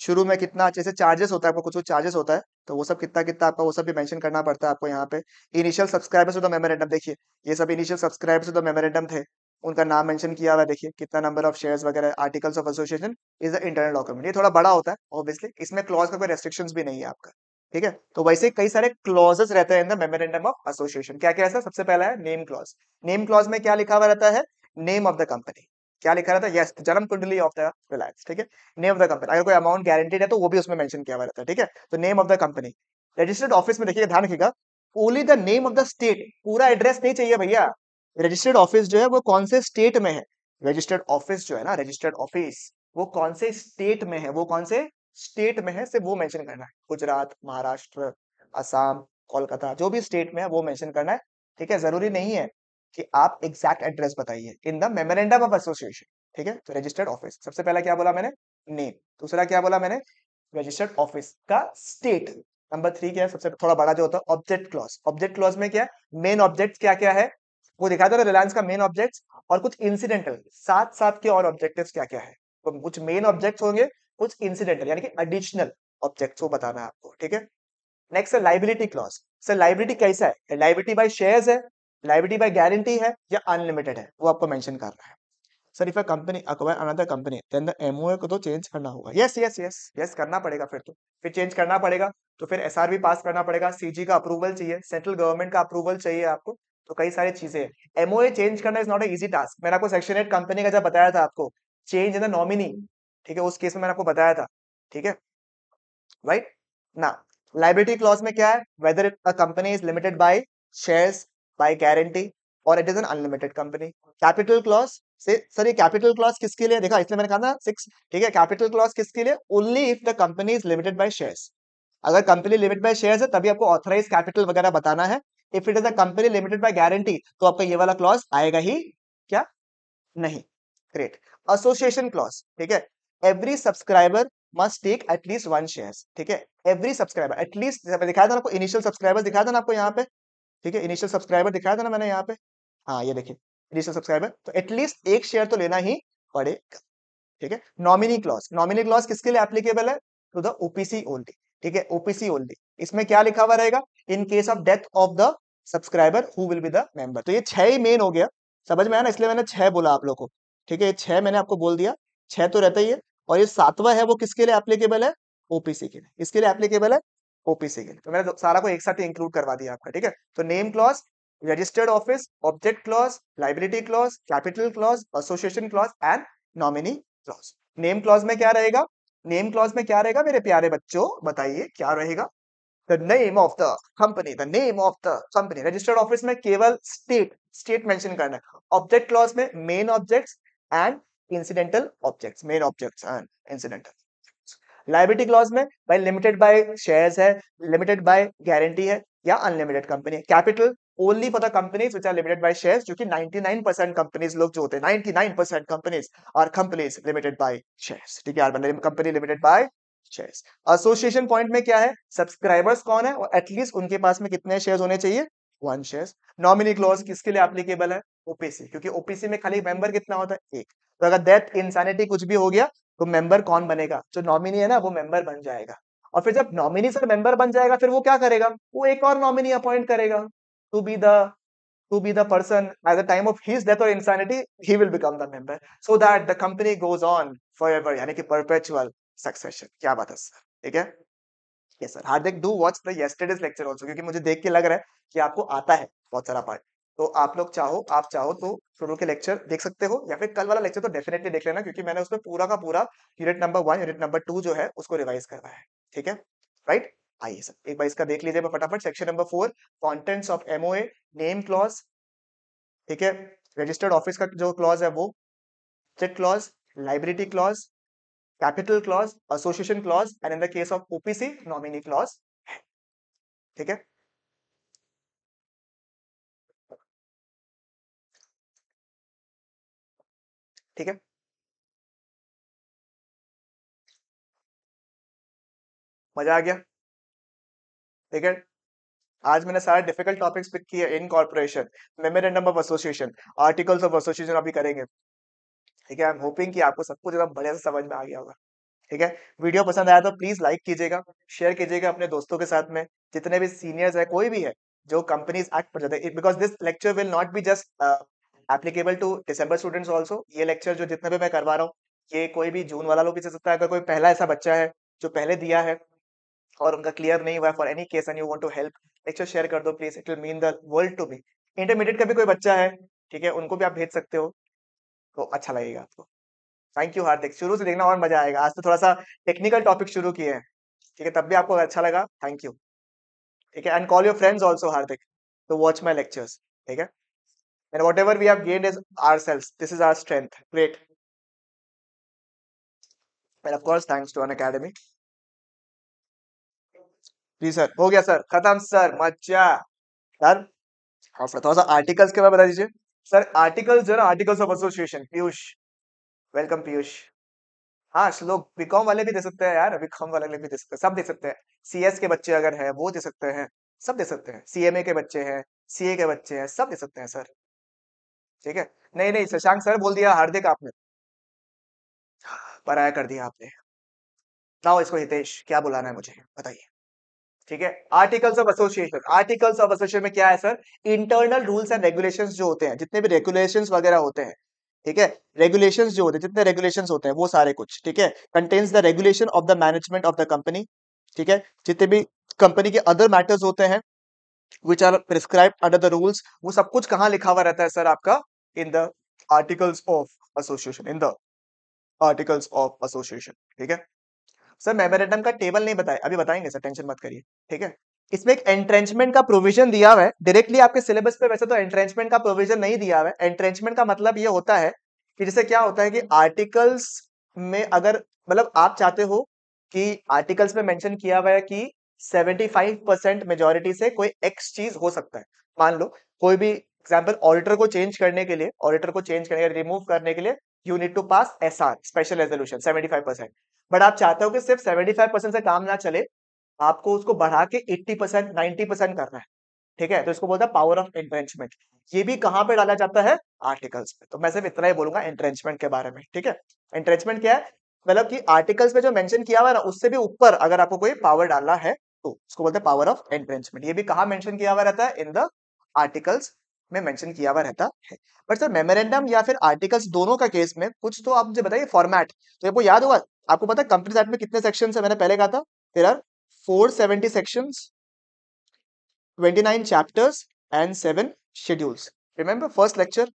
शुरू में कितना जैसे चार्जेस होता है आपको कुछ कुछ चार्जेस होता है तो वो सब कितना कितना आपका वो सब भी मेंशन करना पड़ता है आपको यहाँ पे इनिशियल सब्सक्राइबर्स द मेमोरेंडम देखिए ये सब इनिशियल सब्सक्राइबर्स द मेमोरेंडम थे उनका नाम मेंशन किया हुआ देखिए कितना नंबर ऑफ शेयर्स वगैरह articles of association is the internal document ये थोड़ा बड़ा होता है ऑब्वियसली इसमें क्लॉज का कोई रेस्ट्रिक्शन भी नहीं है आपका ठीक है तो वैसे कई सारे क्लॉजेस रहते हैं in the memorandum of association क्या क्या है सबसे पहला है नेम क्लॉज नेम क्लॉज में क्या लिखा हुआ रहता है नेम ऑफ द कंपनी क्या लिखा रहता है यस जन्म कुंडली ऑफ द रिलायंस ठीक है नेम ऑफ द कंपनी अगर कोई अमाउंट गारंटेड है तो वो भी उसमें मेंशन किया हुआ रहता है ठीक है तो name of the company registered office में देखिएगा ध्यान रखिएगा only the name of the state पूरा एड्रेस नहीं चाहिए भैया रजिस्टर्ड ऑफिस जो है वो कौन से स्टेट में है रजिस्टर्ड ऑफिस जो है ना रजिस्टर्ड ऑफिस वो कौन से स्टेट में है वो कौन से स्टेट में है सिर्फ वो मेंशन करना है गुजरात महाराष्ट्र असम कोलकाता जो भी स्टेट में है वो मेंशन करना है ठीक है जरूरी नहीं है कि आप एग्जैक्ट एड्रेस बताइए in the memorandum of association ठीक है तो रजिस्टर्ड ऑफिस सबसे पहला क्या बोला मैंने नेम दूसरा क्या बोला मैंने रजिस्टर्ड ऑफिस का स्टेट नंबर थ्री क्या है सबसे थोड़ा बड़ा जो होता है ऑब्जेक्ट क्लॉज ऑब्जेक्ट क्लॉज में क्या मेन ऑब्जेक्ट क्या क्या है वो दिखा दो रिलायंस का मेन ऑब्जेक्ट और कुछ इंसिडेंटल साथ साथ के और ऑब्जेक्टिव क्या क्या है तो कुछ मेन ऑब्जेक्ट होंगे कुछ इंसिडेंटल यानी कि एडिशनल ऑब्जेक्ट वो बताना है आपको ठीक है नेक्स्ट है लाइबिलिटी क्लॉज सर लाइबिलिटी कैसा है लाइबिलिटी बाई शेयर है लाइबिलिटी बाय गारंटी है या अनलिमिटेड है वो आपको मेंशन रहा है sir if company acquire another company then the MOA को तो चेंज करना होगा यस यस यस यस करना पड़ेगा फिर तो फिर चेंज करना पड़ेगा तो फिर एस पास करना पड़ेगा सीजी का अप्रूवल चाहिए सेंट्रल गवर्नमेंट का अप्रूवल चाहिए आपको तो कई सारी चीजें एमओए चेंज करना is not a easy task मैंने आपको सेक्शन एट कंपनी का जब बताया था आपको चेंज इन द नॉमिनी ठीक है उस केस में मैंने आपको बताया था ठीक है राइट ना लाइब्रेटी क्लॉज में क्या है whether a company is limited by shares by guarantee और it is an unlimited company capital clause से सर ये कैपिटल क्लॉस किसके लिए देखा इसलिए मैंने कहा ना सिक्स ठीक है कैपिटल क्लॉस किसके लिए only if the company is limited by shares अगर कंपनी लिमिटेड बाय शेयर्स है तभी आपको ऑथराइज कैपिटल वगैरह बताना है if it is a company limited by guarantee तो आपका ये वाला क्लॉज आएगा ही क्या नहीं ग्रेट एसोसिएशन क्लॉज ठीक है every subscriber must take at least one share ठीक है एवरी सब्सक्राइबर एटलीस्ट दिखाया था आपको इनिशियल सब्सक्राइबर दिखाया था ना आपको यहाँ पे ठीक है इनिशियल सब्सक्राइबर दिखाया था ना मैंने यहाँ पे हाँ ये देखिए इनिशियल सब्सक्राइबर तो एटलीस्ट एक शेयर तो लेना ही पड़ेगा ठीक है नॉमिनी क्लॉज नॉमिनी क्लॉज किसके लिए एप्लीकेबल है टू द ओपीसी ओनली ठीक है ओपीसी ओनली इसमें क्या लिखा हुआ रहेगा in case of death of the subscriber who will be the member तो ये छह ही मेन हो गया समझ में आया ना इसलिए मैंने छह बोला आप लोग को ठीक है ये छह मैंने आपको बोल दिया छह तो रहता ही है और ये सातवा है वो किसके लिए एप्लीकेबल है ओपीसी के लिए इसके लिए एप्लीकेबल है ओपीसी के लिए तो मैंने सारा को एक साथ ही इंक्लूड करवा दिया आपका ठीक है तो name clause registered office object clause liability clause capital clause association clause and nominee clause name clause में क्या रहेगा नेम क्लॉज में क्या रहेगा मेरे प्यारे बच्चों बताइए क्या रहेगा the name of the company the name of the company registered office में केवल स्टेट स्टेट मेंशन करना है ऑब्जेक्ट क्लॉज में main objects and incidental objects main objects and incidental liability clause में भाई लिमिटेड बाय शेयर्स है लिमिटेड बाय गारंटी है या अनलिमिटेड कंपनी है capital only for the companies which are limited by shares जो कि 99 परसेंट कंपनीज लोग जो होते हैं 99 percent companies are companies limited by shares ठीक है company limited by shares association point में क्या है सब्सक्राइबर्स कौन है और एटलीस्ट उनके पास में कितने शेयर्स होने चाहिए वन शेयर्स नॉमिनी क्लॉज किसके लिए एप्लीकेबल है ओपीसी क्योंकि ओपीसी में खाली मेंबर कितना होता है एक तो अगर डेथ इंसानिटी कुछ भी हो गया तो मेंबर कौन बनेगा जो नॉमिनी है ना वो मेंबर बन जाएगा और फिर जब नॉमिनी सर मेंबर बन जाएगा फिर वो क्या करेगा वो एक और नॉमिनी अपॉइंट करेगा to be the to be the person at the time of his death और insanity he will become the member so that the company goes on for ever यानी कि परपेचुअल सक्सेशन क्या बात है सर ठीक है yes sir Hardik do watch the yesterday's lecture also क्योंकि मुझे देख के लग रहा है कि आपको आता है बहुत सारा पार्ट तो आप लोग चाहो आप चाहो तो शुरू के लेक्चर देख सकते हो या फिर कल वाला लेक्चर तो डेफिनेटली देख लेना क्योंकि मैंने उसमें पूरा का पूरा unit number one unit number two जो है उसको रिवाइज करवाया है ठीक है राइट आइए सर एक बार इसका देख लीजिए फटाफट section number four contents of MOA name clause ठीक है रजिस्टर्ड ऑफिस का जो क्लॉज है वो check clause liability clause capital clause association clause and in the case of OPC nominee clause ठीक है ठीक है मजा आ गया ठीक है आज मैंने सारे डिफिकल्ट टॉपिक्स पिक किए incorporation memorandum of association articles of association अभी करेंगे ठीक है आई एम होपिंग कि आपको सब कुछ बढ़िया से समझ में आ गया होगा ठीक है वीडियो पसंद आया तो प्लीज लाइक कीजिएगा शेयर कीजिएगा अपने दोस्तों के साथ में जितने भी सीनियर्स है कोई भी है जो कंपनीज एक्ट पर जाते हैं because this lecture will not be just applicable to December students also ये लेक्चर जो जितने भी मैं करवा रहा हूँ ये कोई भी जून वाला लोग भी सकता है अगर कोई पहला ऐसा बच्चा है जो पहले दिया है और उनका क्लियर नहीं हुआ for any case and you want to help lecture share कर दो please it will mean the world to me intermediate का भी कोई बच्चा है ठीक है उनको भी आप भेज सकते हो तो अच्छा लगेगा आपको थैंक यू हार्दिक शुरू से देखना और मजा आएगा आज तो थोड़ा सा टेक्निकल टॉपिक शुरू किए हैं ठीक है तब भी आपको अच्छा लगा थैंक यू ठीक है and call your friends also Hardik to watch my lectures ठीक है and whatever we have gained is ourselves this is our strength great and of course thanks to an academy ji sir ho gaya sir khatam sir macha sir aap थोड़ा सा articles ke bare mein bata dijiye sir articles jo na articles of association piyush Piyush welcome Piyush हाँ लोग बीकॉम वाले भी दे सकते हैं यार बीकॉम वाले भी दे सकते हैं सब दे सकते हैं सीएस के बच्चे अगर हैं वो दे सकते हैं सब दे सकते हैं सीएमए के बच्चे हैं सीए के बच्चे हैं सब दे सकते हैं सर ठीक है नहीं नहीं शशांक सर बोल दिया हार्दिक आपने पराया कर दिया आपने नाउ इसको हितेश क्या बुलाना है मुझे बताइए ठीक है articles of association articles of association में क्या है sir internal rules and regulation जो होते हैं जितने भी रेगुलेशन वगैरह होते हैं ठीक है रेगुलेशन जो होते हैं जितने रेगुलेशन होते हैं वो सारे कुछ ठीक है contains the regulation of the management of the company ठीक है जितने भी कंपनी के अदर मैटर्स होते हैं which are prescribe under the rules वो सब कुछ कहाँ लिखा हुआ रहता है सर आपका in the articles of association in the articles of association ठीक है सर मेमोरेंडम का टेबल नहीं बताया अभी बताएंगे सर टेंशन मत करिए ठीक है इसमें एक एंट्रेंचमेंट का प्रोविजन दिया हुआ है डायरेक्टली आपके सिलेबस पे वैसे तो एंट्रेंचमेंट का प्रोविजन नहीं दिया हुआ है एंट्रेंचमेंट का मतलब ये होता है कि जैसे क्या होता है कि आर्टिकल्स में अगर मतलब आप चाहते हो कि आर्टिकल्स में मेंशन किया हुआ है कि 75 परसेंट मेजोरिटी से कोई एक्स चीज हो सकता है मान लो कोई भी एग्जाम्पल ऑडिटर को चेंज करने के लिए ऑडिटर को चेंज करने रिमूव करने के लिए you need to pass S R special resolution seventy five percent but आप चाहते हो कि सिर्फ सेवेंटी फाइव परसेंट से काम ना चले आपको उसको बढ़ा के एट्टी परसेंट परसेंट करना है ठीक है तो इसको बोलता है पावर ऑफ एंट्रेंचमेंट ये भी कहाँ पे डाला जाता है आर्टिकल्स पे तो मैं सिर्फ इतना ही बोलूंगा एंट्रेंचमेंट के बारे में ठीक है एंट्रेंचमेंट क्या है मतलब कि आर्टिकल्स में जो मेंशन किया हुआ है ना उससे भी ऊपर अगर आपको कोई पावर डालना है तो उसको बोलते हैं पावर ऑफ एंट्रेंचमेंट ये भी कहा मैंशन किया हुआ रहता है इन द आर्टिकल्स में मेंशन किया हुआ रहता है बट सर मेमोरेंडम या फिर आर्टिकल्स दोनों का केस में कुछ तो आप मुझे बताइए फॉर्मेट तो आपको याद होगा आपको पता कंपनी एक्ट में कितने सेक्शन है मैंने पहले कहा था there are four seventy section twenty chapters and seven schedules remember first lecture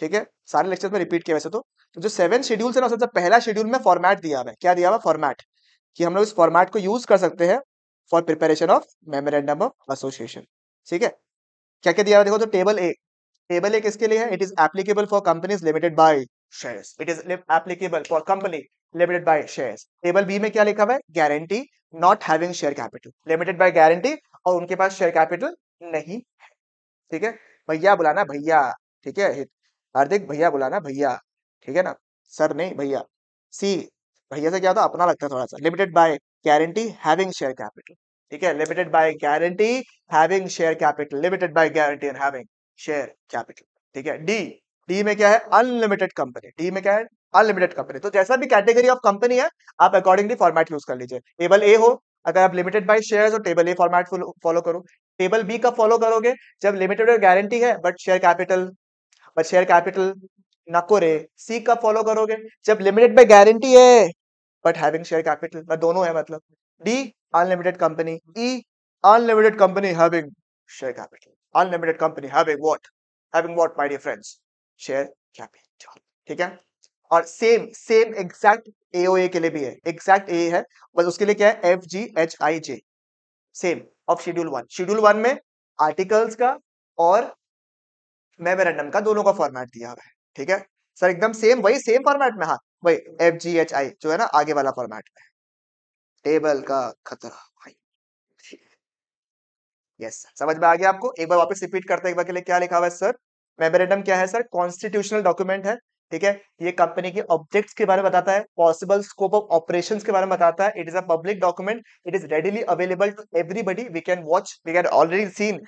ठीक है सारे लेक्चर में रिपीट किया वैसे तो, तो जो सेवन शेड्यूल्स है ना सबसे पहला शेड्यूल में फॉर्मेट दिया हुआ है क्या दिया हुआ फॉर्मेट कि हम लोग इस फॉर्मेट को यूज कर सकते हैं for preparation of memorandum of association ठीक है क्या क्या दिया देखो तो टेबल ए टेबल ए किसके लिए है it is applicable for companies limited by shares it is applicable for company limited by shares table B में क्या लिखा हुआ है guarantee not having share capital limited by guarantee और उनके पास शेयर कैपिटल नहीं है ठीक है भैया बुलाना भैया ठीक है हार्दिक भैया बुलाना भैया ठीक है ना सर नहीं भैया सी भैया से क्या होता अपना लगता है थोड़ा सा limited by guarantee having share capital ठीक है limited by guarantee having share capital limited by guarantee and having share capital ठीक है डी डी में क्या है अनलिमिटेड कंपनी डी में क्या है अनलिमिटेड कंपनी तो जैसा भी कैटेगरी ऑफ कंपनी है आप अकॉर्डिंगली फॉर्मेट यूज कर लीजिए टेबल ए हो अगर आप लिमिटेड बाय शेयर तो टेबल ए फॉर्मेट फॉलो करो टेबल बी कब फॉलो करोगे जब लिमिटेड और गारंटी है but share capital but share capital नको रे सी कब फॉलो करोगे जब लिमिटेड बाय गारंटी है बट हैविंग शेयर कैपिटल दोनों है मतलब D unlimited company E unlimited company having share capital unlimited company having what having what my dear friends share capital ठीक है और सेम सेम एग्जैक्ट ए के लिए भी है एग्जैक्ट ए है बस उसके लिए क्या है F G H I J same of schedule one schedule one में आर्टिकल्स का और मेमोरेंडम का दोनों का फॉर्मेट दिया हुआ है ठीक है सर एकदम सेम वही सेम फॉर्मेट में हाँ वही एफ जी एच आई जो है ना आगे वाला फॉर्मेट में टेबल का खतरा यस समझ में आ गया आपको एक बार वापस रिपीट करते हैं एक बार के लिए क्या लिखा हुआ है सर मेमोरेंडम क्या है सर कॉन्स्टिट्यूशनल डॉक्यूमेंट है ठीक है ये कंपनी के ऑब्जेक्ट्स के बारे में बताता है पॉसिबल स्कोप ऑफ ऑपरेशंस के बारे में बताता है it is a public document it is readily available to everybody we can watch we can already seen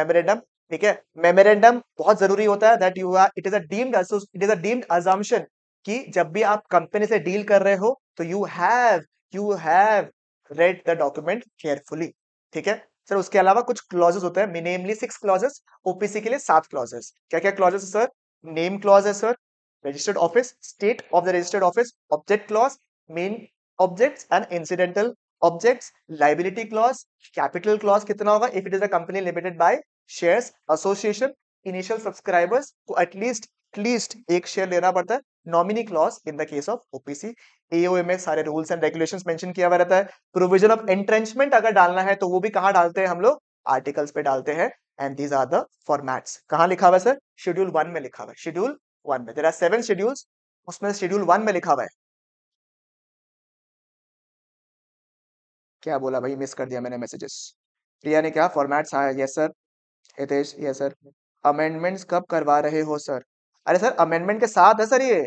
memorandum ठीक है मेमोरेंडम बहुत जरूरी होता है that you are it is a deemed it is a deemed assumption कि जब भी आप कंपनी से डील कर रहे हो तो you have you have read the document carefully ठीक है सर उसके अलावा कुछ क्लॉजेस होते हैं मिनिमली सिक्स क्लॉजेस ओपीसी के लिए सात क्लॉजेस क्या क्या क्लॉजेस है सर नेम क्लॉज है sir registered office state of the registered office object clause main objects and incidental objects liability clause capital clause कितना होगा if it is a company limited by shares association initial subscribers को एटलीस्ट एटलीस्ट एक शेयर लेना पड़ता है nominee clause in the case of OPC AOA में सारे रूल्स एंड रेगुलेशन मेंशन किया हुआ रहता है प्रोविजन ऑफ एंट्रेंचमेंट अगर डालना है तो वो भी कहाँ डालते हैं हम लोग आर्टिकल्स पे डालते हैं and these are the formats कहाँ लिखा हुआ है सर शेड्यूल वन में लिखा हुआ है शेड्यूल वन में देर आर सेवन शेड्यूल्स उसमें शेड्यूल वन में लिखा हुआ है क्या बोला भाई मिस कर दिया मैंने मैसेजेस प्रिया ने क्या फॉर्मेट्स आया yes sir Hitesh yes sir amendments कब करवा रहे हो सर अरे सर अमेंडमेंट के साथ है सर ये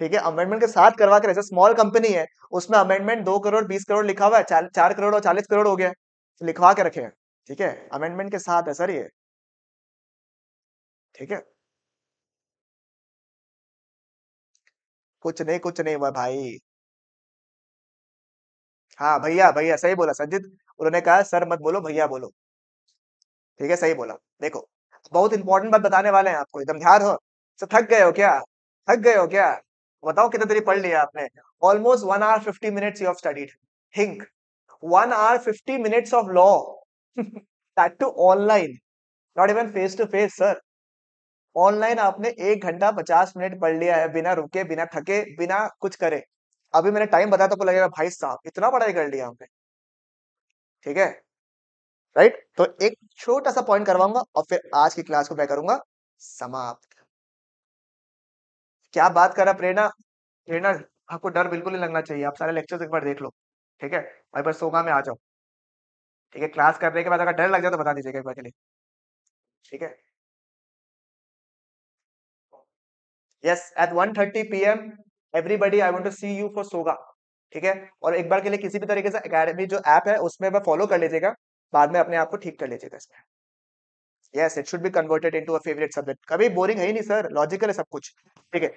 ठीक है अमेंडमेंट के साथ करवा कर स्मॉल कंपनी है उसमें अमेंडमेंट दो करोड़ बीस करोड़ लिखा हुआ है चार, चार करोड़ और चालीस करोड़ हो गया तो लिखवा के रखे हैं ठीक है अमेंडमेंट के साथ है सर ये ठीक है कुछ नहीं कुछ नहीं हुआ भाई हाँ भैया भैया सही बोला संजित उन्होंने कहा सर मत बोलो भैया बोलो ठीक है सही बोला देखो बहुत इंपॉर्टेंट बात बताने वाले हैं आपको एकदम ध्यान हो तो थक गए हो क्या थक गए हो क्या बताओ कितने देरी पढ़ लिया आपने almost one hour fifty minutes you have studied think one hour fifty minutes of law that too online not even face to face sir online आपने एक घंटा पचास मिनट पढ़ लिया है बिना रुके बिना थके बिना कुछ करे अभी मैंने टाइम बताया तो लगेगा भाई साहब इतना पढ़ाई कर लिया हमने ठीक है राइट तो एक छोटा सा पॉइंट करवाऊंगा और फिर आज की क्लास को मैं करूंगा समाप्त क्या बात कर रहा प्रेरणा प्रेरणा आपको डर बिल्कुल नहीं लगना चाहिए आप सारे लेक्चर्स एक बार देख लो ठीक है और एक बार सोगा में आ जाओ ठीक है क्लास करने के बाद अगर डर लग जाए तो बता दीजिएगा एक बार के लिए ठीक है yes at one thirty P m everybody I want to see you for सोगा ठीक है और एक बार के लिए किसी भी तरीके से अकेडमी जो ऐप है उसमें फॉलो कर लीजिएगा बाद में अपने आप को ठीक कर लीजिएगा इसमें yes it should be converted to a favourite subject कभी बोरिंग है ही नहीं सर लॉजिकल है सब कुछ ठीक है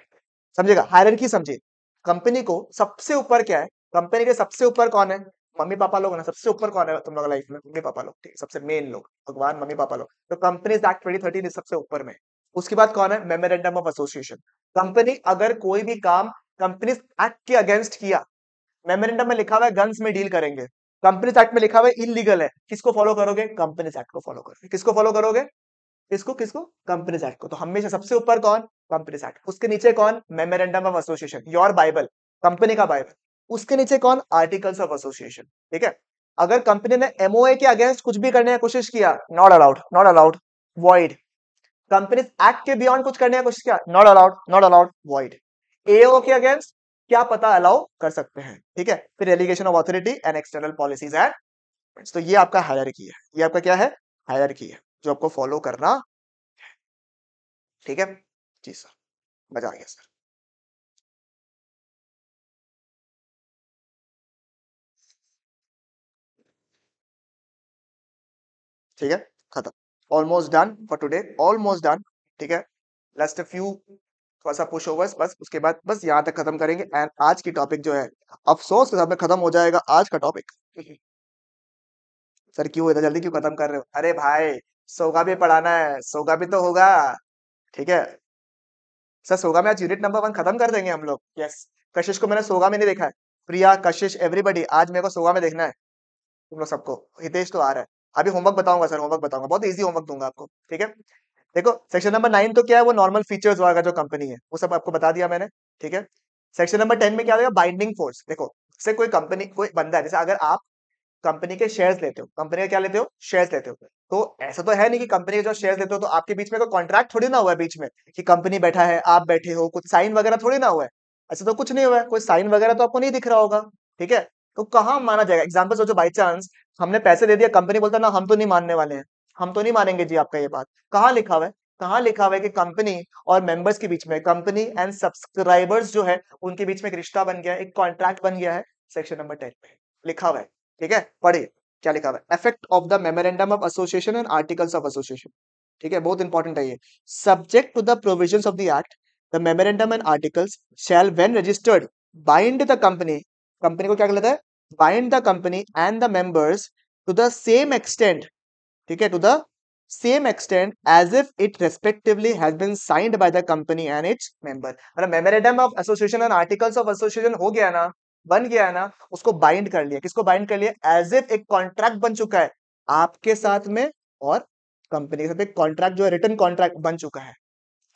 समझेगा हायर की समझिए कंपनी को सबसे ऊपर क्या है कंपनी के सबसे ऊपर कौन है मम्मी पापा लोग ना सबसे ऊपर कौन है तुम लोग लाइफ में मम्मी पापा लोग ठीक है सबसे मेन लोग भगवान मम्मी पापा लोग तो कंपनीज एक्ट ट्वेंटी थर्टीन सबसे ऊपर में उसके बाद कौन है मेमोरेंडम ऑफ एसोसिएशन कंपनी अगर कोई भी काम कंपनी एक्ट के अगेंस्ट किया मेमोरेंडम में लिखा हुआ है गन्स में डील करेंगे कंपनीज एक्ट में लिखा हुआ है इनलीगल है किसको फॉलो करोगे कंपनीज एक्ट को फॉलो करोगे किसको फॉलो करोगे किसको किसको कंपनीज एक्ट को तो हमेशा सबसे ऊपर कौन कंपनीज एक्ट उसके नीचे कौन memorandum of association your bible company का बाइबल उसके नीचे कौन आर्टिकल्स ऑफ एसोसिएशन ठीक है अगर कंपनी ने एमओए के अगेंस्ट कुछ भी करने की कोशिश किया not allowed not allowed void companies act के बियॉन्ड कुछ करने की कोशिश किया not allowed not allowed void AO के अगेंस्ट क्या पता अलाउ कर सकते हैं ठीक है फिर allegation of authority and external policies and तो ये आपका हायरकी है ये आपका क्या है हायरकी है जो आपको फॉलो करना ठीक है जी सर मजा आ गया सर ठीक है खत्म almost done for today almost done ठीक है लास्ट फ्यू थोड़ा सा पुश ओवर्स बस उसके बाद बस यहाँ तक खत्म करेंगे एंड आज की टॉपिक जो है अफसोस के साथ में खत्म हो जाएगा आज का टॉपिक सर क्यों इतना जल्दी क्यों खत्म कर रहे हो अरे भाई सोगा भी पढ़ाना है सोगा भी तो होगा ठीक है सर सोगा में आज यूनिट नंबर वन खत्म कर देंगे हम लोग यस कशिश को मैंने सोगा में नहीं देखा है प्रिया कशिश एवरीबडी आज मेरे को सोगा में देखना है तुम लोग सबको हितेश तो आ रहा है अभी होमवर्क बताऊंगा सर होमवर्क बताऊंगा बहुत इजी होमवर्क दूंगा आपको ठीक है देखो सेक्शन नंबर नाइन तो क्या है वो नॉर्मल फीचर्स वाला जो कंपनी है वो सब आपको बता दिया मैंने ठीक है सेक्शन नंबर टेन में क्या होगा बाइंडिंग फोर्स देखो से कोई कंपनी कोई बंदा है जैसे अगर आप कंपनी के शेयर्स लेते हो कंपनी का क्या लेते हो शेयर्स लेते हो तो ऐसा तो है नहीं कि कंपनी के जो शेयर्स लेते हो तो आपके बीच में कोई कॉन्ट्रैक्ट थोड़ी ना हुआ है बीच में कि कंपनी बैठा है आप बैठे हो कुछ साइन वगैरह थोड़ी ना हुआ है ऐसा तो कुछ नहीं हुआ है कोई साइन वगैरह तो आपको नहीं दिख रहा होगा ठीक है तो कहाँ माना जाएगा एग्जाम्पल सोचो बाई चांस हमने पैसे दे दिया कंपनी बोलता ना हम तो नहीं मानने वाले हैं हम तो नहीं मानेंगे जी आपका ये बात कहा लिखा हुआ है कहा लिखा हुआ है कि कंपनी और मेंबर्स के बीच में कंपनी एंड सब्सक्राइबर्स जो है उनके बीच में एक रिश्ता बन गया एक कॉन्ट्रैक्ट बन गया है सेक्शन नंबर टेन पे लिखा हुआ है ठीक है पढ़िए क्या लिखा हुआ है effect of the memorandum of association and articles of association ठीक है बहुत इंपॉर्टेंट है ये subject to the provision of the act the memorandum and articles shall when registered bind the company company को क्या कहता है bind the company and the members to the same extent ठीक है to the same extent as if it respectively has been signed by the company and its member मतलब memorandum of association and articles of association हो गया ना बन गया है ना उसको बाइंड कर लिया किसको बाइंड कर लिया एज इफ एक कॉन्ट्रैक्ट बन चुका है आपके साथ में और कंपनी के साथ एक कॉन्ट्रैक्ट जो है रिटर्न कॉन्ट्रैक्ट बन चुका है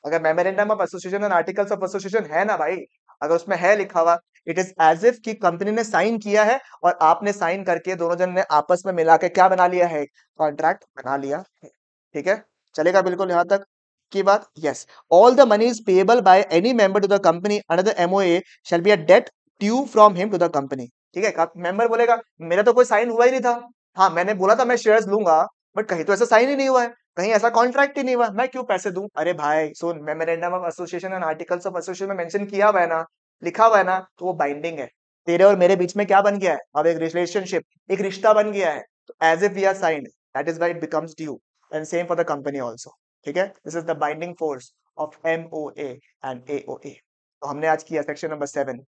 अगर memorandum of association and articles of association है ना भाई अगर उसमें है लिखा हुआ इट इज एज इफ कि कंपनी ने साइन किया है और आपने साइन करके दोनों जन ने आपस में मिला के क्या बना लिया है कॉन्ट्रैक्ट बना लिया है ठीक है चलेगा बिल्कुल यहां तक की बात yes all the money is payable by any member to the company under the MOA shall be a debt due from him to the company ठीक है मेंबर बोलेगा मेरा तो कोई साइन हुआ ही नहीं था हाँ मैंने बोला था मैं शेयर्स लूंगा बट कहीं तो ऐसा साइन ही नहीं हुआ है कहीं ऐसा कॉन्ट्रैक्ट ही नहीं हुआ मैं क्यों पैसे दू अरे भाई सुन memorandum of association and articles of association में मेंशन किया हुआ है ना लिखा हुआ है ना तो वो बाइंडिंग है तेरे और मेरे बीच में क्या बन गया है अब एक रिलेशनशिप एक रिश्ता बन गया है तो as if we are signed that is why it becomes due and same for the company also ठीक है this is the binding force of M O A and A O A तो हमने आज किया सेक्शन नंबर सेवन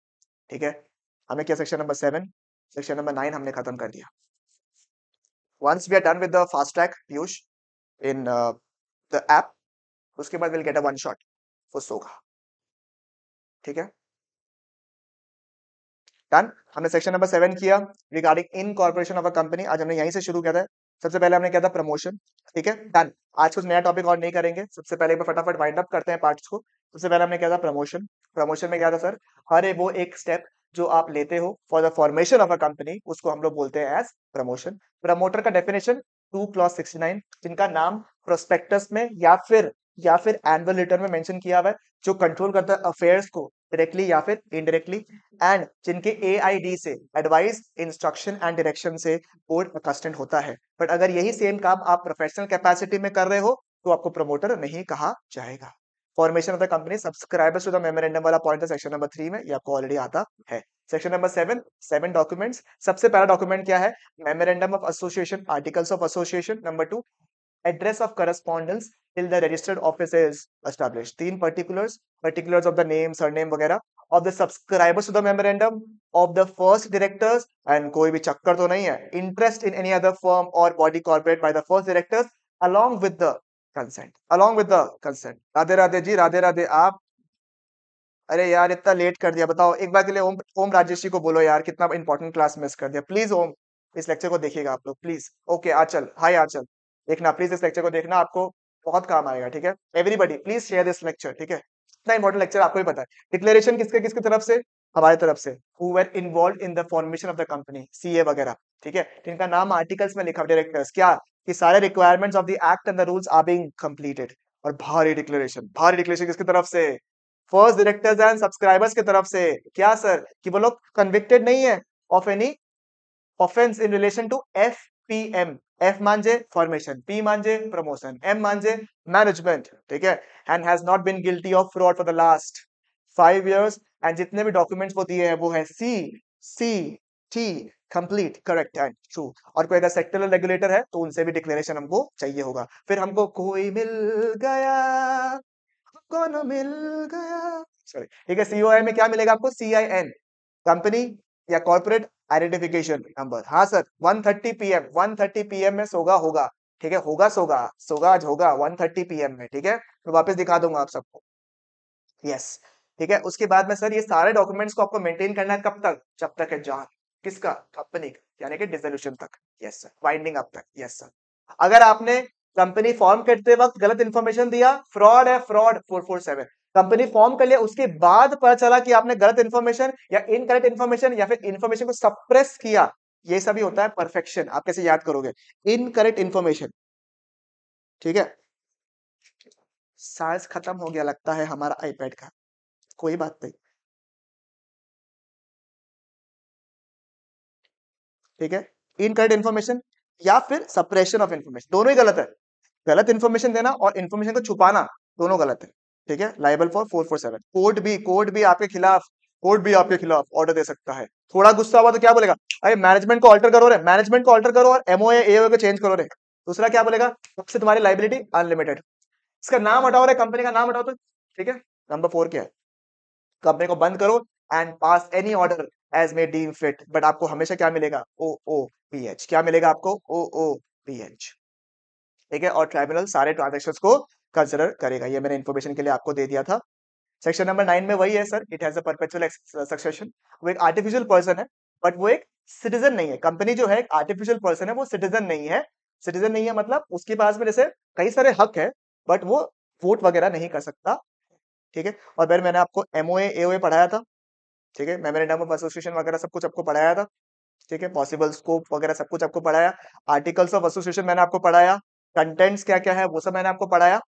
ठीक है हमने किया section number seven section number nine हमने खत्म कर दिया once we are done with the fast track piyush in uh, the app उसके बाद will get a one shot for सोगा ठीक है डन हमने सेक्शन नंबर सेवन किया regarding incorporation of a company आज हमने यहीं से शुरू किया था सबसे पहले हमने क्या था प्रमोशन ठीक है डन आज कुछ नया टॉपिक और नहीं करेंगे सबसे पहले एक फटाफट वाइंड अप करते हैं पार्ट्स को सबसे पहले हमने क्या था प्रमोशन प्रमोशन में क्या था सर हर वो एक स्टेप जो आप लेते हो for the formation of a company उसको हम लोग बोलते हैं एज प्रमोशन प्रमोटर का definition two clause sixty nine जिनका नाम प्रोस्पेक्टस में या फिर या फिर एनुअल रिटर्न में मेंशन किया हुआ है जो कंट्रोल करता है अफेयर्स को डायरेक्टली या फिर इनडायरेक्टली एंड जिनके ए से एडवाइस इंस्ट्रक्शन एंड डायरेक्शन से बोर्ड अकस्टेंट होता है बट अगर यही सेम काम आप प्रोफेशनल कैपेसिटी में कर रहे हो तो आपको प्रमोटर नहीं कहा जाएगा formation of the company subscribers to the memorandum वाला पॉइंट सेक्शन नंबर थ्री में ये आपको ऑलरेडी आता है section number seven seven documents सबसे पहला डॉक्यूमेंट क्या है memorandum of association articles of association number two address of correspondence till the registered office establish तीन particulars particulars of the name sir name वगैरह of the subscribers to the memorandum of the first directors and कोई भी चक्कर तो नहीं है interest in any other firm और body corporate by the first directors along with the consent along with the consent Radhe Radhe ji Radhe Radhe आप अरे यार इतना लेट कर दिया बताओ एक बार के लिए ओम ओम राजेश जी को बोलो यार कितना इंपॉर्टेंट क्लास मिस कर दिया प्लीज ओम इस लेक्चर को देखिएगा आप लोग प्लीज ओके आचल हाय आचल देखना प्लीज इस लेक्चर को देखना आपको बहुत काम आएगा ठीक है everybody please share this lecture ठीक है इतना इंपॉर्टेंट लेक्चर आपको भी पता है डिक्लेरेशन किसके किसकी तरफ से हमारे तरफ से who involve in the formation of the company सी वगैरह ठीक है जिनका नाम आर्टिकल्स में लिखा डायरेक्टर्स क्या कि सारे requirements of the act and the rules are being completed और भारी डिक्लेरेशन भारी डिक्लेरेशन किसकी तरफ से फर्स्ट डायरेक्टर्स एंड सब्सक्राइबर्स की तरफ से क्या सर कि वो लोग कन्विक्टेड नहीं है of any offence in relation to F P M F मानजे फॉर्मेशन पी मानजे प्रमोशन एम मानजे मैनेजमेंट ठीक है and has not been guilty of fraud for the last five years and जितने भी डॉक्यूमेंट्स वो दिए हैं वो है सी सी टी कंप्लीट करेक्ट एंड ट्रू और कोई अगर सेक्टरल रेगुलेटर है तो उनसे भी डिक्लेरेशन हमको चाहिए होगा फिर हमको कोई मिल गया कौन मिल गया सॉरी ठीक है सीओ में क्या मिलेगा आपको सी आई एन कंपनी या कॉर्पोरेट आइडेंटिफिकेशन नंबर हाँ sir 1:30 thirty P m one PM में सोगा होगा ठीक है होगा सोगा सोगा आज होगा 1:30 पीएम में ठीक है मैं वापस दिखा दूंगा आप सबको यस ठीक है उसके बाद में सर ये सारे डॉक्यूमेंट्स को आपको मेंटेन करना है कब तक जब तक है जान किसका कंपनी का यानी कि डिजोल्यूशन तक यस सर वाइंडिंग अप तक यस सर अगर आपने कंपनी फॉर्म करते वक्त गलत इन्फॉर्मेशन दिया फ्रॉड है fraud four four seven company form कर लिया उसके बाद पता चला कि आपने गलत इन्फॉर्मेशन या इनकरेक्ट इन्फॉर्मेशन या फिर इन्फॉर्मेशन को सप्रेस किया ये सभी होता है परफेक्शन आप कैसे याद करोगे इनकरेक्ट इन्फॉर्मेशन ठीक है साइंस खत्म हो गया लगता है हमारा आईपैड का कोई बात नहीं ठीक है इनकरेक्ट इन्फॉर्मेशन या फिर सप्रेशन ऑफ इन्फॉर्मेशन दोनों ही गलत है गलत इन्फॉर्मेशन देना और इन्फॉर्मेशन को छुपाना दोनों गलत है ठीक है liable for four four seven court भी कोर्ट भी आपके खिलाफ कोर्ट भी आपके खिलाफ ऑर्डर दे सकता है थोड़ा गुस्सा हुआ तो क्या बोलेगा अरे मैनेजमेंट को ऑल्टर करो रे मैनेजमेंट को ऑल्टर करो और एमओए ए को चेंज करो रे दूसरा क्या बोलेगा सबसे तुम्हारी लाइबिलिटी अनलिमिटेड इसका नाम हटाओ रे कंपनी का नाम हटाओ तो ठीक है नंबर फोर क्या है कंपनी को बंद करो and pass any order as may deem fit but आपको हमेशा क्या मिलेगा ओ ओ पी एच क्या मिलेगा आपको ओ ओ पी एच ठीक है और ट्राइब्यूनल सारे ट्रांजेक्शन को कंसिडर करेगा ये मैंने इन्फॉर्मेशन के लिए आपको दे दिया था सेक्शन नंबर नाइन में वही है sir it has perpetual succession वो एक आर्टिफिशियल पर्सन है बट वो एक सिटीजन नहीं है कंपनी जो है एक आर्टिफिशियल पर्सन है वो सिटीजन नहीं है सिटीजन नहीं है मतलब उसके पास में जैसे कई सारे हक है बट वो वोट वगैरह नहीं कर सकता ठीक है और फिर मैंने आपको एमओए एओए पढ़ाया था ठीक है मेमोरेंडम ऑफ एसोसिएशन वगैरह सब कुछ आपको पढ़ाया था ठीक है पॉसिबल स्कोप वगैरह सब कुछ आपको पढ़ाया आर्टिकल्स ऑफ एसोसिएशन मैंने आपको पढ़ाया कंटेंट्स क्या क्या है वो सब मैंने आपको पढ़ाया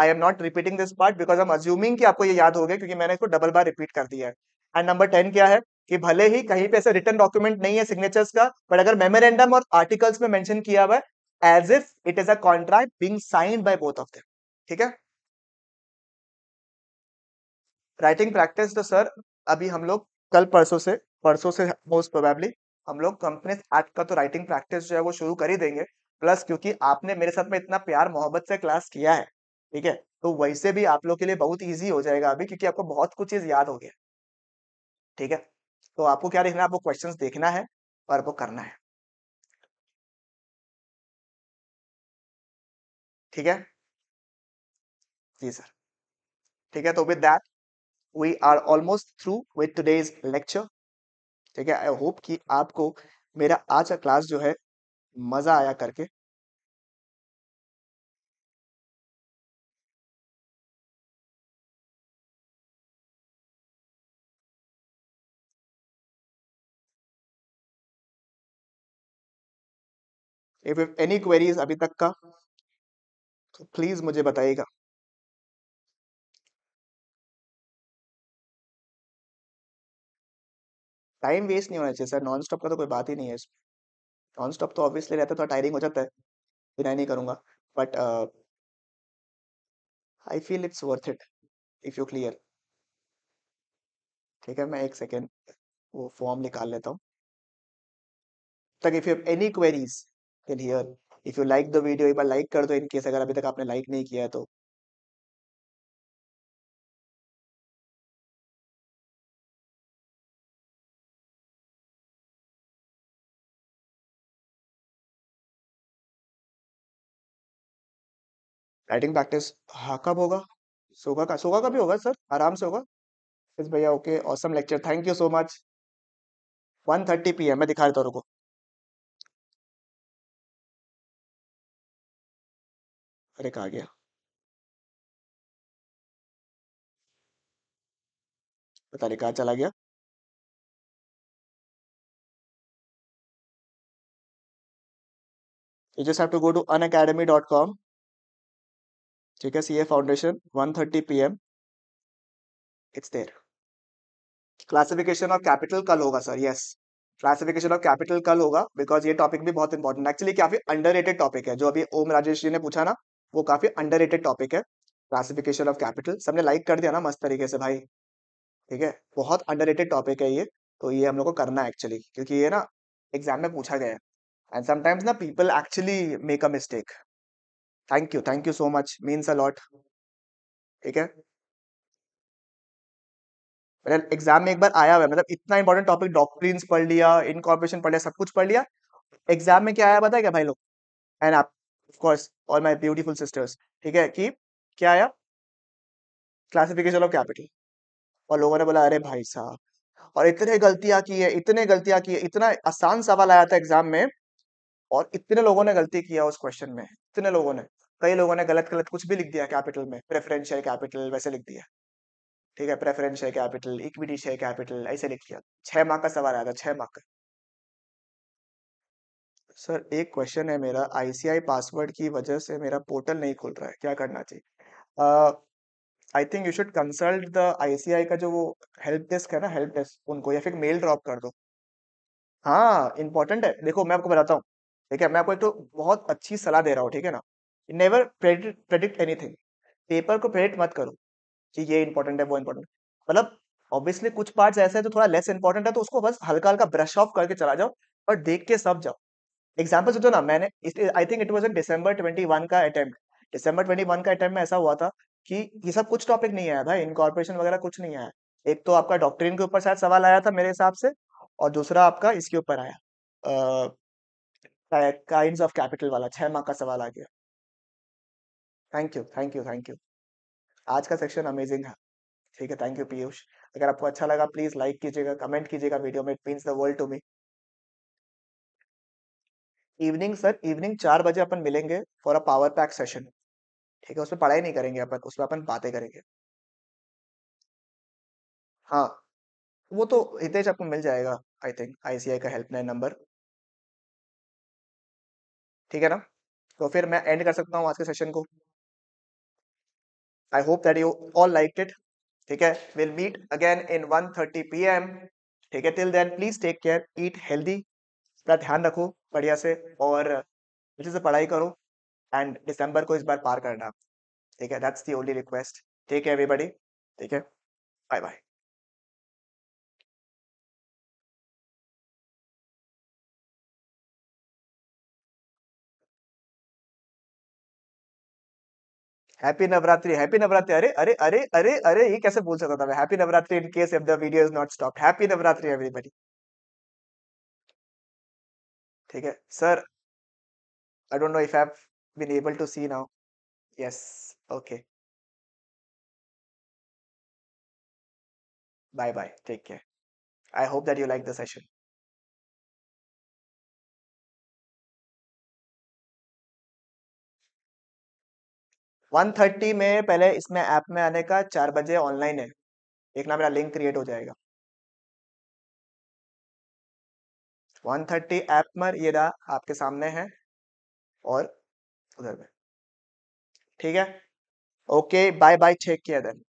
I am not repeating this part because am assuming कि आपको ये याद हो गया क्योंकि मैंने इसको डबल बार रिपीट कर दिया है एंड नंबर टेन क्या है कि भले ही कहीं पे ऐसे रिटर्न डॉक्यूमेंट नहीं है सिग्नेचर्स का बट अगर मेमोरेंडम और आर्टिकल्स में मैंशन किया हुआ है as if it is a contract being sign by both of them ठीक है राइटिंग प्रैक्टिस तो सर अभी हम लोग कल परसों से परसों से मोस्ट प्रोबेबली हम लोग कंपनी एक्ट का तो राइटिंग प्रैक्टिस जो है वो शुरू कर ही देंगे प्लस क्योंकि आपने मेरे साथ में इतना प्यार मोहब्बत से क्लास किया है ठीक है तो वैसे भी आप लोग के लिए बहुत ईजी हो जाएगा अभी क्योंकि आपको बहुत कुछ चीज याद हो गया ठीक है तो आपको क्या देखना है आपको क्वेश्चन देखना है और आपको करना है ठीक है जी सर ठीक है तो with that we are almost through with today's lecture ठीक है आई होप कि आपको मेरा आज का क्लास जो है मजा आया करके इफ एनी क्वेरीज अभी तक का तो प्लीज मुझे बताइएगा टाइम वेस्ट नहीं होना चाहिए सर नॉन स्टॉप का तो कोई बात ही नहीं है इसमें नॉन स्टॉप तो ऑब्वियसली रहता है थोड़ा टायरिंग हो जाता है डिनाई नहीं करूंगा but I feel it's worth it if you clear ठीक है मैं एक सेकेंड वो फॉर्म निकाल लेता हूँ तक if you have any queries can hear if you like the video एक बार लाइक कर दो इन केस अगर अभी तक आपने लाइक नहीं किया है तो राइटिंग प्रैक्टिस हाँ कब होगा सुबह का सुबह का भी होगा सर आराम से होगा भैया okay awesome lecture thank you so much one thirty P m मैं दिखा देता हूँ ट्रैक आ गया पता नहीं कहाँ चला गया to go to Unacademy dot com ठीक है C A foundation one thirty P m it's there classification of capital कल होगा sir yes classification of capital कल होगा बिकॉज ये टॉपिक भी बहुत इंपॉर्टेंट एक्चुअली काफी अंडर टॉपिक है जो अभी ओम राजेश जी ने पूछा ना वो काफी अंडर टॉपिक है क्लासिफिकेशन ऑफ कैपिटल सबने लाइक कर दिया ना मस्त तरीके से भाई ठीक है बहुत अंडर टॉपिक है ये तो ये हम लोग को करना है एक्चुअली क्योंकि ये ना एग्जाम में पूछा गया है एंड समटाइम्स ना people actually make a mistake thank you thank you so much means a lot ठीक है मतलब एग्जाम में एक बार आया हुआ है मतलब इतना इंपॉर्टेंट टॉपिक डॉक्ट्रीन पढ़ लिया इनकॉर्पोरेशन पढ़ लिया सब कुछ पढ़ लिया एग्जाम में क्या आया बताया क्या भाई लोग एंड आप of course all my beautiful sisters ठीक है कि क्या आया क्लासिफिकेशन ऑफ कैपिटल और लोगों ने बोला अरे भाई साहब और इतने गलतियां की है इतने गलतियां की है इतना आसान सवाल आया था एग्जाम में और इतने लोगों ने गलती किया उस क्वेश्चन में इतने लोगों ने कई लोगों ने गलत गलत कुछ भी लिख दिया कैपिटल में प्रेफरेंशियल कैपिटल वैसे लिख दिया ठीक है preferential capital equity share capital ऐसे लिख दिया छह मार्क का सवाल आया था छह मार्क का सर एक क्वेश्चन है मेरा आईसीआई पासवर्ड की वजह से मेरा पोर्टल नहीं खुल रहा है क्या करना चाहिए I think you should consult the ICI का जो वो हेल्प डेस्क है ना हेल्प डेस्क उनको या फिर मेल ड्रॉप कर दो हाँ इंपॉर्टेंट है देखो मैं आपको बताता हूँ ठीक है मैं आपको एक तो बहुत अच्छी सलाह दे रहा हूँ ठीक है ना नेवर प्रेडिक्ट एनीथिंग पेपर को प्रेडिक्ट मत करो कि ये इंपॉर्टेंट है वो इंपॉर्टेंट मतलब ऑब्वियसली कुछ पार्ट्स ऐसे हैं जो थोड़ा लेस इंपॉर्टेंट है तो उसको बस हल्का हल्का ब्रश ऑफ करके चला जाओ और देख के सब जाओ एग्जाम्पल सोचो ना मैंने I think it was in December twenty one का अटेम्प्ट ट्वेंटी वन का अटेम्प्ट में ऐसा हुआ था कि ये सब कुछ टॉपिक नहीं आया भाई इनकॉर्पोरेशन वगैरह कुछ नहीं आया एक तो आपका डॉक्ट्रिन के ऊपर शायद सवाल आया था मेरे हिसाब से और दूसरा आपका इसके ऊपर आया काइंड ऑफ कैपिटल वाला छह माह का सवाल आ गया thank you thank you thank you आज का सेक्शन अमेजिंग है ठीक है थैंक यू पीयूष अगर आपको अच्छा लगा प्लीज लाइक कीजिएगा कमेंट कीजिएगा वीडियो में it means the world to me evening sir evening चार बजे अपन मिलेंगे for a power pack session ठीक है उसमें पढ़ाई नहीं करेंगे अपन उसमें अपन बातें करेंगे हाँ वो तो हितेश आपको मिल जाएगा आई थिंक आईसीआई का हेल्पलाइन नंबर ठीक है ना तो फिर मैं एंड कर सकता हूँ आज के सेशन को I hope that you all like it ठीक है will meet again in one thirty P m ठीक है till then please take care eat healthy पूरा ध्यान रखो बढ़िया से और अच्छे से पढ़ाई करो एंड दिसंबर को इस बार पार करना ठीक है दैट्स दी ओनली रिक्वेस्ट ठीक है एवरीबडी ठीक है bye bye happy Navratri happy Navratri अरे अरे अरे अरे अरे ये कैसे बोल सकता था मैं happy Navratri in case if the video is not stop happy Navratri everybody ठीक है sir I don't know if I have been able to see now yes okay bye bye take care I hope that you like the session one thirty में पहले इसमें ऐप में आने का चार बजे ऑनलाइन है एक ना मेरा लिंक क्रिएट हो जाएगा वन थर्टी एपमर ये रहा आपके सामने है और उधर में ठीक है okay bye bye take care then